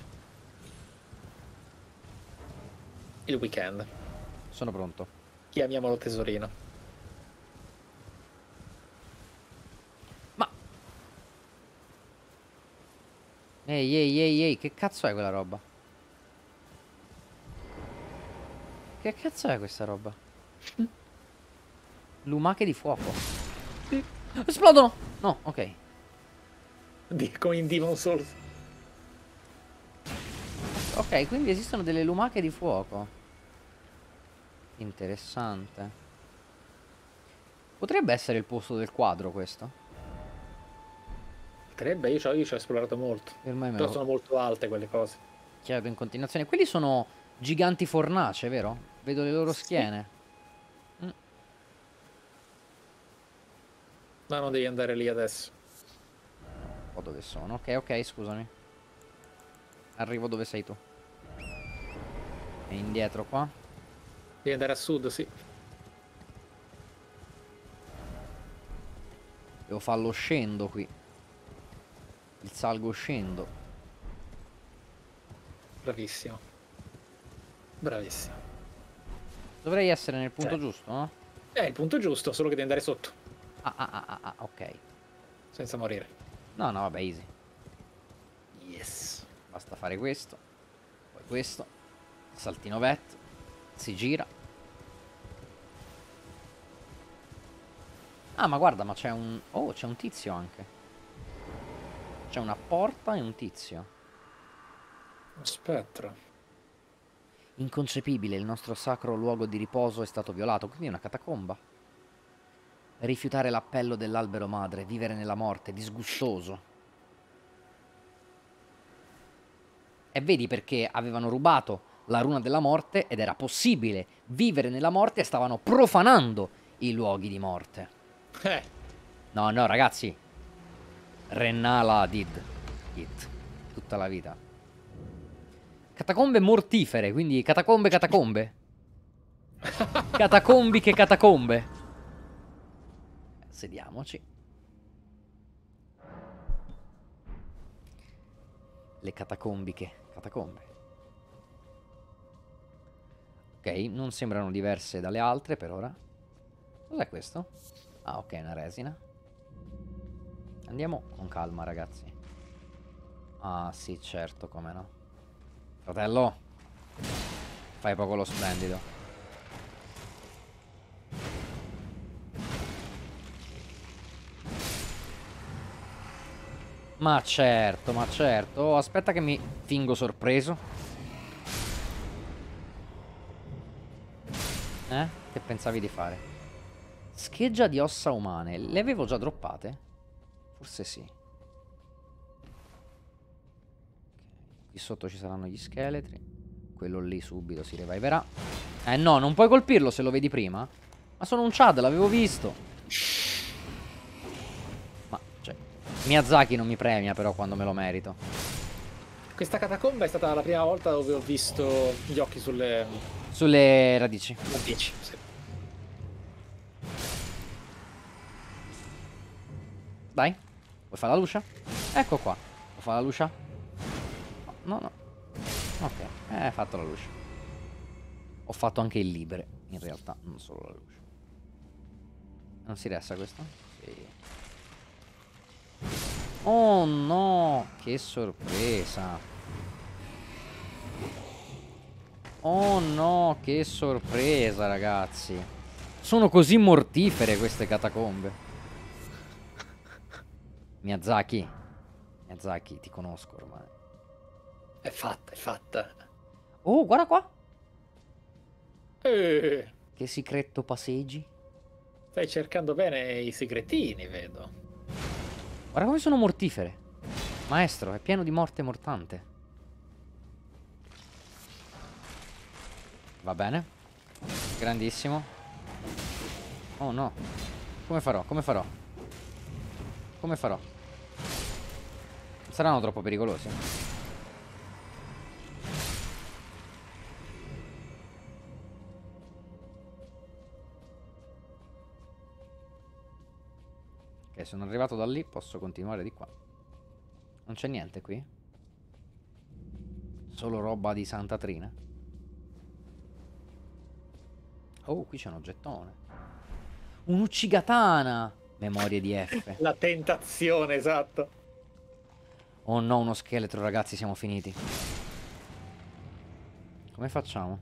il weekend. Sono pronto. Chiamiamolo tesorino. Ma... Ehi, ehi, ehi, ehi, che cazzo è quella roba? Che cazzo è questa roba? <laughs> Lumache di fuoco. Esplodono! No, ok. Dico in Demon Souls. Ok, quindi esistono delle lumache di fuoco. Interessante. Potrebbe essere il posto del quadro questo? Potrebbe, io, ci ho esplorato molto. Ormai Però sono molto alte quelle cose. Chiedo in continuazione. Quelli sono giganti fornace, vero? Vedo le loro sì. schiene. Mm. No, non devi andare lì adesso. Un dove sono. Ok, ok, scusami. Arrivo dove sei tu. E indietro qua. Devi andare a sud, sì. Devo farlo scendo qui. Il salgo scendo. Bravissimo. Bravissimo. Dovrei essere nel punto cioè. giusto, no? È il punto giusto, solo che devi andare sotto. Ah, ah, ah, ah, ah ok. Senza morire. No, no, vabbè, easy. Yes. Basta fare questo. Poi questo. Saltino vetto. Si gira. Ah, ma guarda, ma c'è un... Oh, c'è un tizio anche. C'è una porta e un tizio. Spettro. Inconcepibile, il nostro sacro luogo di riposo è stato violato, quindi è una catacomba. Rifiutare l'appello dell'albero madre, vivere nella morte, disgustoso. E vedi perché avevano rubato la runa della morte ed era possibile vivere nella morte e stavano profanando i luoghi di morte. Eh. No, no, ragazzi. Renala did it. Tutta la vita. Catacombe mortifere, quindi catacombe, catacombe. <laughs> Catacombi che catacombe. Sediamoci. Le catacombiche catacombe. Ok, non sembrano diverse dalle altre per ora. Cos'è questo? Ah, ok, una resina. Andiamo con calma, ragazzi. Ah, sì, certo, come no. Fratello! Fai poco lo splendido. Ma certo, ma certo. Oh, aspetta che mi fingo sorpreso. Eh? Che pensavi di fare? Scheggia di ossa umane. Le avevo già droppate? Forse sì. Qui sotto ci saranno gli scheletri. Quello lì subito si reviverà. Eh no, non puoi colpirlo se lo vedi prima. Ma sono un Chad, l'avevo visto. Ma, cioè... Miyazaki non mi premia però quando me lo merito. Questa catacomba è stata la prima volta dove ho visto gli occhi sulle... Sulle radici. Radici, sì. Dai. Vuoi fare la luce? Ecco qua. Vuoi fare la luce? No, no. Ok, eh, hai fatto la luce. Ho fatto anche il libre, in realtà, non solo la luce. Non si resta questo? Sì. Oh no, che sorpresa. Oh no, che sorpresa, ragazzi. Sono così mortifere queste catacombe. Miyazaki. Miyazaki, ti conosco ormai. È fatta, è fatta. Oh, guarda qua. Eh. Che segreto passeggi. Stai cercando bene i segretini, vedo. Guarda come sono mortifere. Maestro, è pieno di morte mortante. Va bene. Grandissimo. Oh no. Come farò? Come farò? Come farò? Saranno troppo pericolosi. Ok, sono arrivato da lì, posso continuare di qua. Non c'è niente qui? Solo roba di Santa Trina. Oh, qui c'è un oggettone. Un uccigatana Memorie di F. La tentazione, esatto. Oh no, uno scheletro, ragazzi, siamo finiti. Come facciamo?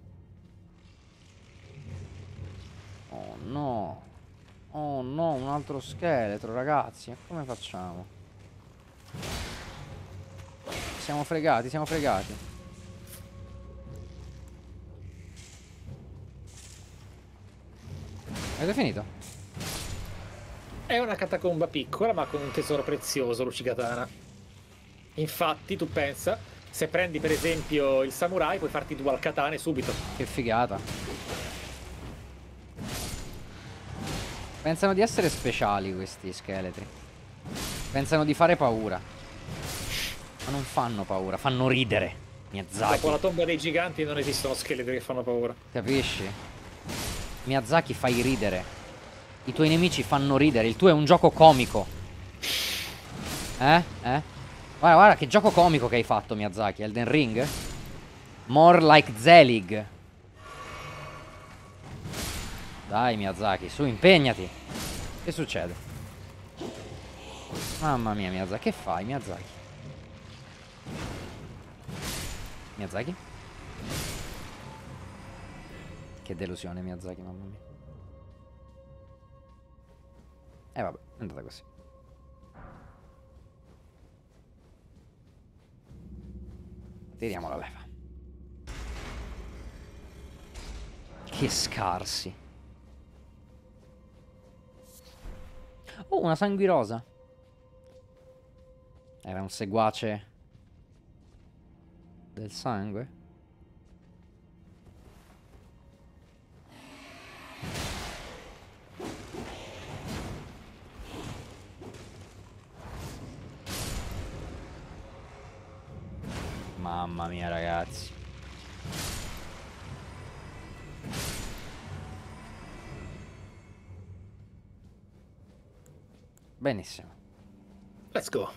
Oh no. Oh no, un altro scheletro, ragazzi. Come facciamo? Siamo fregati, siamo fregati. Avete finito? È una catacomba piccola ma con un tesoro prezioso, Lucigatana. Infatti, tu pensa, se prendi per esempio il samurai, puoi farti dual katane subito. Che figata. Pensano di essere speciali questi scheletri. Pensano di fare paura. Ma non fanno paura, fanno ridere. Miyazaki. Dopo la tomba dei giganti non esistono scheletri che fanno paura. Capisci? Miyazaki fai ridere. I tuoi nemici fanno ridere, il tuo è un gioco comico. Eh? Eh? Guarda, guarda, che gioco comico che hai fatto, Miyazaki. Elden Ring? More like Zelig. Dai, Miyazaki, su, impegnati. Che succede? Mamma mia, Miyazaki, che fai, Miyazaki? Miyazaki? Che delusione, Miyazaki, mamma mia. E eh, vabbè, è andata così. Tiriamo la leva. Che scarsi. Oh, una sanguirosa. Era un seguace del sangue? Mamma mia ragazzi Benissimo Let's go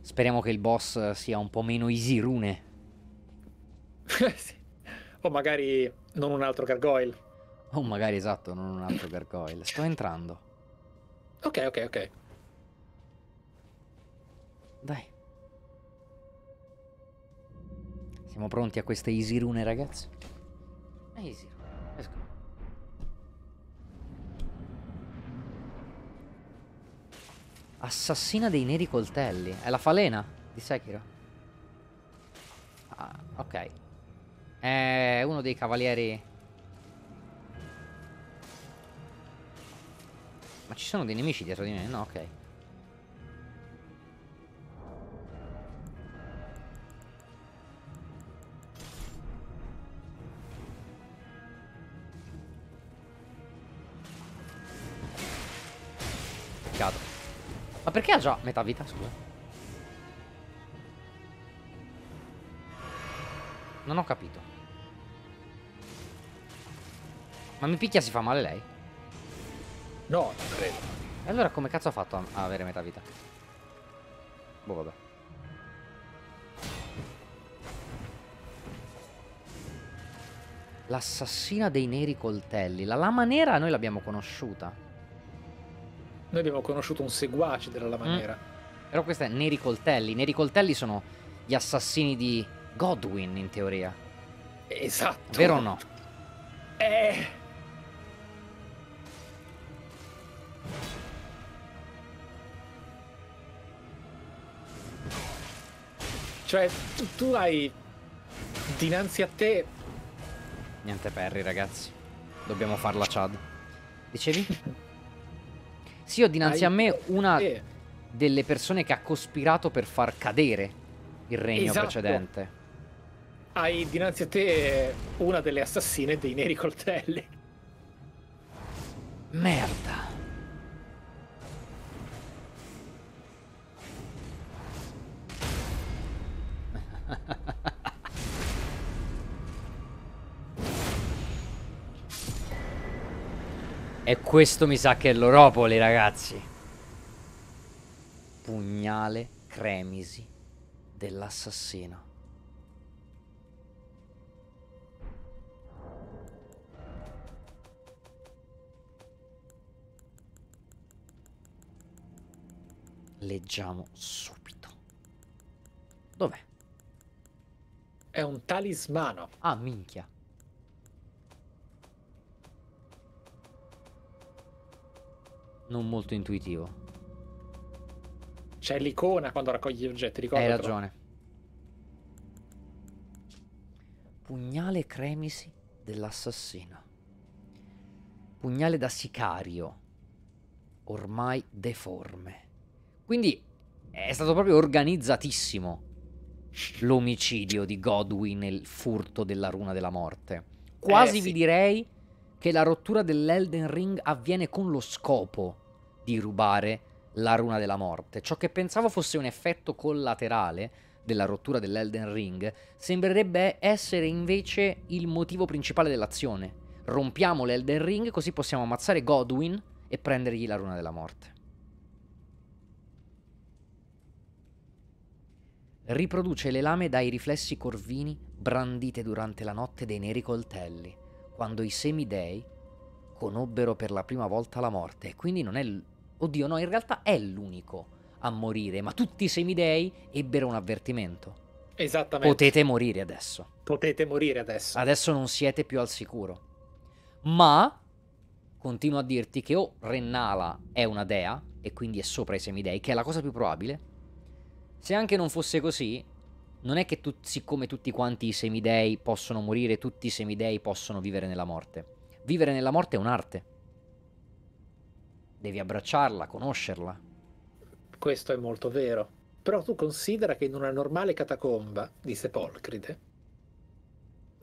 Speriamo che il boss sia un po' meno easy rune <laughs> sì. O magari non un altro gargoyle o oh, magari esatto, non un altro gargoyle. Sto entrando. Ok, ok, ok. Dai. Siamo pronti a queste easy rune, ragazzi? Easy rune. Let's Assassina dei neri coltelli. È la falena di Sekiro. Ah, ok. È uno dei cavalieri Ma ci sono dei nemici dietro di me? No, ok. Peccato. Ma perché ha già metà vita? Scusa. Non ho capito. Ma mi picchia si fa male lei? No, non credo. E allora come cazzo ha fatto a, avere metà vita? Boh, vabbè. L'assassina dei neri coltelli. La lama nera noi l'abbiamo conosciuta. Noi abbiamo conosciuto un seguace della lama mm. nera. Però questa è neri coltelli. I neri coltelli sono gli assassini di Godwin, in teoria. Esatto. Vero o no? Eh... Cioè, tu, tu hai dinanzi a te... Niente Perry, ragazzi. Dobbiamo farla Chad. Dicevi? Sì, ho dinanzi hai... a me una eh. delle persone che ha cospirato per far cadere il regno esatto. precedente. Hai dinanzi a te una delle assassine dei Neri Coltelli. Merda. E questo mi sa che è l'Oropoli, ragazzi. Pugnale cremisi dell'assassino. Leggiamo subito. Dov'è? È un talismano. Ah, minchia. non molto intuitivo. C'è l'icona quando raccogli gli oggetti, ricordo. Hai ragione. Pugnale cremisi dell'assassino. Pugnale da sicario. Ormai deforme. Quindi è stato proprio organizzatissimo l'omicidio di Godwin e il furto della runa della morte. Quasi eh, sì. vi direi che la rottura dell'Elden Ring avviene con lo scopo di rubare la runa della morte. Ciò che pensavo fosse un effetto collaterale della rottura dell'Elden Ring sembrerebbe essere invece il motivo principale dell'azione. Rompiamo l'Elden Ring così possiamo ammazzare Godwin e prendergli la runa della morte. Riproduce le lame dai riflessi corvini brandite durante la notte dei neri coltelli, quando i semidei conobbero per la prima volta la morte, e quindi non è Oddio, no, in realtà è l'unico a morire, ma tutti i semidei ebbero un avvertimento. Esattamente. Potete morire adesso. Potete morire adesso. Adesso non siete più al sicuro. Ma continuo a dirti che o Rennala è una dea e quindi è sopra i semidei, che è la cosa più probabile. Se anche non fosse così, non è che tu, siccome tutti quanti i semidei possono morire, tutti i semidei possono vivere nella morte. Vivere nella morte è un'arte devi abbracciarla, conoscerla. Questo è molto vero. Però tu considera che in una normale catacomba di Sepolcride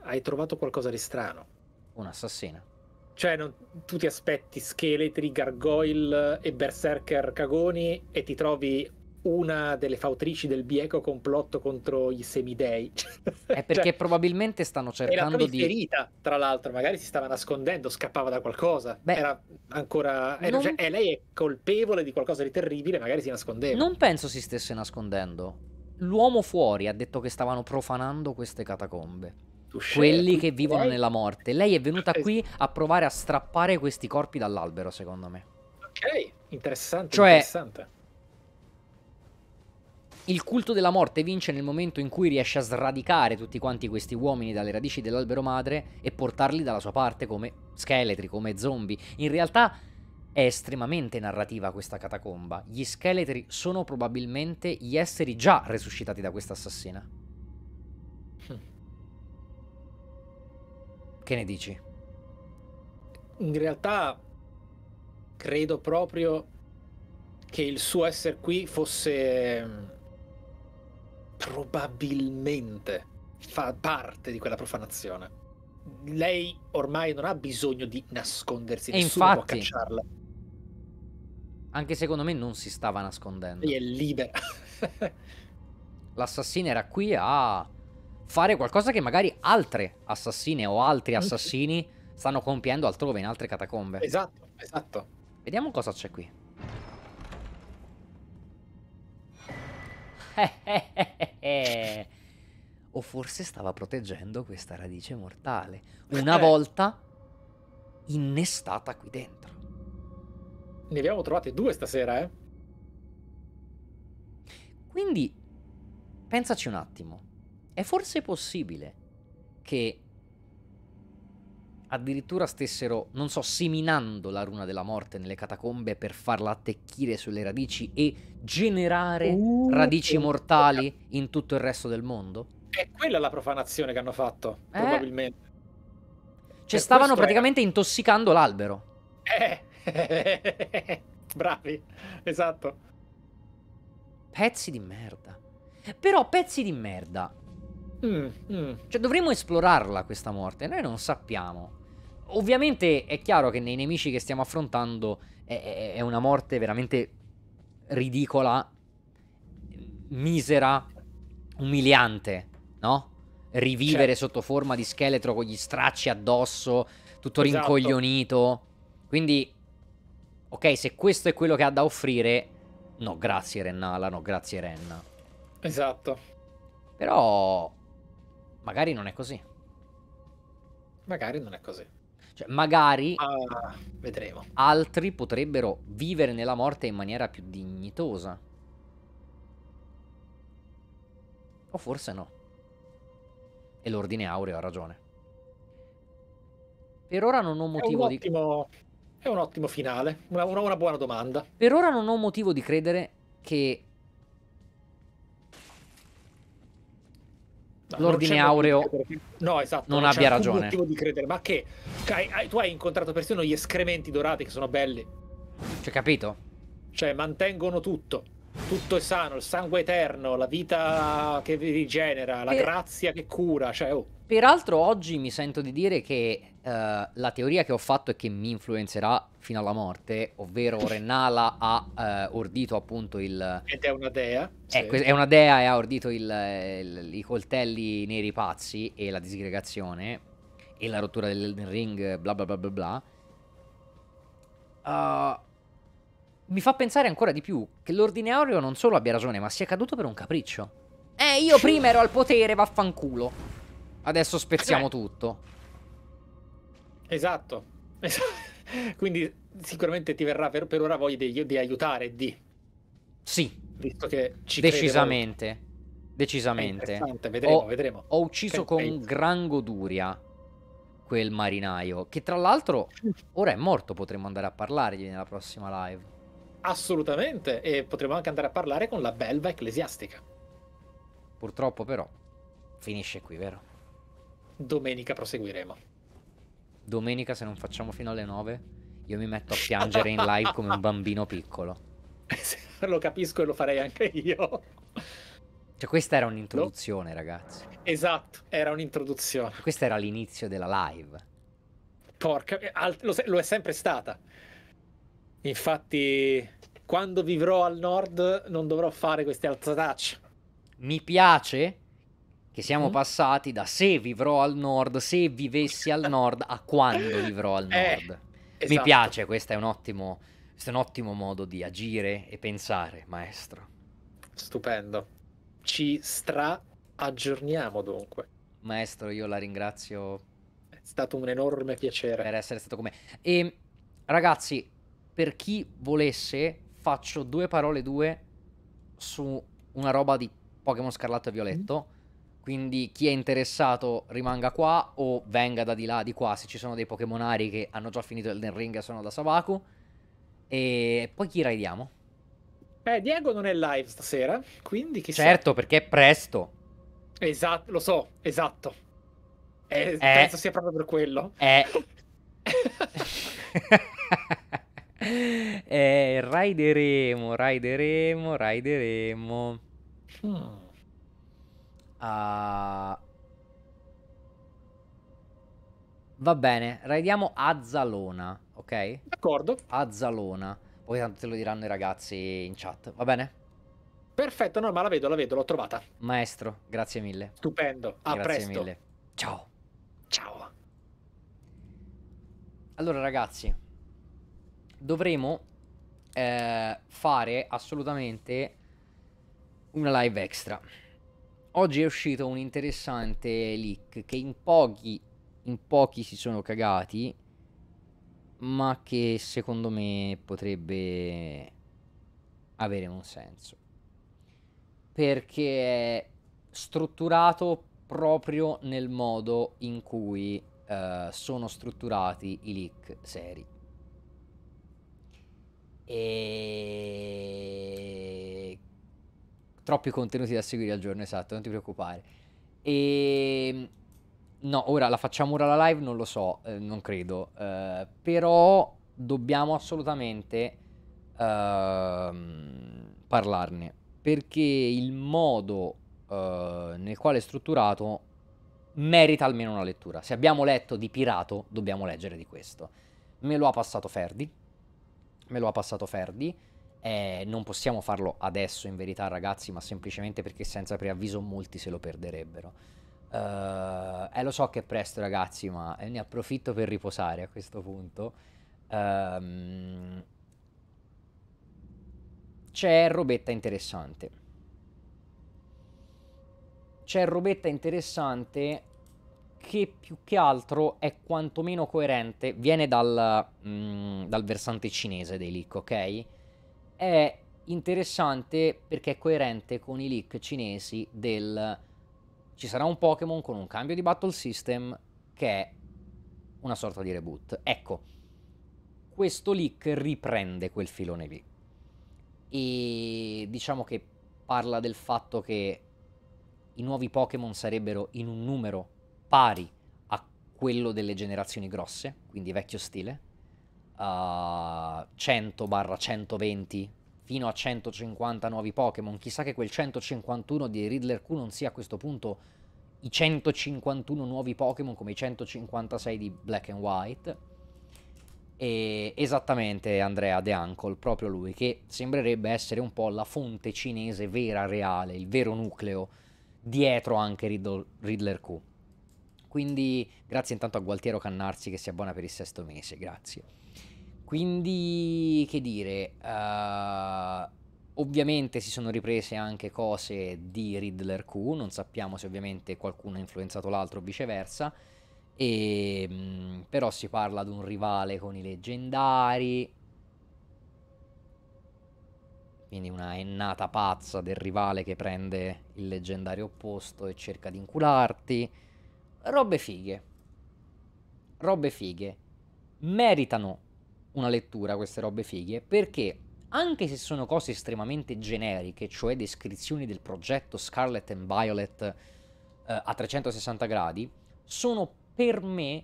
hai trovato qualcosa di strano. Un assassino. Cioè, non, tu ti aspetti scheletri, gargoyle e berserker cagoni e ti trovi una delle fautrici del bieco complotto contro i semidei. <laughs> È perché cioè, probabilmente stanno cercando era di... Era ferita, tra l'altro, magari si stava nascondendo, scappava da qualcosa. Beh, era ancora... Era, non... cioè, e lei è colpevole di qualcosa di terribile, magari si nascondeva. Non penso si stesse nascondendo. L'uomo fuori ha detto che stavano profanando queste catacombe. Quelli che vivono lei... nella morte. Lei è venuta qui a provare a strappare questi corpi dall'albero, secondo me. Ok, interessante. Cioè, interessante il culto della morte vince nel momento in cui riesce a sradicare tutti quanti questi uomini dalle radici dell'albero madre e portarli dalla sua parte come scheletri, come zombie. In realtà è estremamente narrativa questa catacomba. Gli scheletri sono probabilmente gli esseri già resuscitati da questa assassina. Hm. Che ne dici? In realtà credo proprio che il suo essere qui fosse probabilmente fa parte di quella profanazione. Lei ormai non ha bisogno di nascondersi, e nessuno infatti, può cacciarla. Anche secondo me non si stava nascondendo. Lei è libera. L'assassina era qui a fare qualcosa che magari altre assassine o altri assassini stanno compiendo altrove, in altre catacombe. Esatto, esatto. Vediamo cosa c'è qui. <laughs> o forse stava proteggendo questa radice mortale. Una eh. volta innestata qui dentro. Ne abbiamo trovate due stasera, eh? Quindi, pensaci un attimo. È forse possibile che addirittura stessero, non so, seminando la runa della morte nelle catacombe per farla attecchire sulle radici e generare uh, radici mortali in tutto il resto del mondo? È quella la profanazione che hanno fatto, eh. probabilmente. Cioè, e stavano praticamente è... intossicando l'albero. Eh. <laughs> Bravi, esatto. Pezzi di merda. Però pezzi di merda. Mm, mm. Cioè, dovremmo esplorarla questa morte. Noi non sappiamo. Ovviamente è chiaro che nei nemici che stiamo affrontando è, è una morte veramente ridicola, misera, umiliante, no? Rivivere certo. sotto forma di scheletro con gli stracci addosso, tutto esatto. rincoglionito. Quindi, ok, se questo è quello che ha da offrire, no grazie Rennala, no grazie Renna. Esatto. Però, magari non è così. Magari non è così. Cioè, magari ah, vedremo. altri potrebbero vivere nella morte in maniera più dignitosa. O forse no. E l'ordine aureo ha ragione. Per ora non ho motivo è ottimo, di... È un ottimo finale, una, una buona domanda. Per ora non ho motivo di credere che l'ordine aureo no, esatto, non, non abbia ragione. motivo di credere, ma che cioè, hai, tu hai incontrato persino gli escrementi dorati che sono belli. Cioè, capito? Cioè, mantengono tutto. Tutto è sano, il sangue eterno, la vita che vi rigenera, la per... grazia che cura, cioè, oh. Peraltro oggi mi sento di dire che eh, la teoria che ho fatto e che mi influenzerà fino alla morte, ovvero <laughs> Renala ha uh, ordito appunto il... Ed è una dea. È, eh, sì. è una dea e ha ordito il, il, i coltelli neri pazzi e la disgregazione e la rottura del ring, bla bla bla bla bla. Uh, mi fa pensare ancora di più che l'ordine aureo non solo abbia ragione, ma sia caduto per un capriccio. Eh, io prima ero al potere, vaffanculo. Adesso spezziamo cioè, tutto. Esatto. esatto. <laughs> Quindi sicuramente ti verrà per, per ora voglia di, di, aiutare di Sì. Visto che ci Decisamente. Decisamente. Vedremo, ho, vedremo. Ho ucciso che con penso. gran goduria quel marinaio, che tra l'altro <laughs> ora è morto, potremmo andare a parlargli nella prossima live. Assolutamente, e potremmo anche andare a parlare con la belva ecclesiastica. Purtroppo però finisce qui, vero? Domenica proseguiremo. Domenica se non facciamo fino alle 9, io mi metto a piangere in live come un bambino piccolo. Eh lo capisco e lo farei anche io. Cioè, questa era un'introduzione, no? ragazzi. Esatto, era un'introduzione. Questo era l'inizio della live. Porca, eh, lo, lo è sempre stata. Infatti, quando vivrò al nord, non dovrò fare queste alzatacce. Mi piace che siamo mm. passati da se vivrò al nord, se vivessi al nord, a quando vivrò al <laughs> eh, nord. Eh, esatto. Mi piace, questo è, ottimo, questo è un ottimo modo di agire e pensare, maestro. Stupendo. Ci stra aggiorniamo dunque. Maestro, io la ringrazio. È stato un enorme piacere. Per essere stato con me. E ehm, ragazzi, per chi volesse, faccio due parole due su una roba di Pokémon Scarlatto e Violetto. Mm. Quindi chi è interessato rimanga qua o venga da di là, di qua, se ci sono dei Pokémonari che hanno già finito Elden Ring e sono da Sabaku. E poi chi raidiamo? Eh, Diego non è live stasera, quindi chissà. Certo, perché è presto. Esatto, lo so, esatto. Eh, eh. Penso sia proprio per quello. Eh. <laughs> <laughs> eh, raideremo, raideremo, raideremo. Hmm. Uh... Va bene, raidiamo Azzalona, ok? D'accordo. Azzalona. Poi tanto te lo diranno i ragazzi in chat, va bene? Perfetto, no, ma la vedo, la vedo, l'ho trovata. Maestro, grazie mille. Stupendo, a grazie presto. mille. Ciao. Ciao. Allora ragazzi, dovremo eh, fare assolutamente una live extra oggi è uscito un interessante leak che in pochi, in pochi si sono cagati, ma che secondo me potrebbe avere un senso. Perché è strutturato proprio nel modo in cui uh, sono strutturati i leak seri. E troppi contenuti da seguire al giorno, esatto, non ti preoccupare. E ehm, no, ora la facciamo ora la live, non lo so, eh, non credo, eh, però dobbiamo assolutamente eh, parlarne, perché il modo eh, nel quale è strutturato merita almeno una lettura. Se abbiamo letto di Pirato, dobbiamo leggere di questo. Me lo ha passato Ferdi, me lo ha passato Ferdi. Eh, non possiamo farlo adesso in verità ragazzi, ma semplicemente perché senza preavviso molti se lo perderebbero. Uh, eh lo so che è presto ragazzi, ma eh, ne approfitto per riposare a questo punto. Um, c'è robetta interessante. C'è robetta interessante che più che altro è quantomeno coerente, viene dal, mm, dal versante cinese dei leak, ok? è interessante perché è coerente con i leak cinesi del ci sarà un Pokémon con un cambio di battle system che è una sorta di reboot. Ecco, questo leak riprende quel filone lì. E diciamo che parla del fatto che i nuovi Pokémon sarebbero in un numero pari a quello delle generazioni grosse, quindi vecchio stile, uh, 100 120 fino a 150 nuovi Pokémon. Chissà che quel 151 di Riddler Q non sia a questo punto i 151 nuovi Pokémon come i 156 di Black and White. E esattamente Andrea De Ancol, proprio lui, che sembrerebbe essere un po' la fonte cinese vera, reale, il vero nucleo dietro anche Riddle, Riddler Q. Quindi grazie intanto a Gualtiero Cannarsi che si abbona per il sesto mese, grazie. Quindi, che dire, uh, ovviamente si sono riprese anche cose di Riddler Q, non sappiamo se ovviamente qualcuno ha influenzato l'altro o viceversa, e, ehm, mh, però si parla di un rivale con i leggendari, quindi una innata pazza del rivale che prende il leggendario opposto e cerca di incularti. Robe fighe. Robe fighe. Meritano una lettura queste robe fighe, perché anche se sono cose estremamente generiche, cioè descrizioni del progetto Scarlet and Violet eh, a 360 gradi, sono per me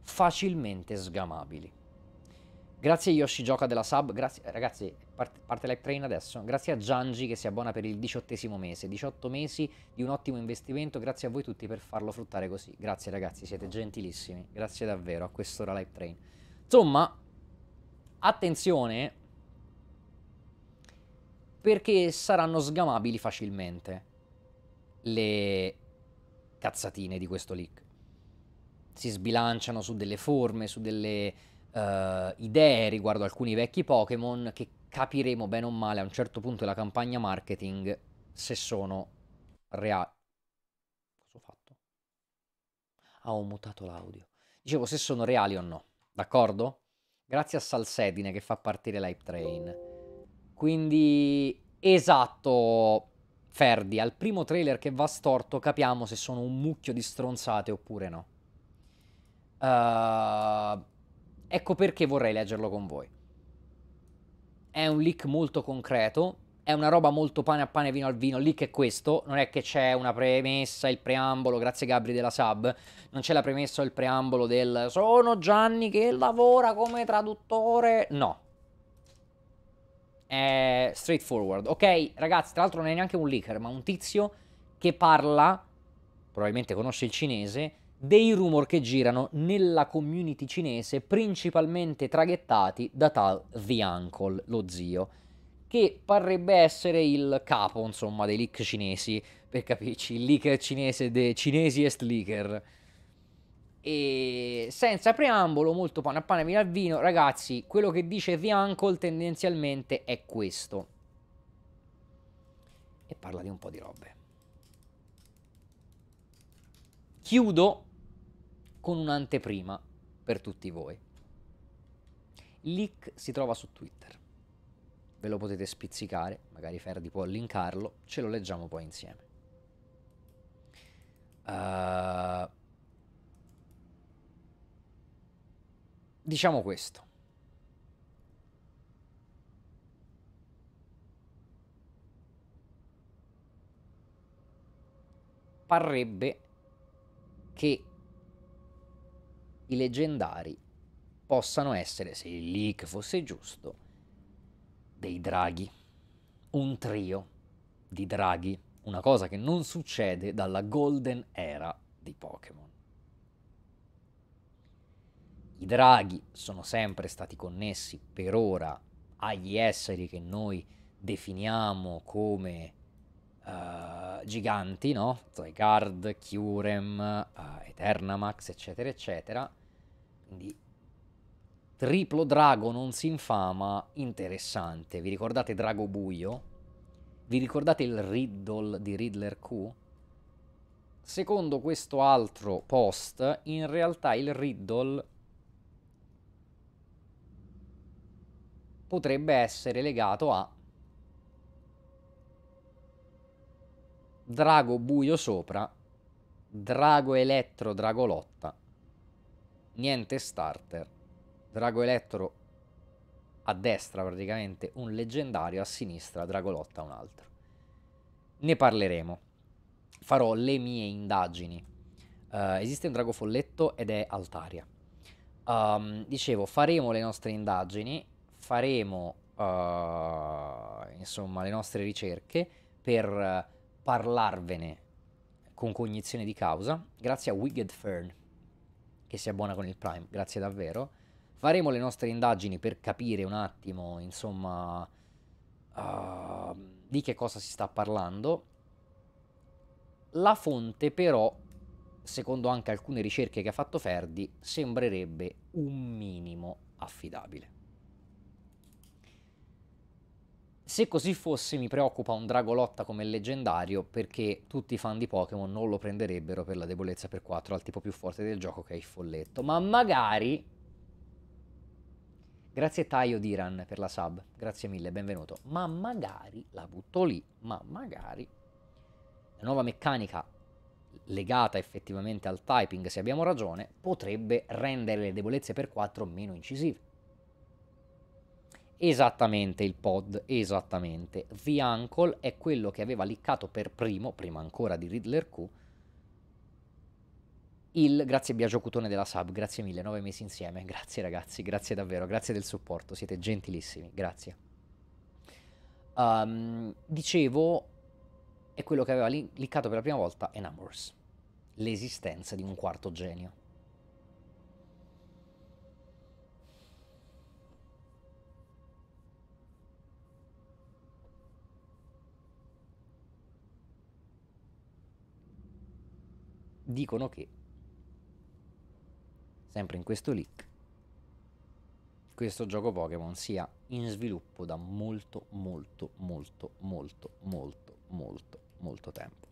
facilmente sgamabili. Grazie a Yoshi Gioca della Sub, grazie, ragazzi, parte, parte Live Train adesso, grazie a Gianji che si abbona per il diciottesimo mese, 18 mesi di un ottimo investimento, grazie a voi tutti per farlo fruttare così, grazie ragazzi, siete gentilissimi, grazie davvero a quest'ora Live Train. Insomma, Attenzione, perché saranno sgamabili facilmente le cazzatine di questo leak. Si sbilanciano su delle forme, su delle uh, idee riguardo alcuni vecchi Pokémon che capiremo bene o male a un certo punto della campagna marketing se sono reali. Cosa ho fatto? Ah, ho mutato l'audio. Dicevo se sono reali o no, d'accordo? Grazie a Salsedine che fa partire l'hype train. Quindi, esatto, Ferdi, al primo trailer che va storto capiamo se sono un mucchio di stronzate oppure no. Uh, ecco perché vorrei leggerlo con voi. È un leak molto concreto, è una roba molto pane a pane, vino al vino, lì che è questo, non è che c'è una premessa, il preambolo, grazie Gabri della sub, non c'è la premessa o il preambolo del sono Gianni che lavora come traduttore, no. È straightforward, ok? Ragazzi, tra l'altro non è neanche un leaker, ma un tizio che parla, probabilmente conosce il cinese, dei rumor che girano nella community cinese, principalmente traghettati da tal The Uncle, lo zio che parrebbe essere il capo, insomma, dei leak cinesi, per capirci, il leaker cinese dei cinesiest leaker. E senza preambolo, molto pane a pane, vino al vino, ragazzi, quello che dice The Riancol tendenzialmente è questo. E parla di un po' di robe. Chiudo con un'anteprima per tutti voi. Leak si trova su Twitter ve lo potete spizzicare, magari Ferdi può linkarlo, ce lo leggiamo poi insieme. Uh, diciamo questo. Parrebbe che i leggendari possano essere, se il leak fosse giusto, dei draghi, un trio di draghi, una cosa che non succede dalla golden era di Pokémon. I draghi sono sempre stati connessi per ora agli esseri che noi definiamo come uh, giganti, no? Zygarde, Curem, uh, eh, Eternamax, eccetera, eccetera. Quindi Triplo drago non si infama, interessante. Vi ricordate Drago Buio? Vi ricordate il Riddle di Riddler Q? Secondo questo altro post, in realtà il Riddle potrebbe essere legato a Drago Buio sopra, Drago Elettro Dragolotta. Niente starter. Drago Elettro a destra praticamente un leggendario, a sinistra Dragolotta un altro. Ne parleremo. Farò le mie indagini. Uh, esiste un drago folletto ed è Altaria. Um, dicevo, faremo le nostre indagini, faremo uh, insomma le nostre ricerche per parlarvene con cognizione di causa, grazie a Wicked Fern, che si abbona con il Prime, grazie davvero faremo le nostre indagini per capire un attimo, insomma, uh, di che cosa si sta parlando. La fonte però, secondo anche alcune ricerche che ha fatto Ferdi, sembrerebbe un minimo affidabile. Se così fosse mi preoccupa un Dragolotta come leggendario perché tutti i fan di Pokémon non lo prenderebbero per la debolezza per 4 al tipo più forte del gioco che è il folletto, ma magari Grazie Taio Diran per la sub, grazie mille, benvenuto. Ma magari, la butto lì, ma magari la nuova meccanica legata effettivamente al typing, se abbiamo ragione, potrebbe rendere le debolezze per 4 meno incisive. Esattamente il pod, esattamente. The Uncle è quello che aveva liccato per primo, prima ancora di Riddler Q, il grazie Biagio Cutone della Sub, grazie mille, nove mesi insieme, grazie ragazzi, grazie davvero, grazie del supporto, siete gentilissimi, grazie. Um, dicevo, è quello che aveva cliccato per la prima volta Enamorous, l'esistenza di un quarto genio. Dicono che sempre in questo leak, questo gioco Pokémon sia in sviluppo da molto molto molto molto molto molto molto tempo.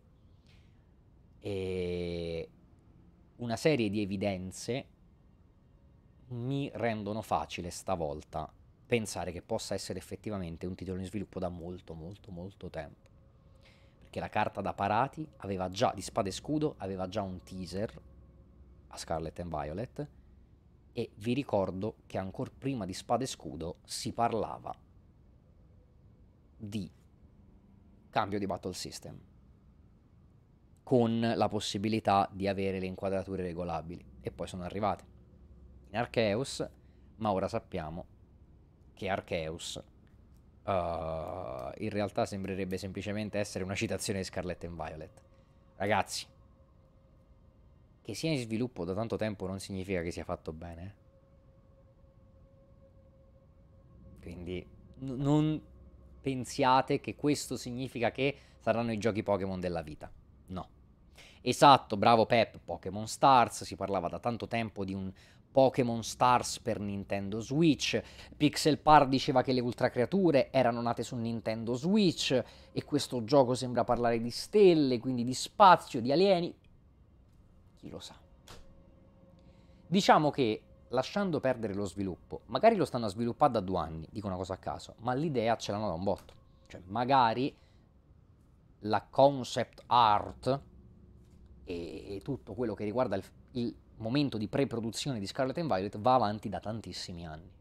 E una serie di evidenze mi rendono facile stavolta pensare che possa essere effettivamente un titolo in sviluppo da molto molto molto tempo. Perché la carta da parati aveva già di spada e scudo aveva già un teaser a Scarlet and Violet e vi ricordo che ancora prima di Spada e Scudo si parlava di cambio di battle system con la possibilità di avere le inquadrature regolabili e poi sono arrivate in Arceus ma ora sappiamo che Arceus uh, in realtà sembrerebbe semplicemente essere una citazione di Scarlet and Violet ragazzi che sia in sviluppo da tanto tempo non significa che sia fatto bene. Quindi non pensiate che questo significa che saranno i giochi Pokémon della vita. No. Esatto, bravo Pep, Pokémon Stars, si parlava da tanto tempo di un Pokémon Stars per Nintendo Switch, Pixel Par diceva che le ultra creature erano nate su Nintendo Switch e questo gioco sembra parlare di stelle, quindi di spazio, di alieni, chi lo sa. Diciamo che lasciando perdere lo sviluppo, magari lo stanno sviluppando da due anni, dico una cosa a caso, ma l'idea ce l'hanno da un botto. Cioè, magari la concept art e, e tutto quello che riguarda il, il momento di pre-produzione di Scarlet and Violet va avanti da tantissimi anni.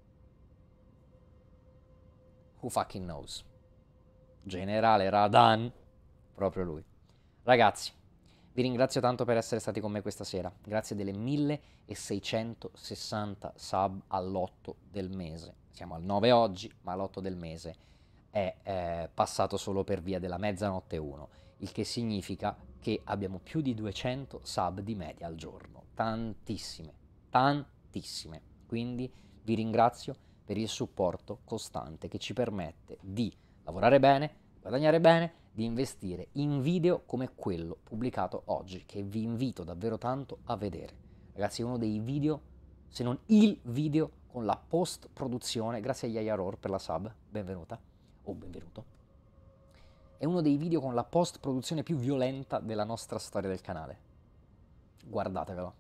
Who fucking knows? Generale Radan, proprio lui. Ragazzi, vi ringrazio tanto per essere stati con me questa sera, grazie delle 1660 sub all'8 del mese. Siamo al 9 oggi, ma l'8 del mese è eh, passato solo per via della mezzanotte 1, il che significa che abbiamo più di 200 sub di media al giorno. Tantissime, tantissime. Quindi vi ringrazio per il supporto costante che ci permette di lavorare bene, guadagnare bene di investire in video come quello pubblicato oggi, che vi invito davvero tanto a vedere. Ragazzi, è uno dei video, se non il video, con la post-produzione, grazie a Yaya Roar per la sub, benvenuta, o oh, benvenuto. È uno dei video con la post-produzione più violenta della nostra storia del canale. Guardatevelo.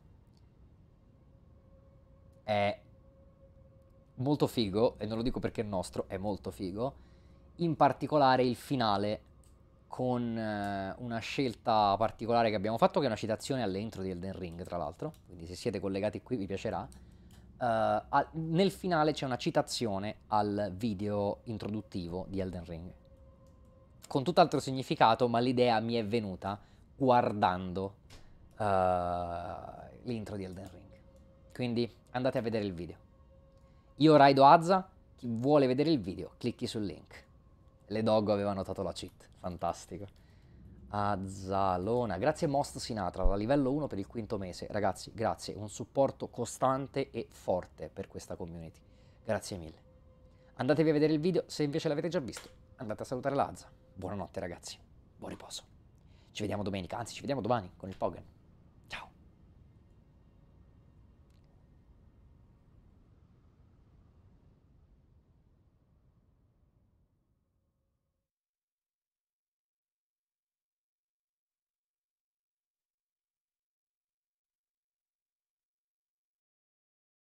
È molto figo, e non lo dico perché è nostro, è molto figo. In particolare il finale con eh, una scelta particolare che abbiamo fatto, che è una citazione all'intro di Elden Ring, tra l'altro, quindi se siete collegati qui vi piacerà. Uh, eh, a, nel finale c'è una citazione al video introduttivo di Elden Ring, con tutt'altro significato, ma l'idea mi è venuta guardando uh, l'intro di Elden Ring. Quindi andate a vedere il video. Io Raido Azza, chi vuole vedere il video, clicchi sul link. Le dog avevano notato la cheat fantastico. Azzalona, grazie Most Sinatra, da livello 1 per il quinto mese. Ragazzi, grazie, un supporto costante e forte per questa community. Grazie mille. Andatevi a vedere il video, se invece l'avete già visto, andate a salutare Lazza. Buonanotte ragazzi, buon riposo. Ci vediamo domenica, anzi ci vediamo domani con il Pogan.